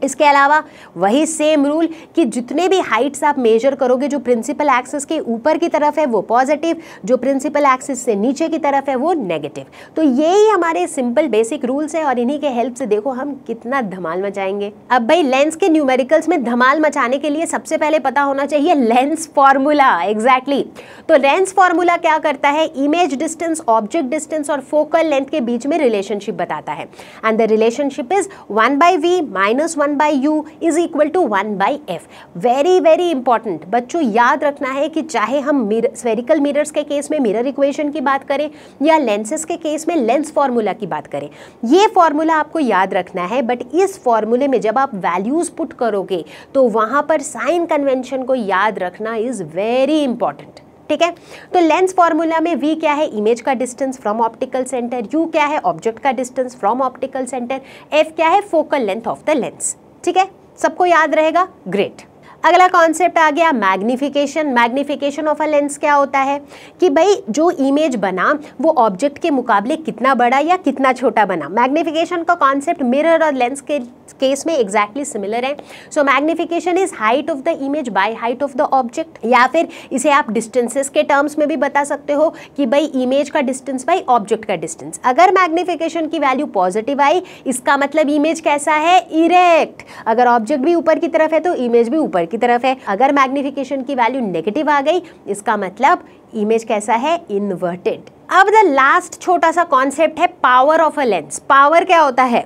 इसके अलावा वही सेम रूल कि जितने भी हाइट्स आप मेजर करोगे जो प्रिंसिपल एक्सिस के ऊपर की तरफ है वो पॉजिटिव जो प्रिंसिपल एक्सिस से नीचे की तरफ है वो नेगेटिव तो यही हमारे सिंपल बेसिक रूल्स हैं और इन्हीं के हेल्प से देखो हम कितना धमाल मचाएंगे अब भाई लेंस के न्यूमेरिकल्स में धमाल मचाने के लिए सबसे पहले पता होना चाहिए लेंस फॉर्मूला एग्जैक्टली तो लेंस फॉर्मूला क्या करता है इमेज डिस्टेंस ऑब्जेक्ट डिस्टेंस और फोकल लेंथ के बीच में रिलेशनशिप बताता है and the relationship is one by V minus one by U is equal to one by F very very important बच्चों याद रखना है कि चाहे हम मिर स्वेरिकल मिरर्स के केस में मिरर इक्वेशन की बात करें या लेंसेज के केस में लेंस फार्मूला की बात करें ये फार्मूला आपको याद रखना है बट इस फार्मूले में जब आप वैल्यूज़ पुट करोगे तो वहाँ पर साइन कन्वेंशन को याद रखना इज़ वेरी इंपॉर्टेंट ठीक है तो लेंस फॉर्मूला में वी क्या है इमेज का distance from optical centre U क्या है ऑब्जेक्ट का distance from optical centre F क्या है focal length of the lens ठीक है सबको याद रहेगा ग्रेट अगला कॉन्सेप्ट आ गया magnification magnification of a lens क्या होता है कि भाई जो इमेज बना वो ऑब्जेक्ट के मुकाबले कितना बड़ा या कितना छोटा बना मैग्निफिकेशन का कॉन्सेप्ट मिरर और लेंस के केस में एग्जैक्टली सिमिलर है so magnification is height of the image by height of the object या फिर इसे आप डिस्टेंसेस के टर्म्स में भी बता सकते हो कि भाई इमेज का डिस्टेंस बाई ऑब्जेक्ट का डिस्टेंस अगर मैग्निफिकेशन की वैल्यू पॉजिटिव आई इसका मतलब इमेज कैसा है इरेक्ट अगर ऑब्जेक्ट भी ऊपर की तरफ है तो इमेज भी ऊपर की तरफ है अगर मैग्निफिकेशन की वैल्यू नेगेटिव आ गई इसका मतलब इमेज कैसा है इन्वर्टेड अब द लास्ट छोटा सा कॉन्सेप्ट है power of a lens power क्या होता है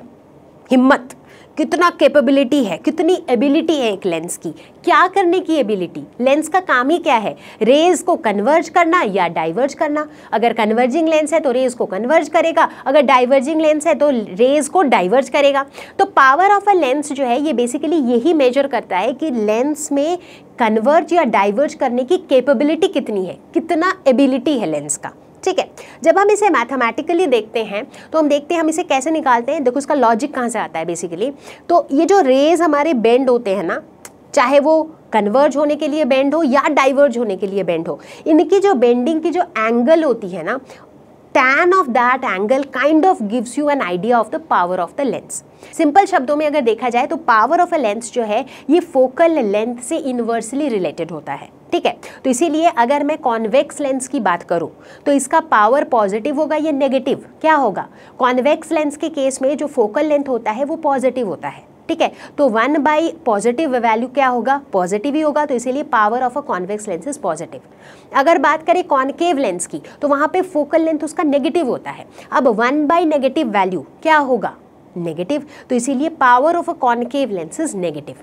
हिम्मत कितना कैपेबिलिटी है कितनी एबिलिटी है एक लेंस की क्या करने की एबिलिटी लेंस का काम ही क्या है रेज को कन्वर्ज करना या डाइवर्ज करना अगर कन्वर्जिंग लेंस है तो रेज को कन्वर्ज करेगा अगर डाइवर्जिंग लेंस है तो रेज को डाइवर्ज करेगा तो पावर ऑफ अ लेंस जो है ये बेसिकली यही मेजर करता है कि लेंस में कन्वर्ज या डाइवर्ज करने की कैपेबिलिटी कितनी है कितना एबिलिटी है लेंस का ठीक है जब हम इसे मैथमेटिकली देखते हैं तो हम देखते हैं हम इसे कैसे निकालते हैं देखो इसका लॉजिक कहाँ से आता है बेसिकली तो ये जो रेज हमारे बेंड होते हैं ना चाहे वो कन्वर्ज होने के लिए बेंड हो या डाइवर्ज होने के लिए बेंड हो इनकी जो बेंडिंग की जो एंगल होती है ना tan of that angle kind of gives you an idea of the power of the lens. Simple शब्दों में अगर देखा जाए तो पावर ऑफ अ लेंस जो है ये फोकल लेंथ से इन्वर्सली रिलेटेड होता है ठीक है तो इसीलिए अगर मैं कॉन्वेक्स लेंस की बात करूं तो इसका पावर पॉजिटिव होगा या नेगेटिव क्या होगा कॉन्वेक्स लेंस के केस में जो फोकल लेंथ होता है वो पॉजिटिव होता है ठीक है तो वन बाई पॉजिटिव वैल्यू क्या होगा पॉजिटिव ही होगा तो इसीलिए power of a convex lens is positive अगर बात करें कॉन्केव लेंस की तो वहाँ पे फोकल लेंथ उसका नेगेटिव होता है अब वन बाई नेगेटिव वैल्यू क्या होगा नेगेटिव तो इसीलिए power of a concave lens is negative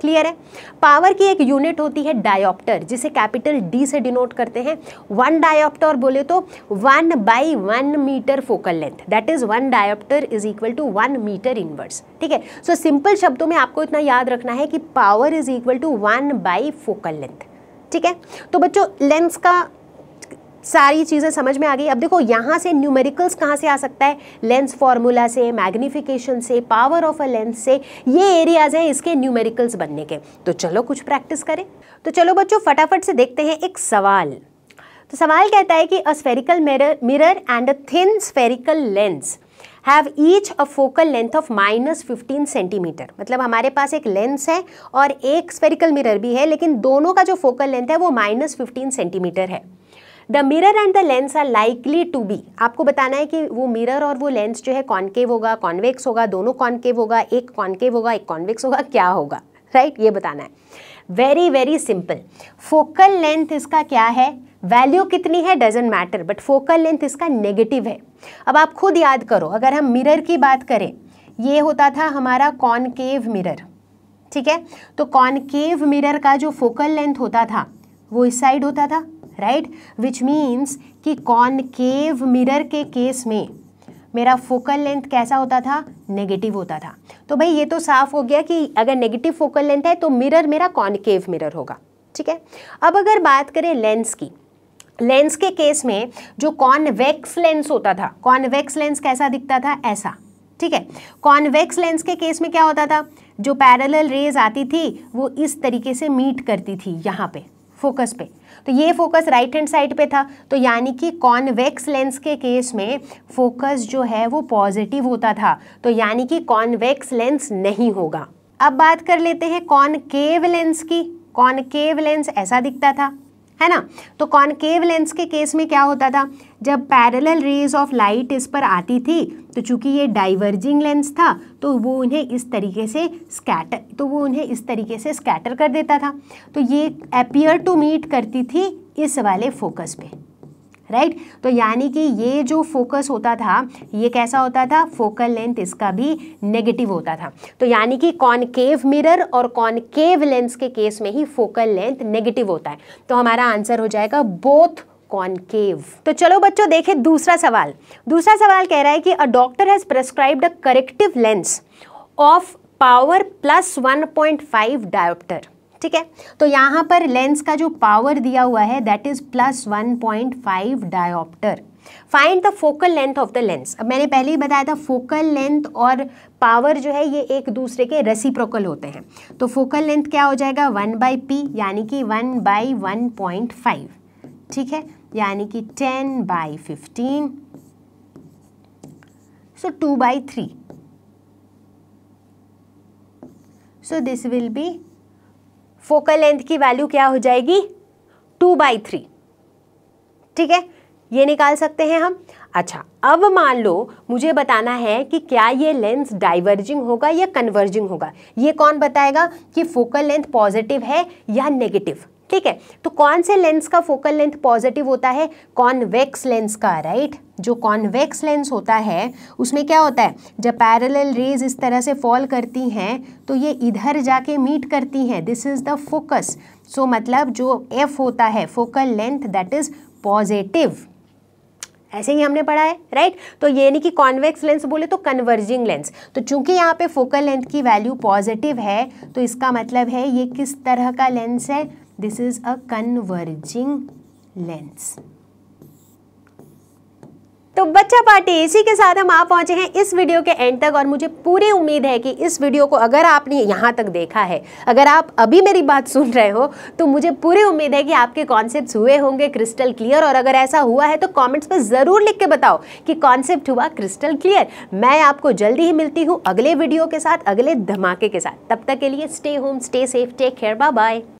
clear है पावर की एक यूनिट होती है डायोप्टर जिसे कैपिटल डी से डिनोट करते हैं वन डायोप्टर बोले तो one by one metre focal length that is one dioptre is equal to one metre inverse ठीक है सो सिंपल शब्दों में आपको इतना याद रखना है कि power is equal to one by focal length ठीक है तो बच्चों लेंस का सारी चीज़ें समझ में आ गई अब देखो यहाँ से न्यूमेरिकल्स कहाँ से आ सकता है लेंस फार्मूला से मैग्निफिकेशन से पावर ऑफ अ लेंस से ये एरियाज हैं इसके न्यूमेरिकल्स बनने के तो चलो कुछ प्रैक्टिस करें तो चलो बच्चों फटाफट से देखते हैं एक सवाल तो सवाल कहता है कि a spherical mirror mirror and a thin spherical lens have each a focal length of minus fifteen centimetre मतलब हमारे पास एक लेंस है और एक स्फेरिकल मिरर भी है लेकिन दोनों का जो फोकल लेंथ है वो माइनस फिफ्टीन सेंटीमीटर है the mirror and the lens are likely to be आपको बताना है कि वो मिरर और वो लेंस जो है कॉन्केव होगा कॉन्वेक्स होगा दोनों कॉन्केव होगा एक कॉन्केव होगा एक कॉन्वेक्स होगा क्या होगा राइट right? ये बताना है very very simple focal length इसका क्या है वैल्यू कितनी है doesn't matter but focal length इसका नेगेटिव है अब आप खुद याद करो अगर हम मिरर की बात करें ये होता था हमारा कॉनकेव मिरर ठीक है तो कॉनकेव मिरर का जो फोकल लेंथ होता था वो इस साइड होता था राइट विच मीन्स कि कॉनकेव मिरर के केस में मेरा फोकल लेंथ कैसा होता था नेगेटिव होता था तो भाई ये तो साफ हो गया कि अगर नेगेटिव फोकल लेंथ है तो मिरर मेरा कॉनकेव मिरर होगा ठीक है अब अगर बात करें लेंस की लेंस के केस में जो कॉन्वेक्स लेंस होता था कॉन्वेक्स लेंस कैसा दिखता था ऐसा ठीक है कॉन्वेक्स लेंस के केस में क्या होता था जो पैरेलल रेज आती थी वो इस तरीके से मीट करती थी यहाँ पे फोकस पे तो ये फोकस राइट हैंड साइड पे था तो यानी कि कॉन्वेक्स लेंस के केस में फोकस जो है वो पॉजिटिव होता था तो यानी कि कॉन्वेक्स लेंस नहीं होगा अब बात कर लेते हैं कॉनकेव लेंस की कॉनकेव लेंस ऐसा दिखता था है ना तो कॉन्केव लेंस के केस में क्या होता था जब पैरेलल रेज ऑफ लाइट इस पर आती थी तो चूंकि ये डाइवर्जिंग लेंस था तो वो उन्हें इस तरीके से स्कैटर तो वो उन्हें इस तरीके से स्कैटर कर देता था तो ये अपियर टू मीट करती थी इस वाले फोकस पे राइट right? तो यानी कि ये जो फोकस होता था ये कैसा होता था फोकल लेंथ इसका भी नेगेटिव होता था तो यानी कि कॉनकेव मिरर और कॉनकेव लेंस के केस में ही फोकल लेंथ नेगेटिव होता है तो हमारा आंसर हो जाएगा बोथ कॉनकेव तो चलो बच्चों देखें दूसरा सवाल दूसरा सवाल कह रहा है कि a doctor has prescribed a corrective lens of power plus one point five dioptre ठीक है तो यहाँ पर लेंस का जो पावर दिया हुआ है that is plus one point five dioptre find the focal length of the lens अब मैंने पहले ही बताया था फोकल लेंथ और पावर जो है ये एक दूसरे के रेसिप्रोकल होते हैं तो फोकल लेंथ क्या हो जाएगा वन बाई पी यानी कि one by one point five ठीक है यानी कि ten by fifteen so two by three so this will be focal length की वैल्यू क्या हो जाएगी टू बाई थ्री ठीक है ये निकाल सकते हैं हम अच्छा अब मान लो मुझे बताना है कि क्या ये लेंस डाइवर्जिंग होगा या कन्वर्जिंग होगा ये कौन बताएगा कि फोकल लेंथ पॉजिटिव है या नेगेटिव ठीक है तो कौन से लेंस का फोकल लेंथ पॉजिटिव होता है कॉन्वेक्स लेंस का राइट जो कॉन्वेक्स लेंस होता है उसमें क्या होता है जब पैरेलल रेज इस तरह से फॉल करती हैं तो ये इधर जाके मीट करती हैं this is the focus so मतलब जो एफ होता है focal length that is positive ऐसे ही हमने पढ़ा है राइट तो ये नहीं कि कॉन्वेक्स लेंस बोले तो कन्वर्जिंग लेंस तो चूंकि यहाँ पे फोकल लेंथ की वैल्यू पॉजिटिव है तो इसका मतलब है ये किस तरह का लेंस है this is a converging lens तो बच्चा पार्टी इसी के साथ हम आप पहुंचे हैं इस वीडियो के एंड तक और मुझे पूरी उम्मीद है कि इस वीडियो को अगर आपने यहां तक देखा है अगर आप अभी मेरी बात सुन रहे हो तो मुझे पूरी उम्मीद है कि आपके कॉन्सेप्ट हुए होंगे क्रिस्टल क्लियर और अगर ऐसा हुआ है तो कॉमेंट्स पर ज़रूर लिख के बताओ कि कॉन्सेप्ट हुआ क्रिस्टल क्लियर मैं आपको जल्दी ही मिलती हूँ अगले वीडियो के साथ अगले धमाके के साथ तब तक के लिए stay home stay safe take care bye